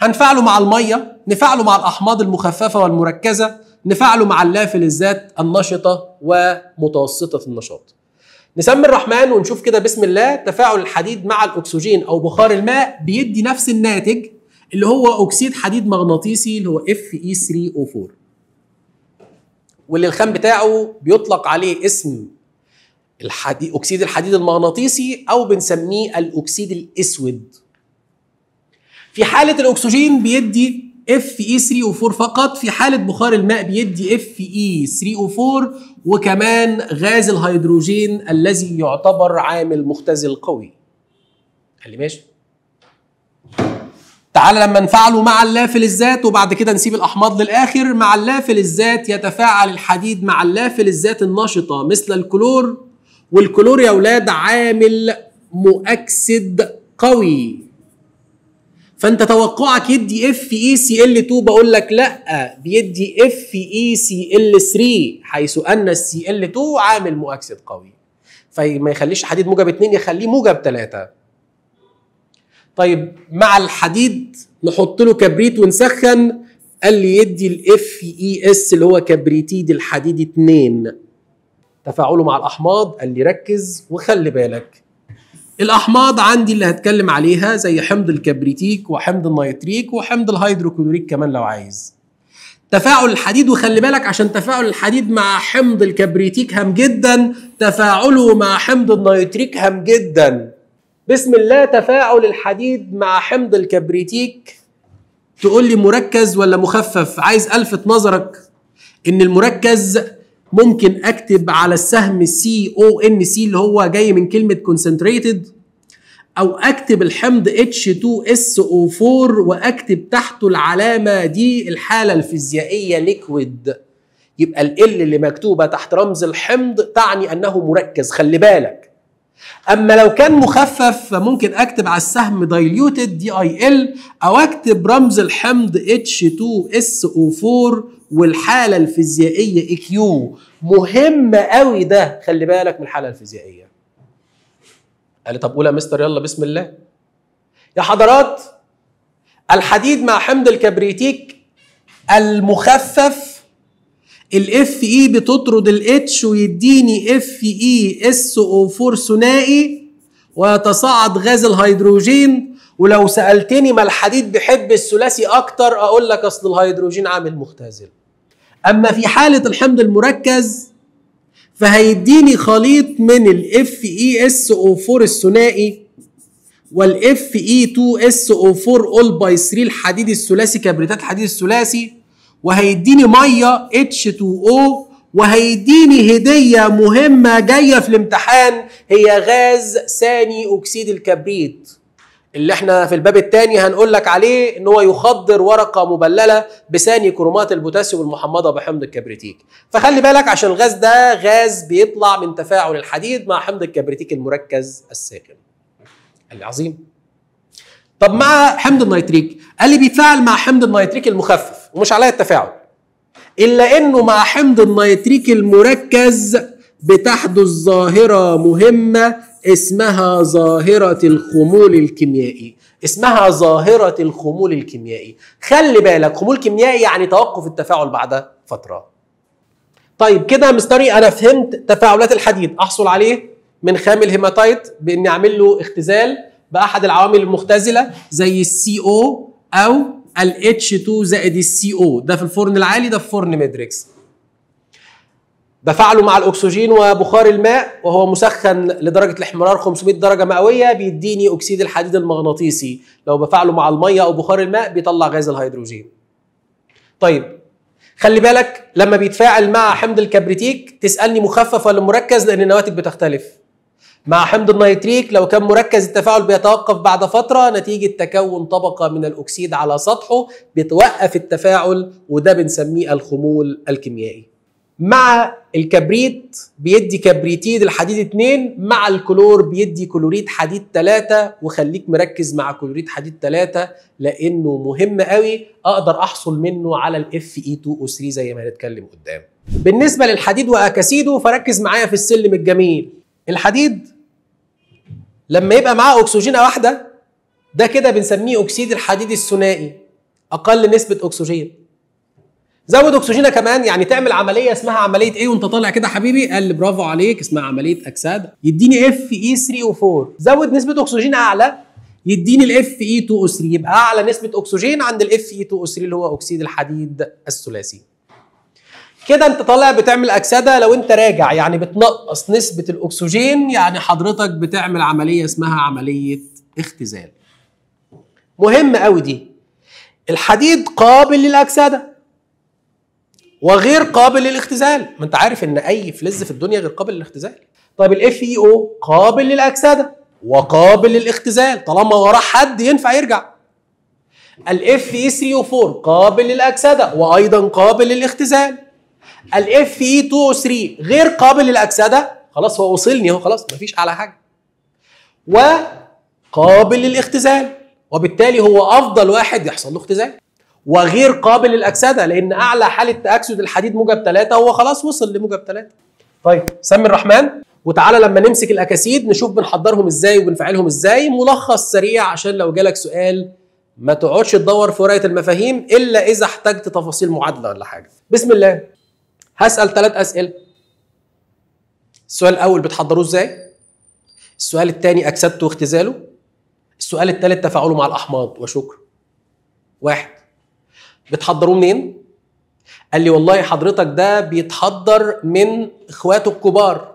هنفعله مع الميه نفعله مع الاحماض المخففه والمركزه نفعله مع اللافل الذات النشطه ومتوسطه النشاط. نسمي الرحمن ونشوف كده بسم الله تفاعل الحديد مع الاكسجين او بخار الماء بيدي نفس الناتج اللي هو اكسيد حديد مغناطيسي اللي هو fe 3O4 واللي الخام بتاعه بيطلق عليه اسم الحديد اكسيد الحديد المغناطيسي او بنسميه الاكسيد الاسود في حاله الاكسجين بيدي اف اي 3 o 4 فقط في حاله بخار الماء بيدي اف اي 3 o 4 وكمان غاز الهيدروجين الذي يعتبر عامل مختزل قوي خلي ماشي تعال لما نفعله مع اللافل الذات وبعد كده نسيب الاحماض للاخر مع اللافل الذات يتفاعل الحديد مع اللافل الذات النشطه مثل الكلور والكلور يا اولاد عامل مؤكسد قوي فانت توقعك يدي اف اي e سي ال 2 بقول لك لا بيدي اف اي سي ال 3 حيث ان السي ال 2 عامل مؤكسد قوي فما يخليش حديد موجب 2 يخليه موجب 3 طيب مع الحديد نحط له كبريت ونسخن قال لي يدي الاف اي اس e اللي هو كبريتيد الحديد 2 تفاعله مع الاحماض قال لي ركز وخلي بالك الاحماض عندي اللي هتكلم عليها زي حمض الكبريتيك وحمض النيتريك وحمض الهيدروكلوريك كمان لو عايز تفاعل الحديد وخلي بالك عشان تفاعل الحديد مع حمض الكبريتيك هام جدا تفاعله مع حمض النيتريك هام جدا بسم الله تفاعل الحديد مع حمض الكبريتيك تقول لي مركز ولا مخفف عايز الفت نظرك ان المركز ممكن اكتب على السهم سي او ان سي اللي هو جاي من كلمه كونسنتريتد او اكتب الحمض H2SO4 واكتب تحته العلامه دي الحاله الفيزيائيه ليكويد يبقى ال اللي مكتوبه تحت رمز الحمض تعني انه مركز خلي بالك اما لو كان مخفف فممكن اكتب على السهم دايليوتد دي اي ال او اكتب رمز الحمض اتش 2 اس او 4 والحاله الفيزيائيه اي e كيو مهم قوي ده خلي بالك من الحاله الفيزيائيه قال لي طب قول يا مستر يلا بسم الله يا حضرات الحديد مع حمض الكبريتيك المخفف الاف اي e بتطرد الاتش ويديني اف اي اس او 4 ثنائي ويتصاعد غاز الهيدروجين ولو سالتني ما الحديد بيحب الثلاثي اكتر اقول لك اصل الهيدروجين عامل مختزل اما في حاله الحمض المركز فهيديني خليط من الاف اي اس او 4 الثنائي والاف اي 2 اس او 4 اول باي 3 الحديد الثلاثي كبريتات الحديد الثلاثي وهيديني ميه اتش 2 او وهيديني هديه مهمه جايه في الامتحان هي غاز ثاني اكسيد الكبريت اللي احنا في الباب الثاني هنقول لك عليه ان هو يخدر ورقه مبلله بثاني كرومات البوتاسيوم المحمضه بحمض الكبريتيك فخلي بالك عشان الغاز ده غاز بيطلع من تفاعل الحديد مع حمض الكبريتيك المركز الساخن العظيم طب مع حمض النيتريك قال لي بيتفاعل مع حمض النيتريك المخفف ومش عليا التفاعل الا انه مع حمض النيتريك المركز بتحدث ظاهره مهمه اسمها ظاهره الخمول الكيميائي اسمها ظاهره الخمول الكيميائي خلي بالك خمول كيميائي يعني توقف التفاعل بعد فتره طيب كده مستري انا فهمت تفاعلات الحديد احصل عليه من خام الهيماتايت باني اعمل له اختزال باحد العوامل المختزله زي السي او او ال h 2 زائد السي او ده في الفرن العالي ده في فرن ميدريكس بفعله مع الاكسجين وبخار الماء وهو مسخن لدرجه الاحمرار 500 درجه مئويه بيديني اكسيد الحديد المغناطيسي لو بفعله مع الميه او بخار الماء بيطلع غاز الهيدروجين طيب خلي بالك لما بيتفاعل مع حمض الكبريتيك تسالني مخفف ولا مركز لان النواتج بتختلف مع حمض النيتريك لو كان مركز التفاعل بيتوقف بعد فترة نتيجة تكون طبقة من الأكسيد على سطحه بتوقف التفاعل وده بنسميه الخمول الكيميائي مع الكبريت بيدي كبريتيد الحديد 2 مع الكلور بيدي كلوريد حديد 3 وخليك مركز مع كلوريد حديد 3 لانه مهم قوي اقدر احصل منه على الاف اي 2 او 3 زي ما هنتكلم قدام. بالنسبه للحديد واكاسيده فركز معايا في السلم الجميل. الحديد لما يبقى معاه اكسجينه واحده ده كده بنسميه اكسيد الحديد الثنائي اقل نسبه اكسجين زود اكسجينه كمان يعني تعمل عمليه اسمها عمليه ايه وانت طالع كده حبيبي قال لي برافو عليك اسمها عمليه اكسده يديني اف اي 3 او 4 زود نسبه اكسجين اعلى يديني الاف اي 2 او 3 يبقى اعلى نسبه اكسجين عند الاف اي 2 او 3 اللي هو اكسيد الحديد الثلاثي كده انت طالع بتعمل اكسده لو انت راجع يعني بتنقص نسبه الاكسجين يعني حضرتك بتعمل عمليه اسمها عمليه اختزال مهم قوي دي الحديد قابل للاكسده وغير قابل للاختزال ما انت عارف ان اي فلز في الدنيا غير قابل للاختزال طيب الاف اي او e قابل للاكسده وقابل للاختزال طالما وراه حد ينفع يرجع الاف اي سي او 4 قابل للاكسده وايضا قابل للاختزال الاف اي 2 او 3 غير قابل للاكسده خلاص هو وصلني اهو خلاص مفيش اعلى حاجه وقابل للاختزال وبالتالي هو افضل واحد يحصل له اختزال وغير قابل للاكسده لان اعلى حاله تاكسد الحديد موجب 3 هو خلاص وصل لموجب 3 طيب سمي الرحمن وتعالى لما نمسك الاكاسيد نشوف بنحضرهم ازاي وبنفعلهم ازاي ملخص سريع عشان لو جالك سؤال ما تقعدش تدور في ورقة المفاهيم الا اذا احتجت تفاصيل معادله ولا حاجه بسم الله هسال ثلاث اسئله السؤال الاول بتحضروه ازاي السؤال الثاني اكسبته واختزاله السؤال الثالث تفاعله مع الاحماض وشكر واحد بتحضروه منين قال لي والله حضرتك ده بيتحضر من اخواته الكبار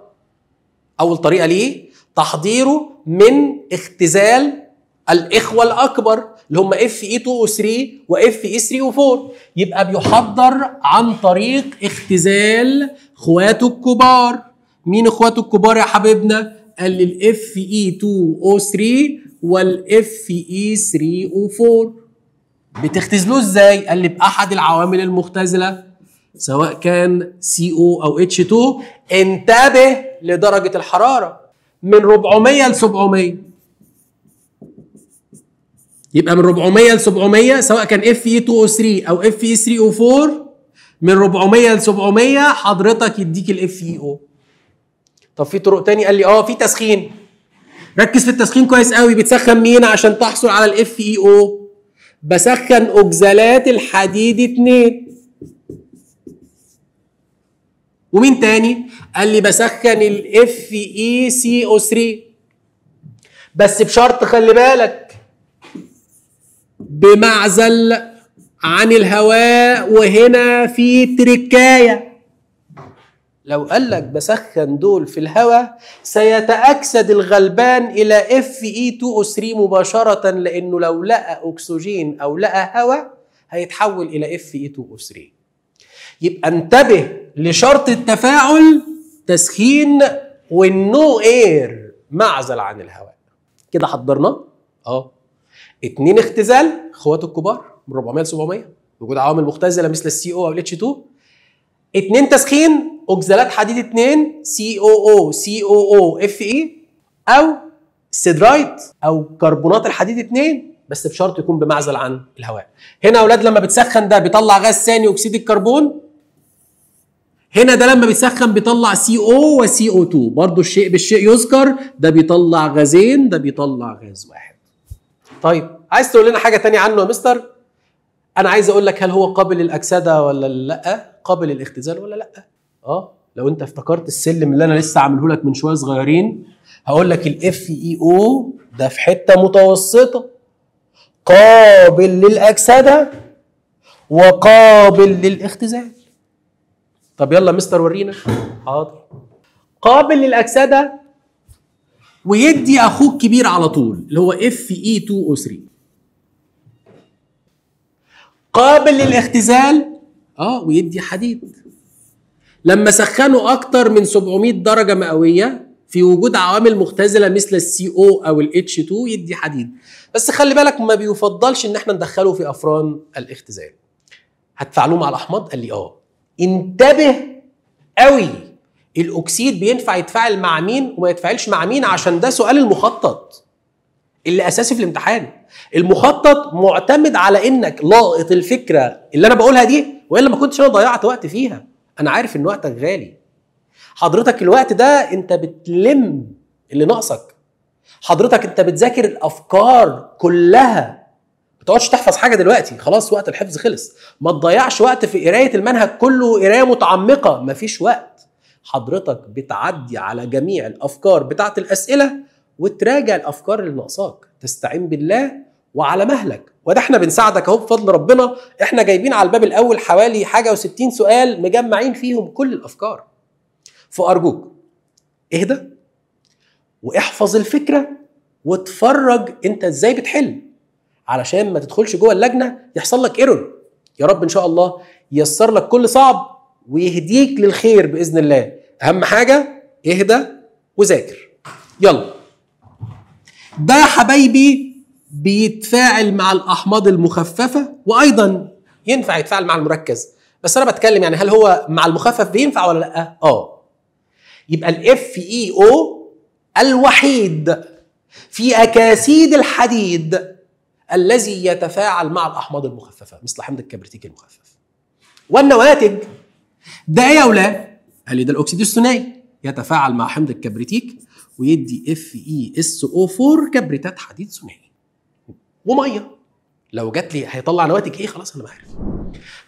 اول طريقه ليه تحضيره من اختزال الاخوه الاكبر اللي هم اف اي 2 او 3 واف اي 3 و 4 e يبقى بيحضر عن طريق اختزال اخواته الكبار مين اخواته الكبار يا حبيبنا قال لي الاف اي 2 او 3 والاف اي 3 او 4 بتختزلوه ازاي قال لي باحد العوامل المختزله سواء كان سي او او اتش 2 انتبه لدرجه الحراره من 400 ل 700 يبقى من 400 ل 700 سواء كان اف اي 2 او 3 او اف اي 3 او 4 من 400 ل 700 حضرتك يديك الاف اي او e طب في طرق تاني قال لي اه في تسخين ركز في التسخين كويس قوي بتسخن مين عشان تحصل على الاف اي او e بسخن اوكزالات الحديد 2 ومين تاني قال لي بسخن الاف اي سي او 3 بس بشرط خلي بالك بمعزل عن الهواء وهنا في تركايه لو قال لك بسخن دول في الهواء سيتأكسد الغلبان إلى اف اي 2 او 3 مباشرة لأنه لو لقى أكسجين أو لقى هواء هيتحول إلى اف اي 2 او 3 يبقى انتبه لشرط التفاعل تسخين والنو اير معزل عن الهواء كده حضرنا اه اتنين اختزال اخواته الكبار من 400 ل 700 وجود عوامل مختزله مثل السي او او الاتش 2 اتنين تسخين اوكزالات حديد اتنين سي او او سي او او اف اي او سيدرايت او كربونات الحديد اتنين بس بشرط يكون بمعزل عن الهواء هنا يا اولاد لما بتسخن ده بيطلع غاز ثاني اكسيد الكربون هنا ده لما بيسخن بيطلع سي او وسي او 2 برضه الشيء بالشيء يذكر ده بيطلع غازين ده بيطلع غاز واحد طيب عايز تقول لنا حاجه تانية عنه يا مستر انا عايز اقول لك هل هو قابل للاكسده ولا لا قابل للاختزال ولا لا اه لو انت افتكرت السلم اللي انا لسه عامله لك من شويه صغيرين هقول لك الاف اي او e ده في حته متوسطه قابل للاكسده وقابل للاختزال طب يلا مستر ورينا حاضر قابل للاكسده ويدي اخوه الكبير على طول اللي هو اف اي 2 او 3 قابل للاختزال اه ويدي حديد لما سخنه اكتر من 700 درجه مئويه في وجود عوامل مختزله مثل السي او او الاتش 2 يدي حديد بس خلي بالك ما بيفضلش ان احنا ندخله في افران الاختزال هتفعلوه مع الاحماض قال لي اه انتبه قوي الاكسيد بينفع يتفاعل مع مين وما يتفاعلش مع مين عشان ده سؤال المخطط اللي اساسي في الامتحان المخطط معتمد على انك لاقط الفكره اللي انا بقولها دي والا ما كنتش انا ضيعت وقت فيها انا عارف ان وقتك غالي حضرتك الوقت ده انت بتلم اللي ناقصك حضرتك انت بتذاكر الافكار كلها ما تقعدش تحفظ حاجه دلوقتي خلاص وقت الحفظ خلص ما تضيعش وقت في قرايه المنهج كله قرايه متعمقه مفيش وقت حضرتك بتعدي على جميع الافكار بتاعت الاسئله وتراجع الافكار اللي ناقصاك تستعين بالله وعلى مهلك وده احنا بنساعدك اهو بفضل ربنا احنا جايبين على الباب الاول حوالي حاجه و60 سؤال مجمعين فيهم كل الافكار فارجوك اهدى واحفظ الفكره واتفرج انت ازاي بتحل علشان ما تدخلش جوه اللجنه يحصل لك ايرور يا رب ان شاء الله ييسر لك كل صعب ويهديك للخير باذن الله اهم حاجه اهدى وذاكر يلا ده حبايبي بيتفاعل مع الاحماض المخففه وايضا ينفع يتفاعل مع المركز بس انا بتكلم يعني هل هو مع المخفف بينفع ولا لا اه يبقى الاف اي او e الوحيد في اكاسيد الحديد الذي يتفاعل مع الاحماض المخففه مثل حمض الكبريتيك المخفف والنواتج ده ايه يا اولاد قال لي ده الاكسيد الثنائي يتفاعل مع حمض الكبريتيك ويدي اف اي اس او 4 كبريتات حديد ثنائي وميه لو جات لي هيطلع نواتج ايه خلاص انا عارف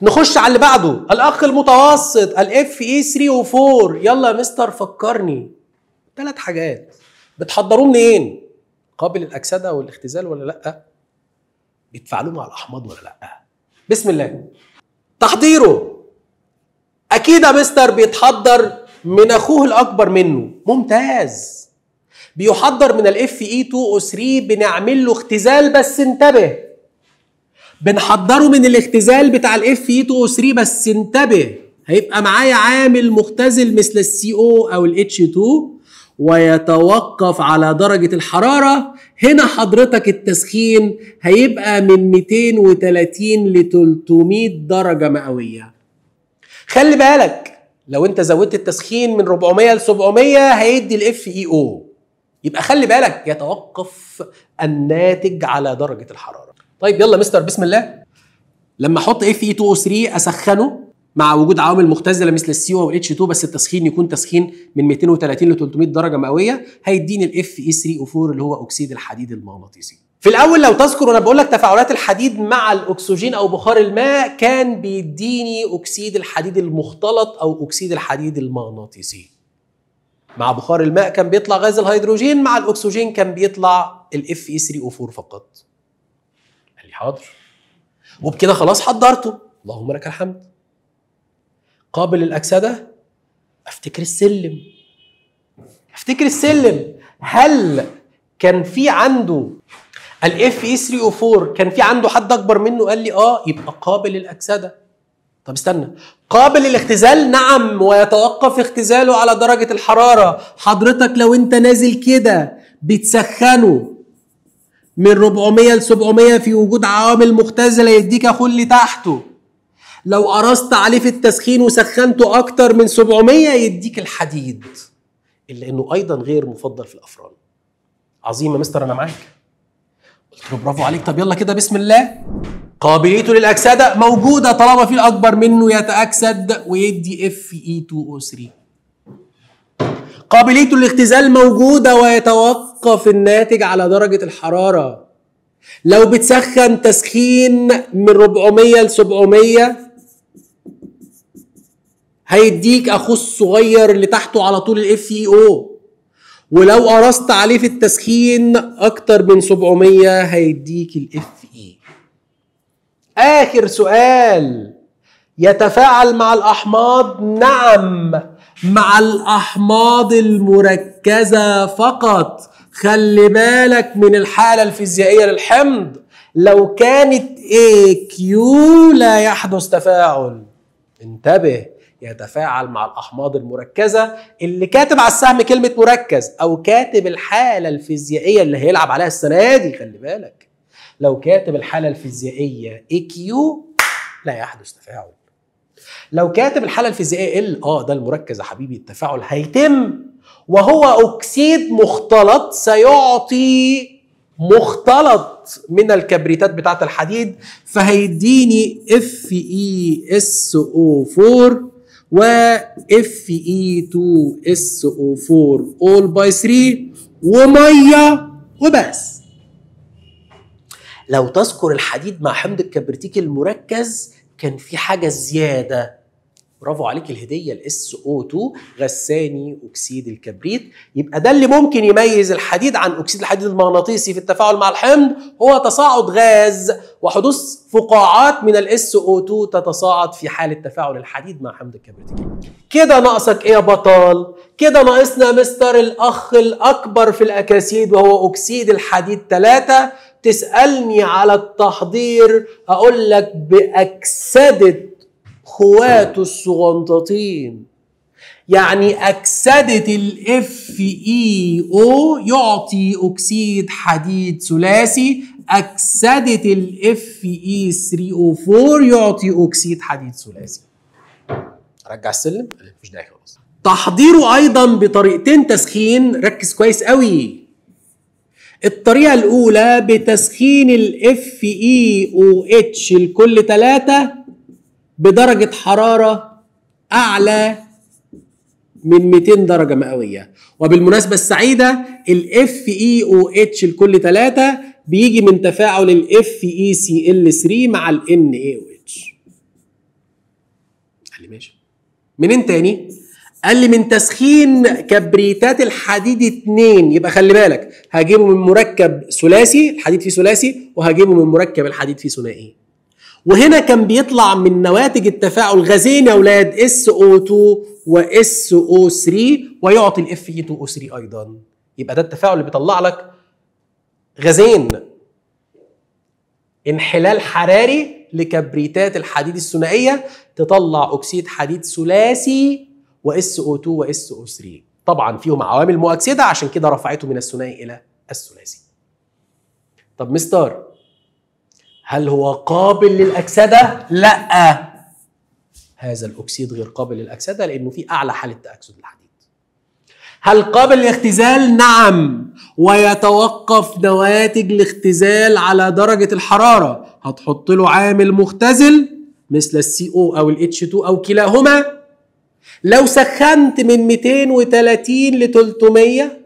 نخش على اللي بعده الاخ المتوسط الاف اي 3 و4 يلا يا مستر فكرني ثلاث حاجات بتحضروه منين قابل الاكسده والاختزال ولا لا بيتفاعلوا مع الاحماض ولا لا بسم الله تحضيره اكيد يا مستر بيتحضر من اخوه الاكبر منه ممتاز بيحضر من الاف اي 2 او 3 بنعمل له اختزال بس انتبه بنحضره من الاختزال بتاع الاف اي 2 او 3 بس انتبه هيبقى معايا عامل مختزل مثل السي او او الاتش 2 ويتوقف على درجة الحرارة هنا حضرتك التسخين هيبقى من 230 ل 300 درجة مئوية خلي بالك لو انت زودت التسخين من 400 ل 700 هيدي الاف اي او e يبقى خلي بالك يتوقف الناتج على درجه الحراره طيب يلا مستر بسم الله لما احط اف اي 203 اسخنه مع وجود عوامل مختزله مثل السي او والاتش 2 بس التسخين يكون تسخين من 230 ل 300 درجه مئويه هيديني الاف اي 3 او 4 اللي هو اكسيد الحديد المغناطيسي في الاول لو تذكر وانا بقول لك تفاعلات الحديد مع الاكسجين او بخار الماء كان بيديني اكسيد الحديد المختلط او اكسيد الحديد المغناطيسي مع بخار الماء كان بيطلع غاز الهيدروجين مع الاكسجين كان بيطلع الاف اي 3 او 4 فقط قال لي حاضر وبكده خلاص حضرته اللهم لك الحمد قابل الاكسده افتكر السلم افتكر السلم هل كان في عنده اف اي 3 او 4 كان في عنده حد اكبر منه قال لي اه يبقى قابل للاكسده طب استنى قابل للاختزال نعم ويتوقف اختزاله على درجه الحراره حضرتك لو انت نازل كده بتسخنه من 400 ل 700 في وجود عوامل مختزله يديك اللي تحته لو قرصت عليه في التسخين وسخنته اكتر من 700 يديك الحديد اللي انه ايضا غير مفضل في الافران عظيمه مستر انا معاك قلت له برافو عليك طب يلا كده بسم الله قابليته للاكسده موجوده طالما في الاكبر منه يتاكسد ويدي اف اي 2 او 3 قابليته للاختزال موجوده ويتوقف الناتج على درجه الحراره لو بتسخن تسخين من 400 ل 700 هيديك اخو الصغير اللي تحته على طول الاف اي او e ولو قرصت عليه في التسخين اكتر من 700 هيديك الاف اي e. اخر سؤال يتفاعل مع الاحماض نعم مع الاحماض المركزه فقط خلي بالك من الحاله الفيزيائيه للحمض لو كانت AQ لا يحدث تفاعل انتبه يتفاعل مع الأحماض المركزة اللي كاتب على السهم كلمة مركز أو كاتب الحالة الفيزيائية اللي هيلعب عليها السنة دي خلي بالك لو كاتب الحالة الفيزيائية اي كيو لا يحدث تفاعل لو كاتب الحالة الفيزيائية ال اه ده المركز يا حبيبي التفاعل هيتم وهو أكسيد مختلط سيعطي مختلط من الكبريتات بتاعه الحديد فهيديني اف اي اس او 4 و اف اي 2 اس او 4 اول باي 3 وميه وبس لو تذكر الحديد مع حمض الكبريتيك المركز كان في حاجه زياده برافو عليك الهديه الاس او 2 غساني اكسيد الكبريت يبقى ده اللي ممكن يميز الحديد عن اكسيد الحديد المغناطيسي في التفاعل مع الحمض هو تصاعد غاز وحدوث فقاعات من الاس او 2 تتصاعد في حاله تفاعل الحديد مع حمض الكبريت كده ناقصك ايه يا بطال كده ناقصنا مستر الاخ الاكبر في الاكاسيد وهو اكسيد الحديد 3 تسالني على التحضير اقول لك باكسده قوات الصغنطتين يعني أكسدة ال FeO يعطي أكسيد حديد ثلاثي أكسدة ال Fe3O4 يعطي أكسيد حديد ثلاثي رجع السلم مش داعي خلاص تحضيره أيضا بطريقتين تسخين ركز كويس قوي الطريقة الأولى بتسخين ال FeOH لكل ثلاثة بدرجة حرارة أعلى من 200 درجة مئوية وبالمناسبة السعيدة الـ FeOH لكل ثلاثة بيجي من تفاعل ال FeCl3 مع ال NaOH قال لي ماشي منين تاني؟ قال لي من تسخين كبريتات الحديد اثنين يبقى خلي بالك هجيبه من مركب ثلاثي الحديد فيه ثلاثي وهجيبه من مركب الحديد فيه ثنائي وهنا كان بيطلع من نواتج التفاعل غازين يا اولاد SO2 و او 3 ويعطي الاف اي 2 o 3 ايضا يبقى ده التفاعل اللي بيطلع لك غازين انحلال حراري لكبريتات الحديد الثنائيه تطلع اكسيد حديد ثلاثي وSO2 وSO3 طبعا فيهم عوامل مؤكسده عشان كده رفعته من الثنائي الى الثلاثي طب مستر هل هو قابل للأكسدة؟ لا هذا الأكسيد غير قابل للأكسدة لأنه في أعلى حالة تأكسد الحديد هل قابل للاختزال؟ نعم ويتوقف نواتج الاختزال على درجة الحرارة هتحط له عامل مختزل مثل السي او او الاتش 2 او كلاهما لو سخنت من 230 ل 300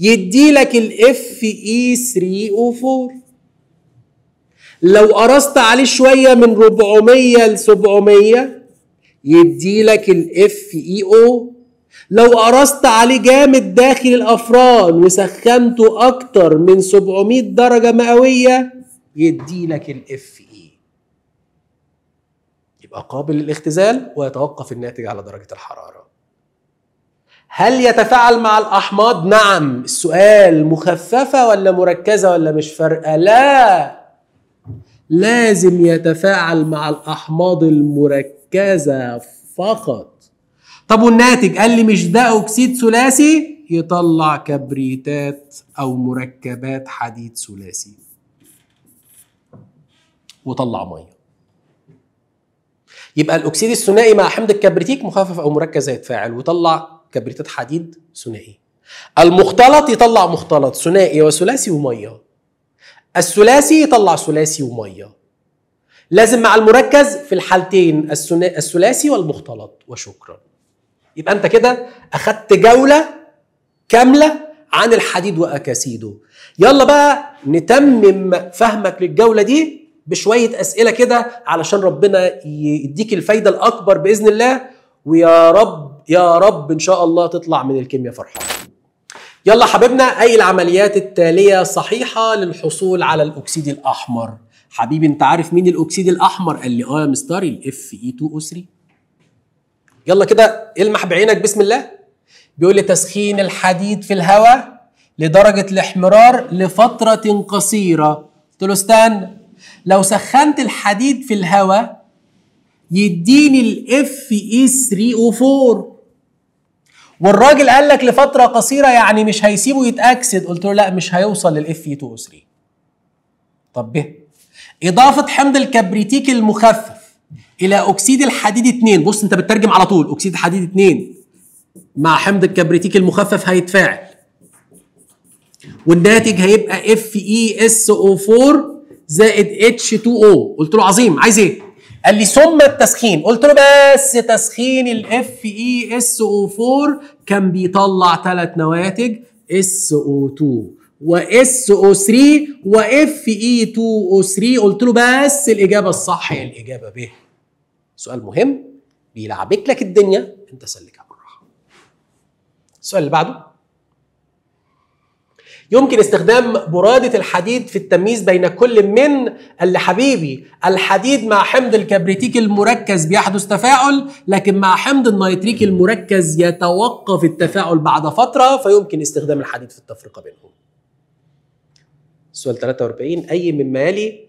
يدي لك الاف اي 3 او 4 لو قرصت عليه شويه من 400 ل 700 يدي لك الاف اي او e لو قرصت عليه جامد داخل الافران وسخنته اكتر من 700 درجه مئويه يدي لك الاف اي e. يبقى قابل للاختزال ويتوقف الناتج على درجه الحراره هل يتفاعل مع الاحماض نعم السؤال مخففه ولا مركزه ولا مش فارقه لا لازم يتفاعل مع الأحماض المركزة فقط طب والناتج قال لي مش ده أكسيد ثلاثي يطلع كبريتات أو مركبات حديد ثلاثي وطلع ميه يبقى الأكسيد الثنائي مع حمض الكبريتيك مخفف أو مركز هيتفاعل ويطلع كبريتات حديد ثنائي المختلط يطلع مختلط ثنائي وثلاثي وميه الثلاثي يطلع ثلاثي وميه لازم مع المركز في الحالتين الثلاثي والمختلط وشكرا يبقى انت كده اخدت جوله كامله عن الحديد واكاسيده يلا بقى نتمم فهمك للجوله دي بشويه اسئله كده علشان ربنا يديك الفايده الاكبر باذن الله ويا رب يا رب ان شاء الله تطلع من الكيمياء فرحان يلا حبيبنا أي العمليات التالية صحيحة للحصول على الأكسيد الأحمر حبيبي أنت عارف مين الأكسيد الأحمر قال لي أه يا مستري الاف اي 2 او 3 يلا كده المح بعينك بسم الله بيقول لي تسخين الحديد في الهواء لدرجة الاحمرار لفترة قصيرة قلت له استنى لو سخنت الحديد في الهواء يديني الاف اي 3 او 4 والراجل قال لك لفتره قصيره يعني مش هيسيبه يتاكسد قلت له لا مش هيوصل للاف 2 3 طب به اضافه حمض الكبريتيك المخفف الى اكسيد الحديد 2 بص انت بتترجم على طول اكسيد الحديد 2 مع حمض الكبريتيك المخفف هيتفاعل والناتج هيبقى اف اي اس او 4 زائد اتش 2 او قلت له عظيم عايز ايه قال لي ثم التسخين قلت له بس تسخين الاف اي اس او 4 كان بيطلع ثلاث نواتج اس او 2 واس او 3 واف اي 2 او 3 قلت له بس الاجابه الصح هي الاجابه ب سؤال مهم بيلعبك لك الدنيا انت سلكها بالراحه السؤال اللي بعده يمكن استخدام برادة الحديد في التمييز بين كل من اللي حبيبي الحديد مع حمض الكبريتيك المركز بيحدث تفاعل لكن مع حمض النيتريك المركز يتوقف التفاعل بعد فترة فيمكن استخدام الحديد في التفرقة بينهم سؤال 43 أي مما يلي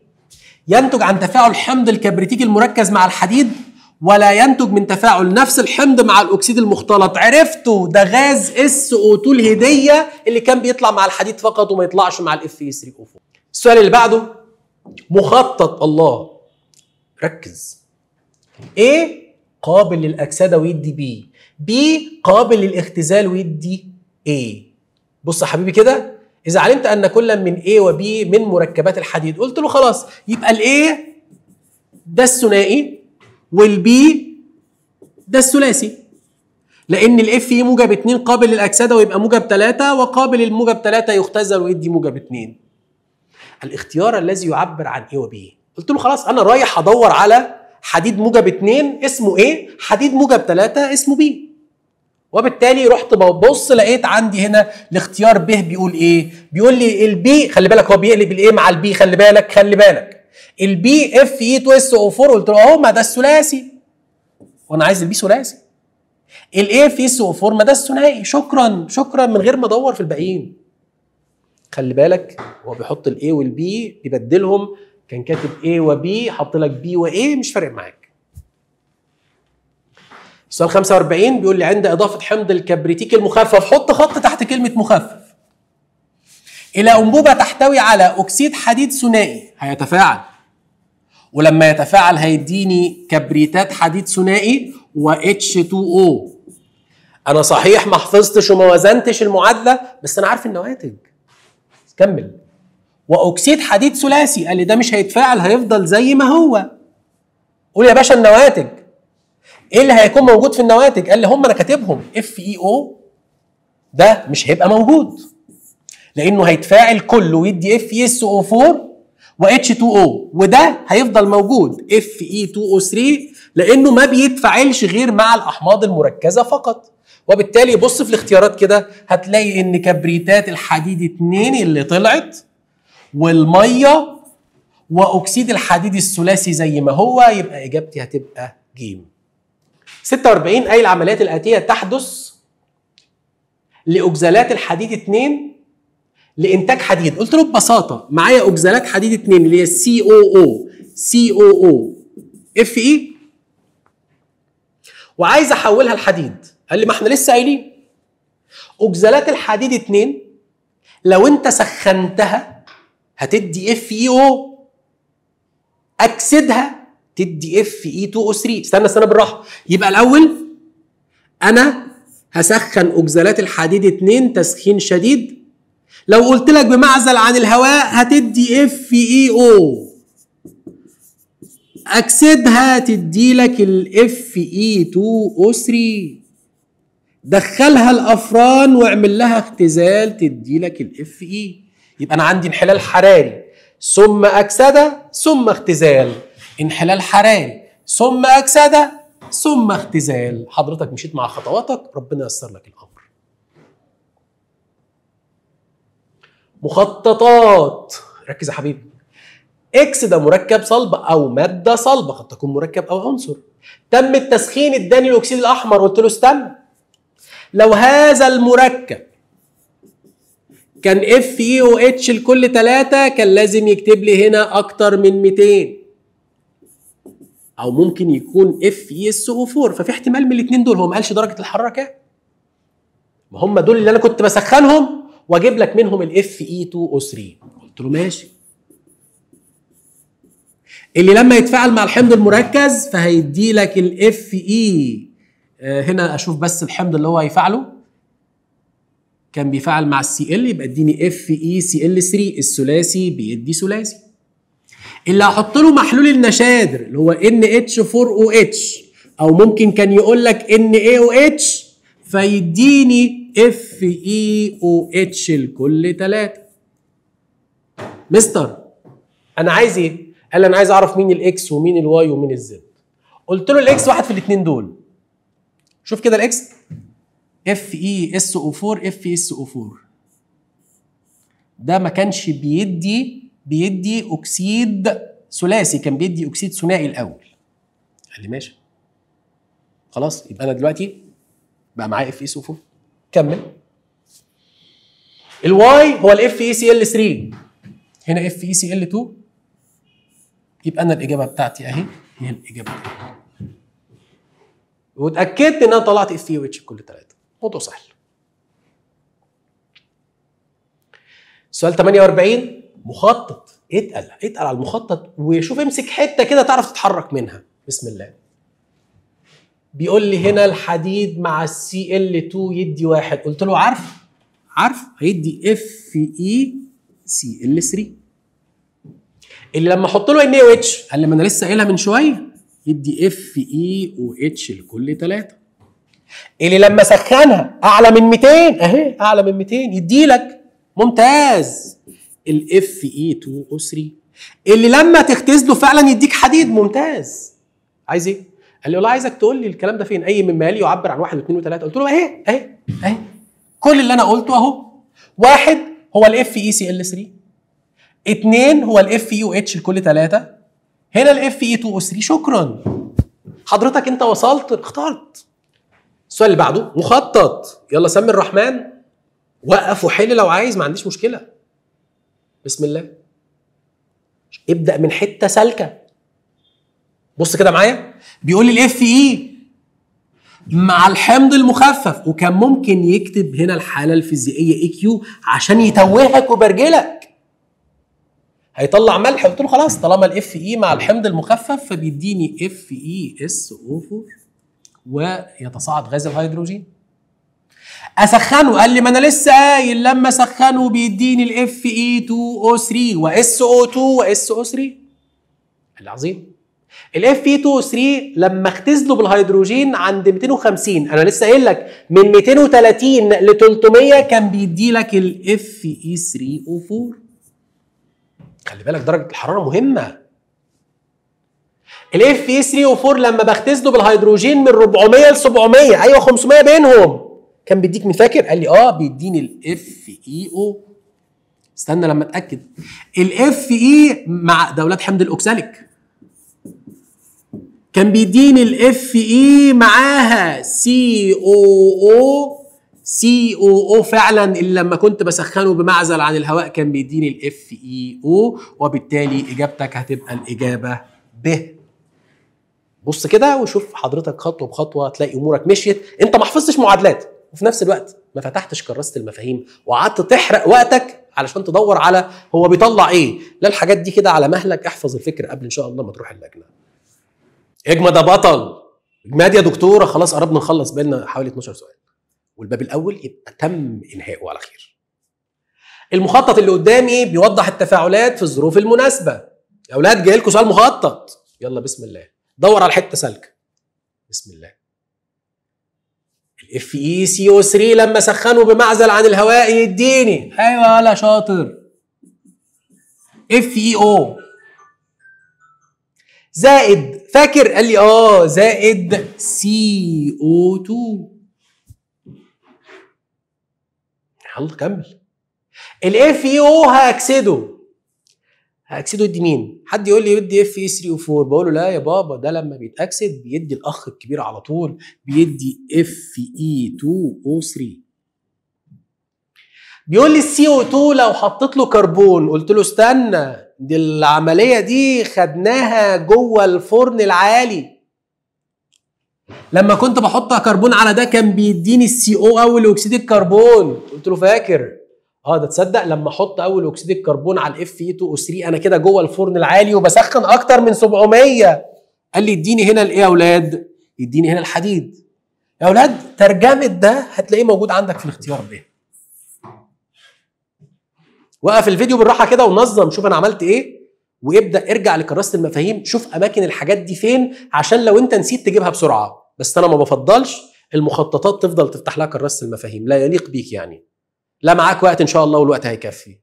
ينتج عن تفاعل حمض الكبريتيك المركز مع الحديد ولا ينتج من تفاعل نفس الحمض مع الاكسيد المختلط عرفته ده غاز اس او 2 الهديه اللي كان بيطلع مع الحديد فقط وما يطلعش مع الاف اي 3 او 4 السؤال اللي بعده مخطط الله ركز ايه قابل للاكسده ويدي بي بي قابل للاختزال ويدي ايه بص يا حبيبي كده اذا علمت ان كل من A وبي من مركبات الحديد قلت له خلاص يبقى ال ده الثنائي والبي ده الثلاثي لان الاف اي موجب 2 قابل للاكسده ويبقى موجب 3 وقابل الموجب 3 يختزل ويدي موجب 2 الاختيار الذي يعبر عن ايه وبيه قلت له خلاص انا رايح ادور على حديد موجب 2 اسمه ايه حديد موجب 3 اسمه بي وبالتالي رحت ببص لقيت عندي هنا الاختيار ب بيقول ايه بيقول لي البي خلي بالك هو بيقلب الايه مع البي خلي بالك خلي بالك البي اف اي تويست او 4 قلت له اهو ما ده الثلاثي وانا عايز البي ثلاثي الاي اف اس او 4 ما ده الثنائي شكرا شكرا من غير ما ادور في الباقيين خلي بالك هو بيحط الاي والبي بيبدلهم كان كاتب اي وبي حط لك بي واي مش فارق معاك سؤال 45 بيقول لي عند اضافه حمض الكبريتيك المخفف حط خط تحت كلمه مخفف الى انبوبه تحتوي على اكسيد حديد ثنائي هيتفاعل ولما يتفاعل هيديني كبريتات حديد ثنائي و H2O انا صحيح ما حفظتش وما وزنتش المعادله بس انا عارف النواتج كمل واكسيد حديد ثلاثي قال لي ده مش هيتفاعل هيفضل زي ما هو قول يا باشا النواتج ايه اللي هيكون موجود في النواتج قال لي هم انا كاتبهم اف اي او ده مش هيبقى موجود لانه هيتفاعل كله ويدي اف اس او 4 و h 2 o وده هيفضل موجود Fe2O3 لانه ما بيتفاعلش غير مع الاحماض المركزه فقط وبالتالي بص في الاختيارات كده هتلاقي ان كبريتات الحديد 2 اللي طلعت والميه واكسيد الحديد الثلاثي زي ما هو يبقى اجابتي هتبقى ج 46 اي العمليات الاتيه تحدث لاكزالات الحديد 2 لانتاج حديد قلت له ببساطه معايا اوكزالات حديد 2 اللي هي سي او او سي او او اف اي وعايز احولها لحديد قال لي ما احنا لسه قايلين اوكزالات الحديد 2 لو انت سخنتها هتدي اف اي او اكسدها تدي اف اي 2 او 3 استنى استنى بالراحه يبقى الاول انا هسخن اوكزالات الحديد 2 تسخين شديد لو قلت لك بمعزل عن الهواء هتدي اف اي او اكسدها تدي لك الاف اي 2 او 3 دخلها الافران واعمل لها اختزال تدي لك الاف اي e. يبقى انا عندي انحلال حراري ثم اكسده ثم اختزال انحلال حراري ثم اكسده ثم اختزال حضرتك مشيت مع خطواتك ربنا ييسر لك الامر مخططات ركز يا حبيبي اكس ده مركب صلب او ماده صلبه قد تكون مركب او عنصر تم التسخين اداني الاكسيد الاحمر قلت له استنى لو هذا المركب كان اف e، اي او اتش لكل ثلاثة كان لازم يكتب لي هنا اكتر من 200 او ممكن يكون اف اي اس او 4 ففي احتمال من الاثنين دول هو ما قالش درجه الحراره كام ما هم دول اللي انا كنت بسخنهم واجيب لك منهم الاف اي 2 او 3 قلت له ماشي اللي لما يتفاعل مع الحمض المركز فهيدي لك الاف e، اي آه، هنا اشوف بس الحمض اللي هو هيفعله كان بيفعل مع السي ال يبقى اديني اف اي سي ال 3 الثلاثي بيدي ثلاثي اللي هحط له محلول النشادر اللي هو ان اتش 4 او اتش او ممكن كان يقول لك ان اي او اتش فيديني اف اي او اتش الكل ثلاثة مستر انا عايز ايه؟ قال لي انا عايز اعرف مين الاكس ومين الواي ومين الزد قلت له الاكس واحد في الاثنين دول شوف كده الاكس اف اي اس او 4 اف اس او 4 ده ما كانش بيدي بيدي اكسيد ثلاثي كان بيدي اكسيد ثنائي الاول قال لي ماشي خلاص يبقى انا دلوقتي بقى معايا اف اس او 4 كمل الواي هو الاف اي سي ال 3 e هنا اف اي سي ال 2 يبقى انا الاجابه بتاعتي اهي هي الاجابه واتاكدت ان انا طلعت اف اي واتش كل ثلاثه موضوع سهل سؤال 48 مخطط اتقل اتقل على المخطط وشوف امسك حته كده تعرف تتحرك منها بسم الله بيقول لي هنا الحديد مع السي ال 2 يدي واحد قلت له عارف عارف هيدي اف اي سي ال 3 اللي لما احط له ان اي اتش قال لي ما انا لسه قايلها من شويه يدي اف اي e و اتش لكل ثلاثه اللي لما سخنها اعلى من 200 اهي اعلى من 200 يدي لك ممتاز الاف اي 2 او 3 اللي لما تختزله فعلا يديك حديد ممتاز عايز ايه قال لي والله عايزك تقول لي الكلام ده فين اي من مالي يعبر عن واحد واثنين وثلاثه قلت له اهي اهي اهي كل اللي انا قلته اهو واحد هو الاف اي سي ال 3 e اثنين هو الاف اي اتش لكل ثلاثه هنا الاف اي 2 او 3 شكرا حضرتك انت وصلت اخترت السؤال اللي بعده مخطط يلا سمي الرحمن وقف وحل لو عايز ما عنديش مشكله بسم الله ابدا من حته سالكه بص كده معايا بيقول لي الاف اي e مع الحمض المخفف وكان ممكن يكتب هنا الحاله الفيزيائيه اي e كيو عشان يتوهك وبرجلك هيطلع ملح قلت له خلاص طالما الاف اي e مع الحمض المخفف فبيديني اف اي اس او 4 ويتصاعد غاز الهيدروجين اسخنه قال لي ما انا لسه قايل لما اسخنه بيديني الاف اي 2 او 3 واس او 2 واس او 3 العظيم الاف اي 2 او 3 لما اختزله بالهيدروجين عند 250 انا لسه قايل لك من 230 ل 300 كان بيدي لك الاف اي 3 او 4 خلي بالك درجه الحراره مهمه الاف اي 3 او 4 لما بختزله بالهيدروجين من 400 ل 700 ايوه 500 بينهم كان بيديك من فاكر قال لي اه بيديني الاف اي او استنى لما اتاكد الاف اي e مع دولات حمض الاوكساليك كان بيديني الاف اي e معاها سي او او سي او او فعلا اللي لما كنت بسخنه بمعزل عن الهواء كان بيديني الاف اي او e وبالتالي اجابتك هتبقى الاجابه ب بص كده وشوف حضرتك خطوه بخطوه تلاقي امورك مشيت انت ما حفظتش معادلات وفي نفس الوقت ما فتحتش كراسه المفاهيم وقعدت تحرق وقتك علشان تدور على هو بيطلع ايه لا الحاجات دي كده على مهلك احفظ الفكر قبل ان شاء الله ما تروح اللجنه اجمد ده بطل اجماد يا دكتوره خلاص قربنا نخلص بالنا حوالي 12 سؤال والباب الاول يبقى تم انهائه على خير المخطط اللي قدامي بيوضح التفاعلات في الظروف المناسبه يا اولاد جاي لكم سؤال مخطط يلا بسم الله دور على حته سالكه بسم الله الاف اي سي او 3 لما سخنه بمعزل عن الهواء يديني ايوه ولا شاطر اف اي او زائد فاكر قال لي اه زائد سي او 2 يلا كمل الاف اي او e هاكسده هاكسده يدي مين؟ حد يقول لي يدي اف اي 3 و 4 بقول له لا يا بابا ده لما بيتاكسد بيدي الاخ الكبير على طول بيدي اف اي 2 او 3 بيقول لي السي او 2 لو حطيت له كربون قلت له استنى دي العملية دي خدناها جوه الفرن العالي لما كنت بحط كربون على ده كان بيديني السي او اول اكسيد الكربون قلت له فاكر اه ده تصدق لما احط اول اكسيد الكربون على الاف اي 2 او 3 انا كده جوه الفرن العالي وبسخن اكتر من 700 قال لي اديني هنا الايه يا اولاد اديني هنا الحديد يا اولاد ترجمه ده هتلاقيه موجود عندك في الاختيار ده وقف الفيديو بالراحه كده ونظم شوف انا عملت ايه وابدا ارجع لكراسه المفاهيم شوف اماكن الحاجات دي فين عشان لو انت نسيت تجيبها بسرعه بس انا ما بفضلش المخططات تفضل تفتح لها كراسه المفاهيم لا يليق بيك يعني لا معاك وقت ان شاء الله والوقت هيكفي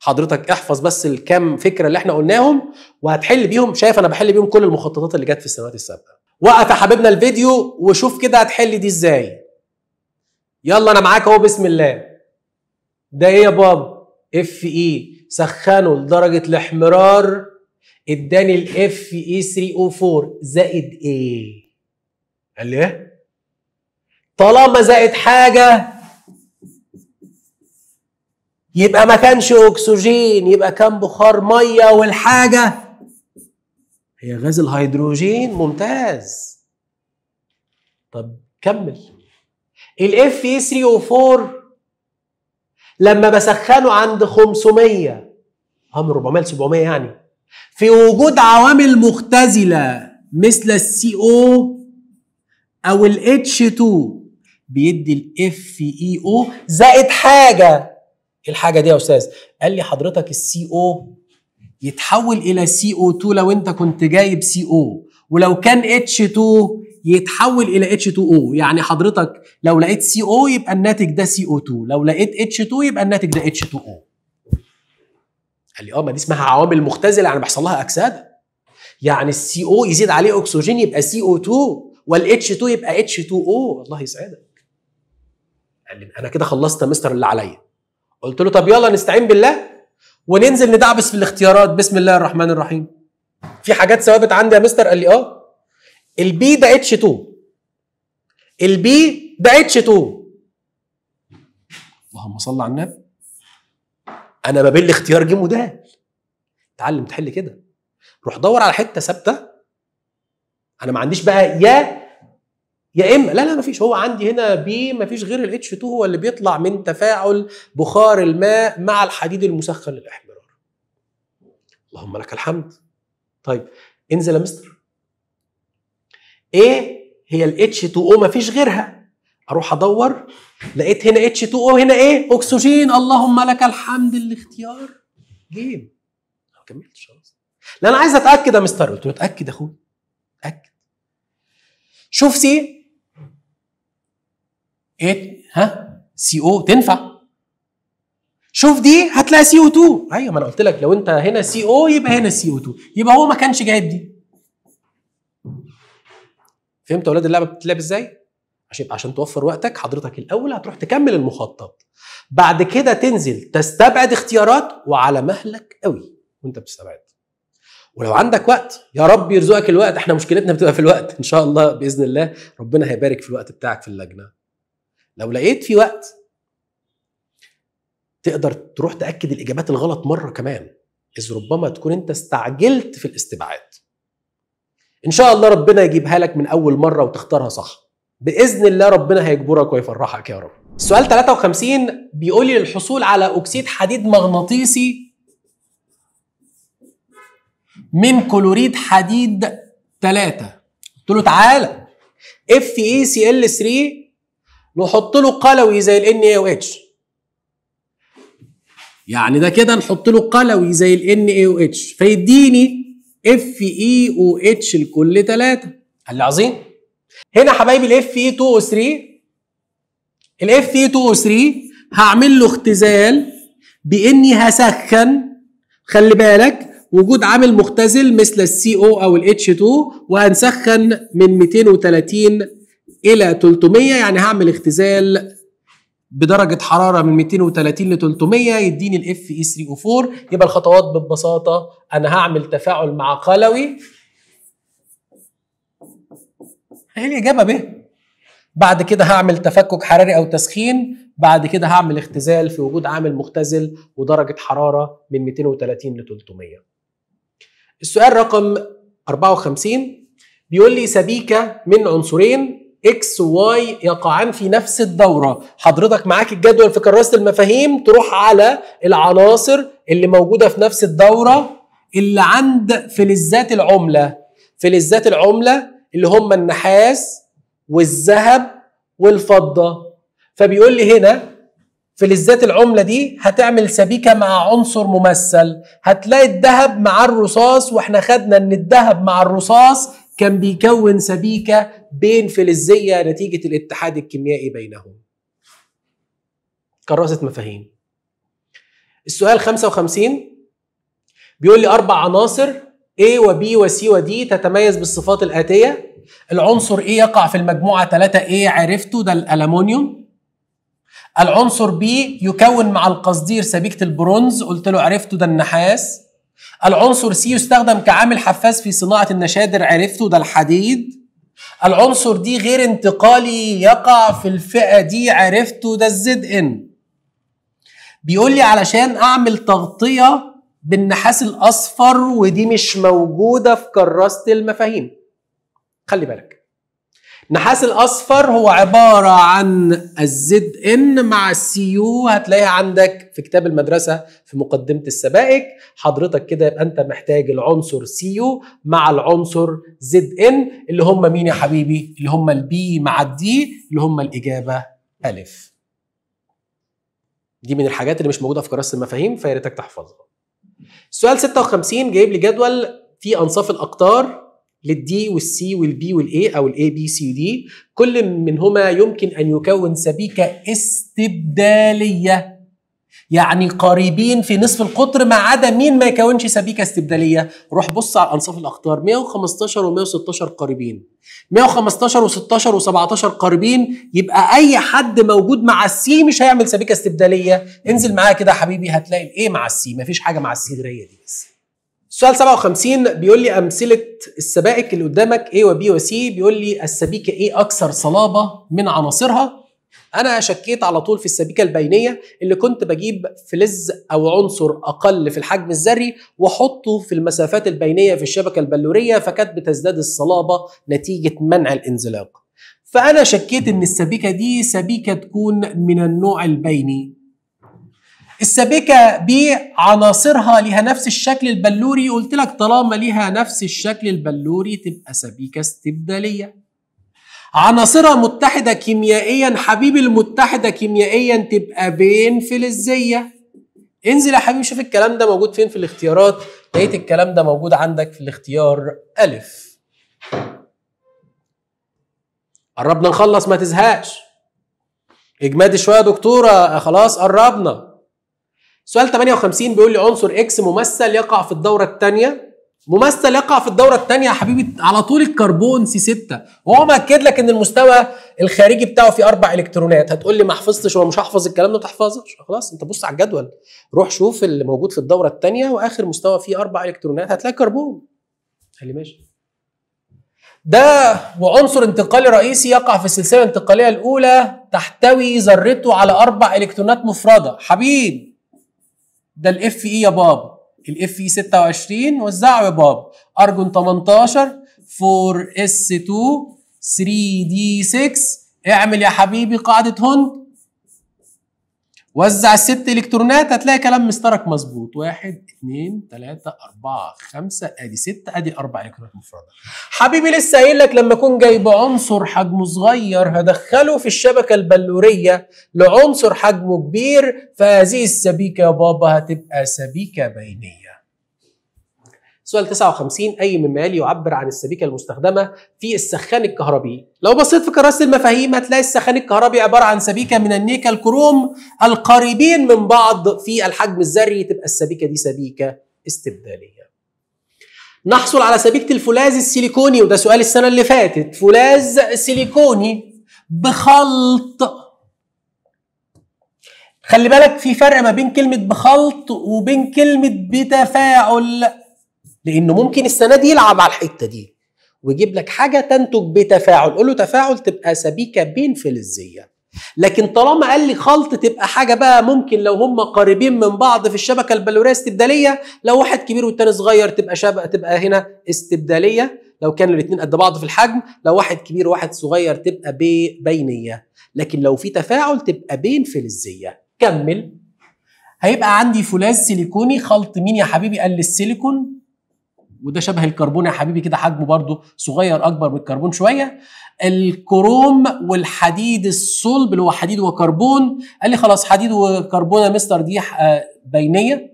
حضرتك احفظ بس الكام فكره اللي احنا قلناهم وهتحل بيهم شايف انا بحل بيهم كل المخططات اللي جت في السنوات السابقه وقف يا حبيبنا الفيديو وشوف كده هتحل دي ازاي يلا انا معاك اهو بسم الله ده ايه يا بابا اف اي e سخنه لدرجه الاحمرار اداني الاف اي 3 او زائد ايه قال لي ايه طالما زائد حاجه يبقى ما كانش اكسجين يبقى كان بخار ميه والحاجه هي غاز الهيدروجين ممتاز طب كمل الاف اي 3 او 4 لما بسخنه عند 500 هم 400 700 يعني في وجود عوامل مختزله مثل السي او او الاتش 2 بيدي الاف اي او زائد حاجه إيه الحاجه دي يا استاذ قال لي حضرتك السي او يتحول الى سي او 2 لو انت كنت جايب سي او ولو كان اتش 2 يتحول الى H2O يعني حضرتك لو لقيت CO يبقى الناتج ده CO2 لو لقيت H2 يبقى الناتج ده H2O قال لي اه ما دي اسمها عوامل مختزله يعني بيحصل لها اكسده يعني السي او يزيد عليه اكسجين يبقى سي او 2 والاتش 2 يبقى اتش 2 او الله يسعدك قال لي انا كده خلصت مستر اللي عليا قلت له طب يلا نستعين بالله وننزل ندعبس في الاختيارات بسم الله الرحمن الرحيم في حاجات ثوابت عندي يا مستر قال لي اه البي ده اتش 2 البي ده اتش 2 اللهم صل على النبي انا ما بين الاختيار جيم ودال اتعلم تحل كده روح دور على حته ثابته انا ما عنديش بقى يا يا اما لا لا ما فيش هو عندي هنا بي ما فيش غير الاتش 2 هو اللي بيطلع من تفاعل بخار الماء مع الحديد المسخن للاحمرار اللهم لك الحمد طيب انزل يا مستر ايه هي ال H2O مفيش غيرها اروح ادور لقيت هنا H2O هنا ايه اكسجين اللهم لك الحمد الاختيار جيم ما كملتش خلاص لا انا عايز اتاكد يا مستر قلت له اتاكد يا اخويا اتاكد شوف سي ايه ها سي او تنفع شوف دي هتلاقي سي او 2 ايوه ما انا قلت لك لو انت هنا سي او يبقى هنا سي او 2 يبقى هو ما كانش جايب دي فهمت يا اولاد اللعبه بتتلعب ازاي عشان عشان توفر وقتك حضرتك الاول هتروح تكمل المخطط بعد كده تنزل تستبعد اختيارات وعلى مهلك قوي وانت بتستبعد ولو عندك وقت يا رب يرزقك الوقت احنا مشكلتنا بتبقى في الوقت ان شاء الله باذن الله ربنا هيبارك في الوقت بتاعك في اللجنه لو لقيت في وقت تقدر تروح تاكد الاجابات الغلط مره كمان اذ ربما تكون انت استعجلت في الاستبعاد ان شاء الله ربنا يجيبها لك من اول مره وتختارها صح باذن الله ربنا هيجبرك ويفرحك يا رب السؤال 53 بيقول لي للحصول على اكسيد حديد مغناطيسي من كلوريد حديد 3 قلت له تعالى اف اي سي ال 3 نحط له قلوي زي الان اي او اتش يعني ده كده نحط له قلوي زي الان اي او اتش فيديني اف e اي او اتش لكل تلاته قال لي عظيم هنا حبايبي الاف اي 2 او 3 الاف اي 2 او 3 هعمل له اختزال باني هسخن خلي بالك وجود عامل مختزل مثل السي او او الاتش 2 وهنسخن من 230 الى 300 يعني هعمل اختزال بدرجه حراره من 230 ل 300 يديني الاف اي 3 او 4 يبقى الخطوات ببساطه انا هعمل تفاعل مع قلوي هي الاجابه ب بعد كده هعمل تفكك حراري او تسخين بعد كده هعمل اختزال في وجود عامل مختزل ودرجه حراره من 230 ل 300 السؤال رقم 54 بيقول لي سبيكه من عنصرين اكس واي يقعان في نفس الدوره حضرتك معاك الجدول في كراسه المفاهيم تروح على العناصر اللي موجوده في نفس الدوره اللي عند فلزات العمله فلزات العمله اللي هم النحاس والذهب والفضه فبيقول لي هنا فلزات العمله دي هتعمل سبيكه مع عنصر ممثل هتلاقي الذهب مع الرصاص واحنا خدنا ان الذهب مع الرصاص كان بيكون سبيكة بين فلزية نتيجة الاتحاد الكيميائي بينهم كراسة مفاهيم السؤال 55 بيقول لي أربع عناصر A و B و C و D تتميز بالصفات الآتية العنصر A e يقع في المجموعة 3A عرفته ده الألمونيوم العنصر B يكون مع القصدير سبيكة البرونز قلت له عرفته ده النحاس العنصر سي يستخدم كعامل حفاز في صناعة النشادر عرفته ده الحديد العنصر دي غير انتقالي يقع في الفئة دي عرفته ده الزد ان بيقول لي علشان اعمل تغطية بالنحاس الاصفر ودي مش موجودة في كراسة المفاهيم خلي بالك النحاس الاصفر هو عباره عن الزد ان مع السي يو هتلاقيها عندك في كتاب المدرسه في مقدمه السبائك حضرتك كده يبقى انت محتاج العنصر سي يو مع العنصر زد ان اللي هم مين يا حبيبي اللي هم البي مع الدي اللي هم الاجابه الف دي من الحاجات اللي مش موجوده في كراسه المفاهيم فيا ريتك تحفظها السؤال 56 جايب لي جدول في انصاف الاقطار للدي والسي والبي والاي او الاي بي سي دي كل منهما يمكن ان يكون سبيكه استبداليه يعني قريبين في نصف القطر ما عدا مين ما يكونش سبيكه استبداليه روح بص على انصاف الاقطار 115 و116 قريبين 115 و16 و17 قريبين يبقى اي حد موجود مع السي مش هيعمل سبيكه استبداليه انزل معايا كده يا حبيبي هتلاقي الايه مع السي مفيش حاجه مع السي غيريه دي بس سؤال 57 بيقول لي امثله السبائك اللي قدامك A وB وC بيقول لي السبيكه A اكثر صلابه من عناصرها انا شكيت على طول في السبيكه البينيه اللي كنت بجيب فلز او عنصر اقل في الحجم الذري واحطه في المسافات البينيه في الشبكه البلوريه فكانت بتزداد الصلابه نتيجه منع الانزلاق فانا شكيت ان السبيكه دي سبيكه تكون من النوع البيني السابكة ب عناصرها ليها نفس الشكل البلوري قلت لك طالما ليها نفس الشكل البلوري تبقى سبيكة استبدالية عناصرها متحدة كيميائيا حبيب المتحدة كيميائيا تبقى بين فلزية انزل يا حبيبي شوف الكلام ده موجود فين في الاختيارات لقيت الكلام ده موجود عندك في الاختيار ألف قربنا نخلص ما تزهقش اجمادي شويه يا دكتوره خلاص قربنا سؤال 58 بيقول لي عنصر اكس ممثل يقع في الدوره الثانيه ممثل يقع في الدوره الثانيه يا حبيبي على طول الكربون سي 6 وهو مأكد لك ان المستوى الخارجي بتاعه فيه اربع الكترونات هتقول لي ما حفظتش ومش مش هحفظ الكلام ده ما تحفظش خلاص انت بص على الجدول روح شوف اللي موجود في الدوره الثانيه واخر مستوى فيه اربع الكترونات هتلاقي كربون خلي ماشي ده وعنصر انتقالي رئيسي يقع في السلسله الانتقاليه الاولى تحتوي ذرته على اربع الكترونات مفرده حبيب ده الاف اي e يا بابا الاف اي 26 وزعه يا بابا ارجون 18 4 اس 2 3 دي 6 اعمل يا حبيبي قاعده هوند وزع الست الكترونات هتلاقي كلام مسترك مظبوط واحد اثنين ثلاثة أربعة خمسة أدي ستة أدي أربع إلكترونات مفردة. حبيبي لسه قايل لك لما أكون جايب عنصر حجمه صغير هدخله في الشبكة البلورية لعنصر حجمه كبير فهذه السبيكة يا بابا هتبقى سبيكة بينية. سؤال 59 أي مما يلي يعبر عن السبيكة المستخدمة في السخان الكهربي لو بصيت في كراسة المفاهيم هتلاقي السخان الكهربي عبارة عن سبيكة من النيكل كروم القريبين من بعض في الحجم الذري تبقى السبيكة دي سبيكة استبدالية نحصل على سبيكة الفولاذ السيليكوني وده سؤال السنة اللي فاتت فولاذ سيليكوني بخلط خلي بالك في فرق ما بين كلمة بخلط وبين كلمة بتفاعل لانه ممكن السنه دي يلعب على الحته دي ويجيب لك حاجه تنتج بتفاعل قول له تفاعل تبقى سبيكه بين فلزيه لكن طالما قال لي خلط تبقى حاجه بقى ممكن لو هم قريبين من بعض في الشبكه البلوريه استبداليه لو واحد كبير والتاني صغير تبقى شبكه تبقى هنا استبداليه لو كانوا الاثنين قد بعض في الحجم لو واحد كبير وواحد صغير تبقى بي بينيه لكن لو في تفاعل تبقى بين فلزيه كمل هيبقى عندي فولاذ سيليكوني خلط مين يا حبيبي قال لي السيليكون وده شبه الكربون يا حبيبي كده حجمه برضه صغير اكبر من الكربون شويه الكروم والحديد الصلب اللي هو حديد وكربون قال لي خلاص حديد وكربون يا مستر دي آه، بينيه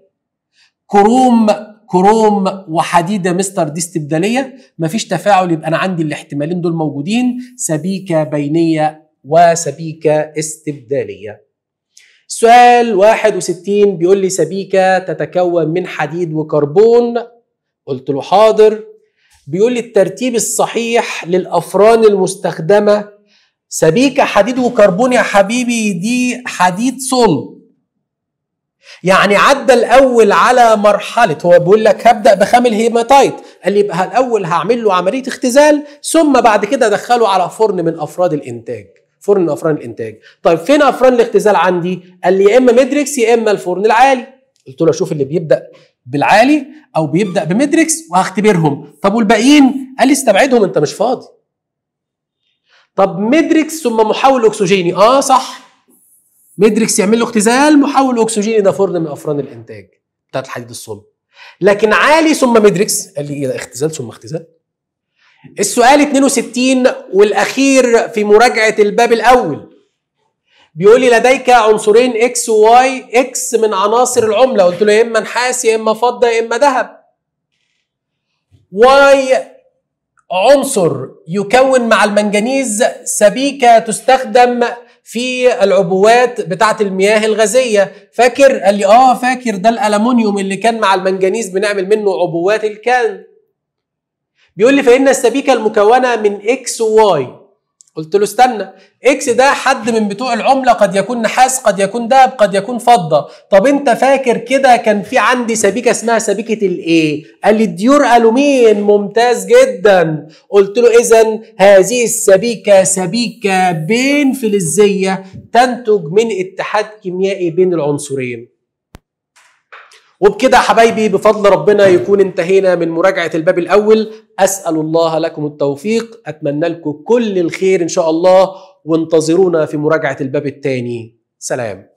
كروم كروم وحديد يا مستر دي استبداليه مفيش تفاعل يبقى انا عندي الاحتمالين دول موجودين سبيكه بينيه وسبيكه استبداليه سؤال 61 بيقول لي سبيكة تتكون من حديد وكربون قلت له حاضر بيقول لي الترتيب الصحيح للافران المستخدمه سبيكه حديد وكربون يا حبيبي دي حديد صلب يعني عدى الاول على مرحله هو بيقول لك هبدا بخام الهيماتايت قال لي يبقى الاول هعمل له عمليه اختزال ثم بعد كده ادخله على فرن من افراد الانتاج فرن من افران الانتاج طيب فين افران الاختزال عندي قال لي يا اما ميدريكس يا اما الفرن العالي قلت له شوف اللي بيبدا بالعالي او بيبدا بمدركس وهختبرهم طب والباقيين قال لي استبعدهم انت مش فاضي طب مدركس ثم محول اكسجيني اه صح مدركس يعمل له اختزال محول اكسجيني ده فرن من افران الانتاج بتاعت الحديد الصلب لكن عالي ثم مدركس قال لي ايه ده اختزال ثم اختزال السؤال 62 والاخير في مراجعه الباب الاول بيقول لي لديك عنصرين اكس وواي اكس من عناصر العمله قلت له يا اما نحاس يا اما فضه يا اما ذهب واي عنصر يكون مع المنجنيز سبيكه تستخدم في العبوات بتاعه المياه الغازيه فاكر قال لي اه فاكر ده الالومنيوم اللي كان مع المنجنيز بنعمل منه عبوات الكان بيقول لي فان السبيكه المكونه من اكس وواي قلت له استنى اكس ده حد من بتوع العملة قد يكون نحاس قد يكون دهب قد يكون فضة طب انت فاكر كده كان في عندي سبيكة اسمها سبيكة الايه قال لي الديور ألومين ممتاز جدا قلت له اذا هذه السبيكة سبيكة بين فلزية تنتج من اتحاد كيميائي بين العنصرين وبكده حبايبي بفضل ربنا يكون انتهينا من مراجعة الباب الأول أسأل الله لكم التوفيق أتمنى لكم كل الخير إن شاء الله وانتظرونا في مراجعة الباب الثاني سلام